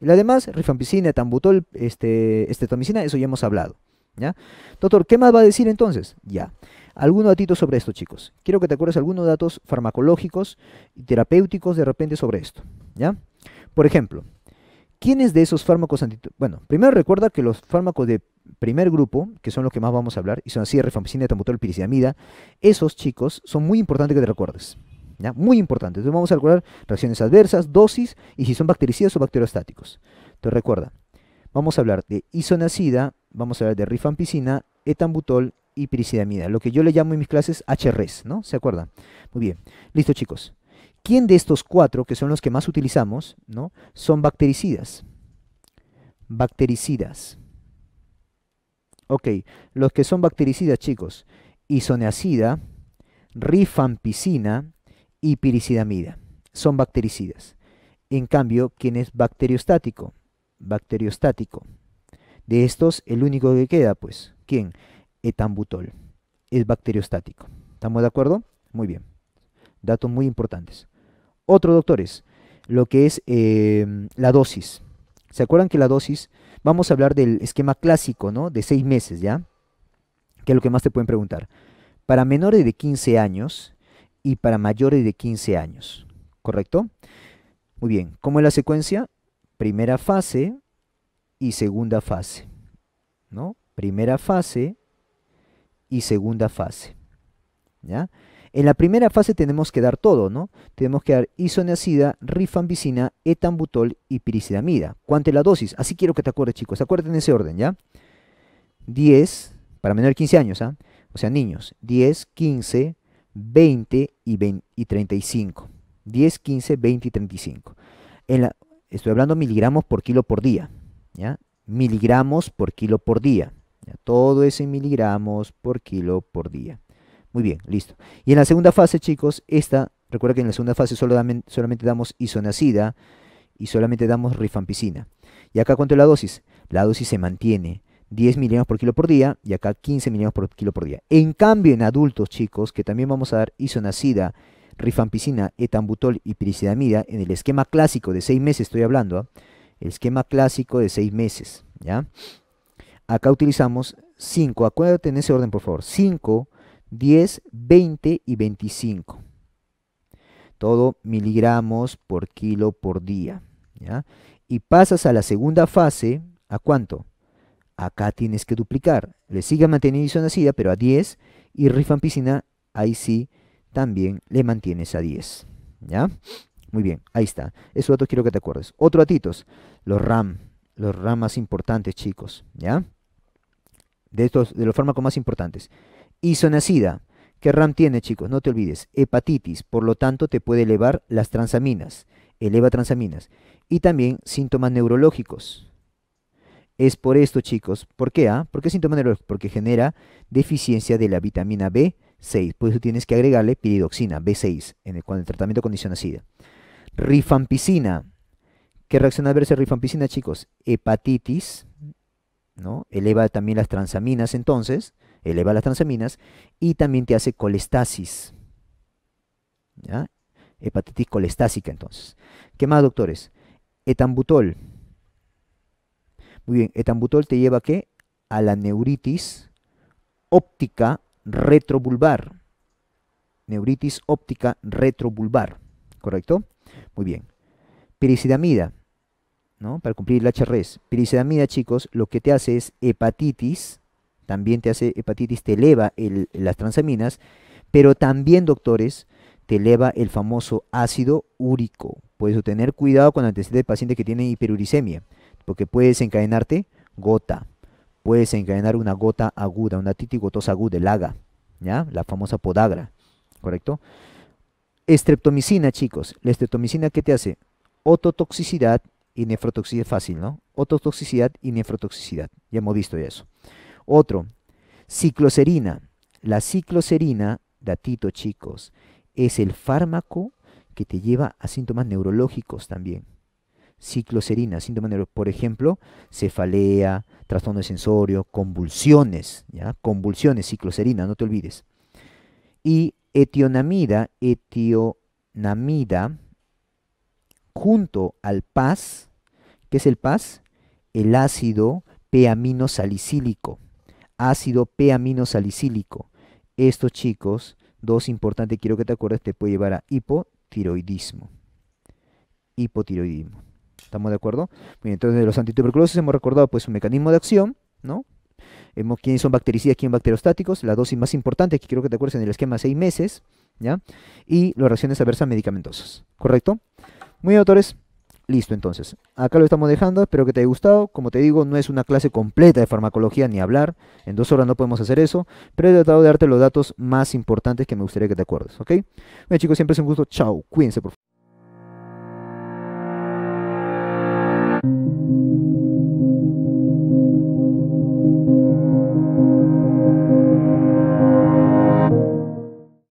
Y además, rifampicina, tambutol, este, estetomicina, eso ya hemos hablado. ¿ya? Doctor, ¿qué más va a decir entonces? Ya. Algunos datitos sobre esto, chicos. Quiero que te acuerdes algunos datos farmacológicos y terapéuticos de repente sobre esto. ¿ya? Por ejemplo, ¿Quiénes de esos fármacos Bueno, primero recuerda que los fármacos de primer grupo, que son los que más vamos a hablar, y son así, rifampicina, etambutol, piricidamida, esos chicos son muy importantes que te recuerdes. ¿ya? Muy importantes. Entonces vamos a calcular reacciones adversas, dosis y si son bactericidas o bacteriostáticos. Entonces recuerda, vamos a hablar de isonacida, vamos a hablar de rifampicina, etambutol y piricidamida. lo que yo le llamo en mis clases HRs, e ¿no? ¿Se acuerdan? Muy bien. Listo, chicos. ¿Quién de estos cuatro, que son los que más utilizamos, ¿no? son bactericidas? Bactericidas. Ok, los que son bactericidas, chicos, isoneacida, rifampicina y piricidamida. Son bactericidas. En cambio, ¿quién es bacteriostático? Bacteriostático. De estos, el único que queda, pues, ¿quién? Etambutol. Es bacteriostático. ¿Estamos de acuerdo? Muy bien. Datos muy importantes. Otro, doctores, lo que es em, la dosis. ¿Se acuerdan que la dosis? Vamos a hablar del esquema clásico, ¿no? De seis meses, ¿ya? Que es lo que más te pueden preguntar. Para menores de 15 años y para mayores de 15 años, ¿correcto? Muy bien, ¿cómo es la secuencia? Primera fase y segunda fase, ¿no? Primera fase y segunda fase, ¿ya? En la primera fase tenemos que dar todo, ¿no? Tenemos que dar isoniazida, rifambicina, etambutol y piricidamida. ¿Cuánto es la dosis? Así quiero que te acuerdes, chicos. Acuérdate en ese orden, ¿ya? 10, para menor de 15 años, ¿ah? O sea, niños, 10, 15, 20 y, 35. 10, 15, 20 y 35. estoy hablando miligramos por kilo por día, ¿ya? Miligramos por kilo por día. Todo ese miligramos por kilo por día. Muy bien, listo. Y en la segunda fase, chicos, esta, recuerda que en la segunda fase solamente, solamente damos isonacida y solamente damos rifampicina. Y acá, ¿cuánto es la dosis? La dosis se mantiene. 10 miligramos por kilo por día y acá 15 miligramos por kilo por día. En cambio, en adultos, chicos, que también vamos a dar isonacida, rifampicina, etambutol y piricidamida, en el esquema clásico de 6 meses estoy hablando, ¿ah? el esquema clásico de 6 meses, ¿ya? Acá utilizamos 5, acuérdate en ese orden, por favor, 5 10, 20 y 25. Todo miligramos por kilo por día. ¿ya? Y pasas a la segunda fase, ¿a cuánto? Acá tienes que duplicar. Le sigue manteniendo nacida, pero a 10. Y rifampicina, ahí sí, también le mantienes a 10. ¿Ya? Muy bien, ahí está. Eso dato quiero que te acuerdes. Otro datitos, los RAM, los RAM más importantes, chicos, ¿ya? De estos, de los fármacos más importantes. Isonacida. ¿Qué RAM tiene, chicos? No te olvides. Hepatitis, por lo tanto, te puede elevar las transaminas. Eleva transaminas. Y también síntomas neurológicos. Es por esto, chicos. ¿Por qué? A? Ah? ¿Por qué síntomas neurológicos? Porque genera deficiencia de la vitamina B6. Por eso tienes que agregarle piridoxina, B6, en el, el tratamiento con isonacida. Rifampicina. ¿Qué reacción adversa rifampicina, chicos? Hepatitis, ¿no? Eleva también las transaminas, entonces eleva las transaminas y también te hace colestasis. ¿ya? Hepatitis colestásica entonces. ¿Qué más, doctores? Etambutol. Muy bien, etambutol te lleva ¿qué? a la neuritis óptica retrobulbar. Neuritis óptica retrobulbar, ¿correcto? Muy bien. Piricidamida, ¿no? Para cumplir la HRS. Piricidamida, chicos, lo que te hace es hepatitis también te hace hepatitis, te eleva las transaminas, pero también, doctores, te eleva el famoso ácido úrico. Por eso tener cuidado con la antecedentes de pacientes que tienen hiperuricemia, porque puede encadenarte gota, puedes desencadenar una gota aguda, una titis gotosa aguda, el AGA, ¿ya? la famosa podagra, ¿correcto? Estreptomicina, chicos. ¿La estreptomicina qué te hace? Ototoxicidad y nefrotoxicidad fácil, ¿no? Ototoxicidad y nefrotoxicidad. Ya hemos visto eso. Otro, cicloserina. La cicloserina, datito chicos, es el fármaco que te lleva a síntomas neurológicos también. Cicloserina, síntomas neurológicos, por ejemplo, cefalea, trastorno de sensorio, convulsiones, ¿ya? Convulsiones, cicloserina, no te olvides. Y etionamida, etionamida, junto al PAS, ¿qué es el PAS? El ácido peaminosalicílico ácido P-aminosalicílico. Estos chicos, dos importantes, quiero que te acuerdes, te puede llevar a hipotiroidismo. Hipotiroidismo. ¿Estamos de acuerdo? Bien, entonces de los antituberculosis hemos recordado pues su mecanismo de acción, ¿no? Hemos, ¿Quiénes son bactericidas, quiénes bacteriostáticos. La dosis más importante, que quiero que te acuerdes en el esquema de meses, ¿ya? Y las reacciones adversas medicamentosas, ¿correcto? Muy bien, autores. Listo, entonces. Acá lo estamos dejando, espero que te haya gustado. Como te digo, no es una clase completa de farmacología ni hablar. En dos horas no podemos hacer eso, pero he tratado de darte los datos más importantes que me gustaría que te acuerdes, ¿ok? Bueno chicos, siempre es un gusto. Chao, cuídense por favor.